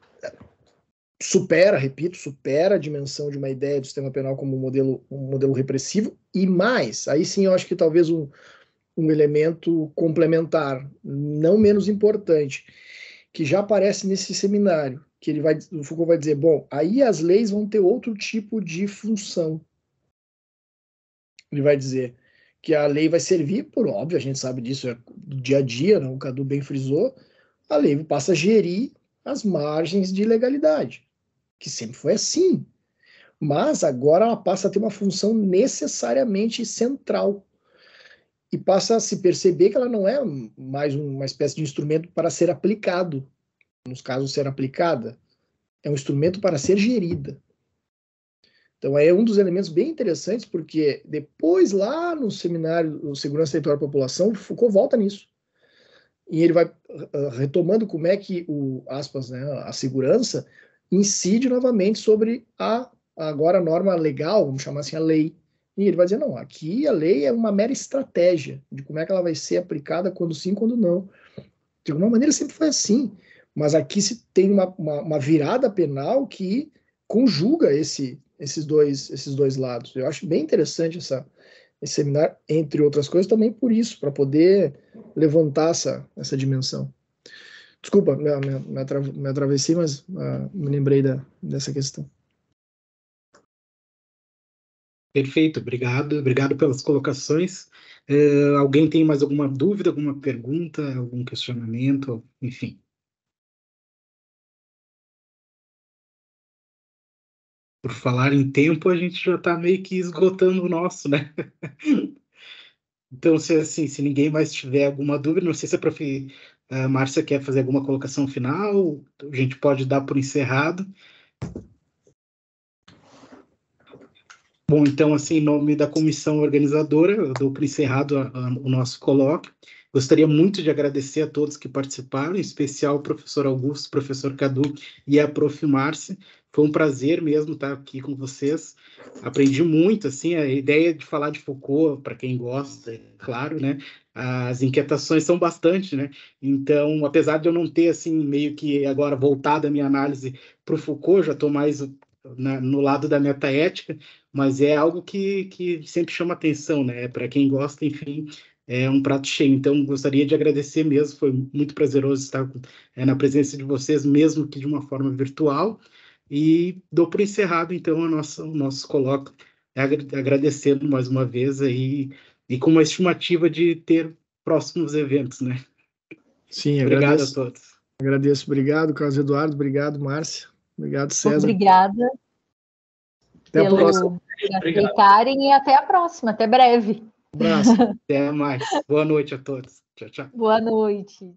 supera, repito, supera a dimensão de uma ideia do sistema penal como um modelo, um modelo repressivo e mais, aí sim eu acho que talvez um, um elemento complementar, não menos importante, que já aparece nesse seminário, que ele vai, o Foucault vai dizer, bom, aí as leis vão ter outro tipo de função. Ele vai dizer que a lei vai servir, por óbvio, a gente sabe disso é do dia a dia, né? o Cadu bem frisou, a lei passa a gerir as margens de legalidade, que sempre foi assim, mas agora ela passa a ter uma função necessariamente central e passa a se perceber que ela não é mais uma espécie de instrumento para ser aplicado, nos casos ser aplicada, é um instrumento para ser gerida. Então é um dos elementos bem interessantes porque depois lá no seminário do Segurança Territorial da População Foucault volta nisso e ele vai ah, ah, retomando como é que o aspas né, a segurança incide novamente sobre a agora a norma legal, vamos chamar assim, a lei. E ele vai dizer, não, aqui a lei é uma mera estratégia de como é que ela vai ser aplicada, quando sim, quando não. De alguma maneira sempre foi assim, mas aqui se tem uma, uma, uma virada penal que conjuga esse, esses, dois, esses dois lados. Eu acho bem interessante essa, esse seminário, entre outras coisas, também por isso, para poder levantar essa, essa dimensão. Desculpa, me, me, me, atravessei, mas uh, me lembrei da, dessa questão. Perfeito, obrigado. Obrigado pelas colocações. Uh, alguém tem mais alguma dúvida, alguma pergunta, algum questionamento, enfim? Por falar em tempo, a gente já está meio que esgotando o nosso, né? então, se assim, se ninguém mais tiver alguma dúvida, não sei se a prof. Márcia quer fazer alguma colocação final, a gente pode dar por encerrado. Bom, então, assim, em nome da comissão organizadora, eu dou por encerrado a, a, o nosso colóquio. Gostaria muito de agradecer a todos que participaram, em especial o professor Augusto, professor Cadu e a prof. Márcia. Foi um prazer mesmo estar aqui com vocês. Aprendi muito, assim, a ideia de falar de Foucault, para quem gosta, é claro, né? As inquietações são bastante, né? Então, apesar de eu não ter, assim, meio que agora voltado a minha análise para o Foucault, já estou mais na, no lado da metaética, mas é algo que, que sempre chama atenção, né? Para quem gosta, enfim, é um prato cheio. Então, gostaria de agradecer mesmo, foi muito prazeroso estar é, na presença de vocês, mesmo que de uma forma virtual. E dou por encerrado, então, a nossa, o nosso coloco, agradecendo mais uma vez aí, e com uma estimativa de ter próximos eventos, né? Sim, obrigado a todos. Agradeço, obrigado, Carlos Eduardo, obrigado, Márcia, obrigado, César. Obrigada. Até pelo, a próxima. aceitarem e até a próxima, até breve. Um abraço, até mais. Boa noite a todos. Tchau, tchau. Boa noite.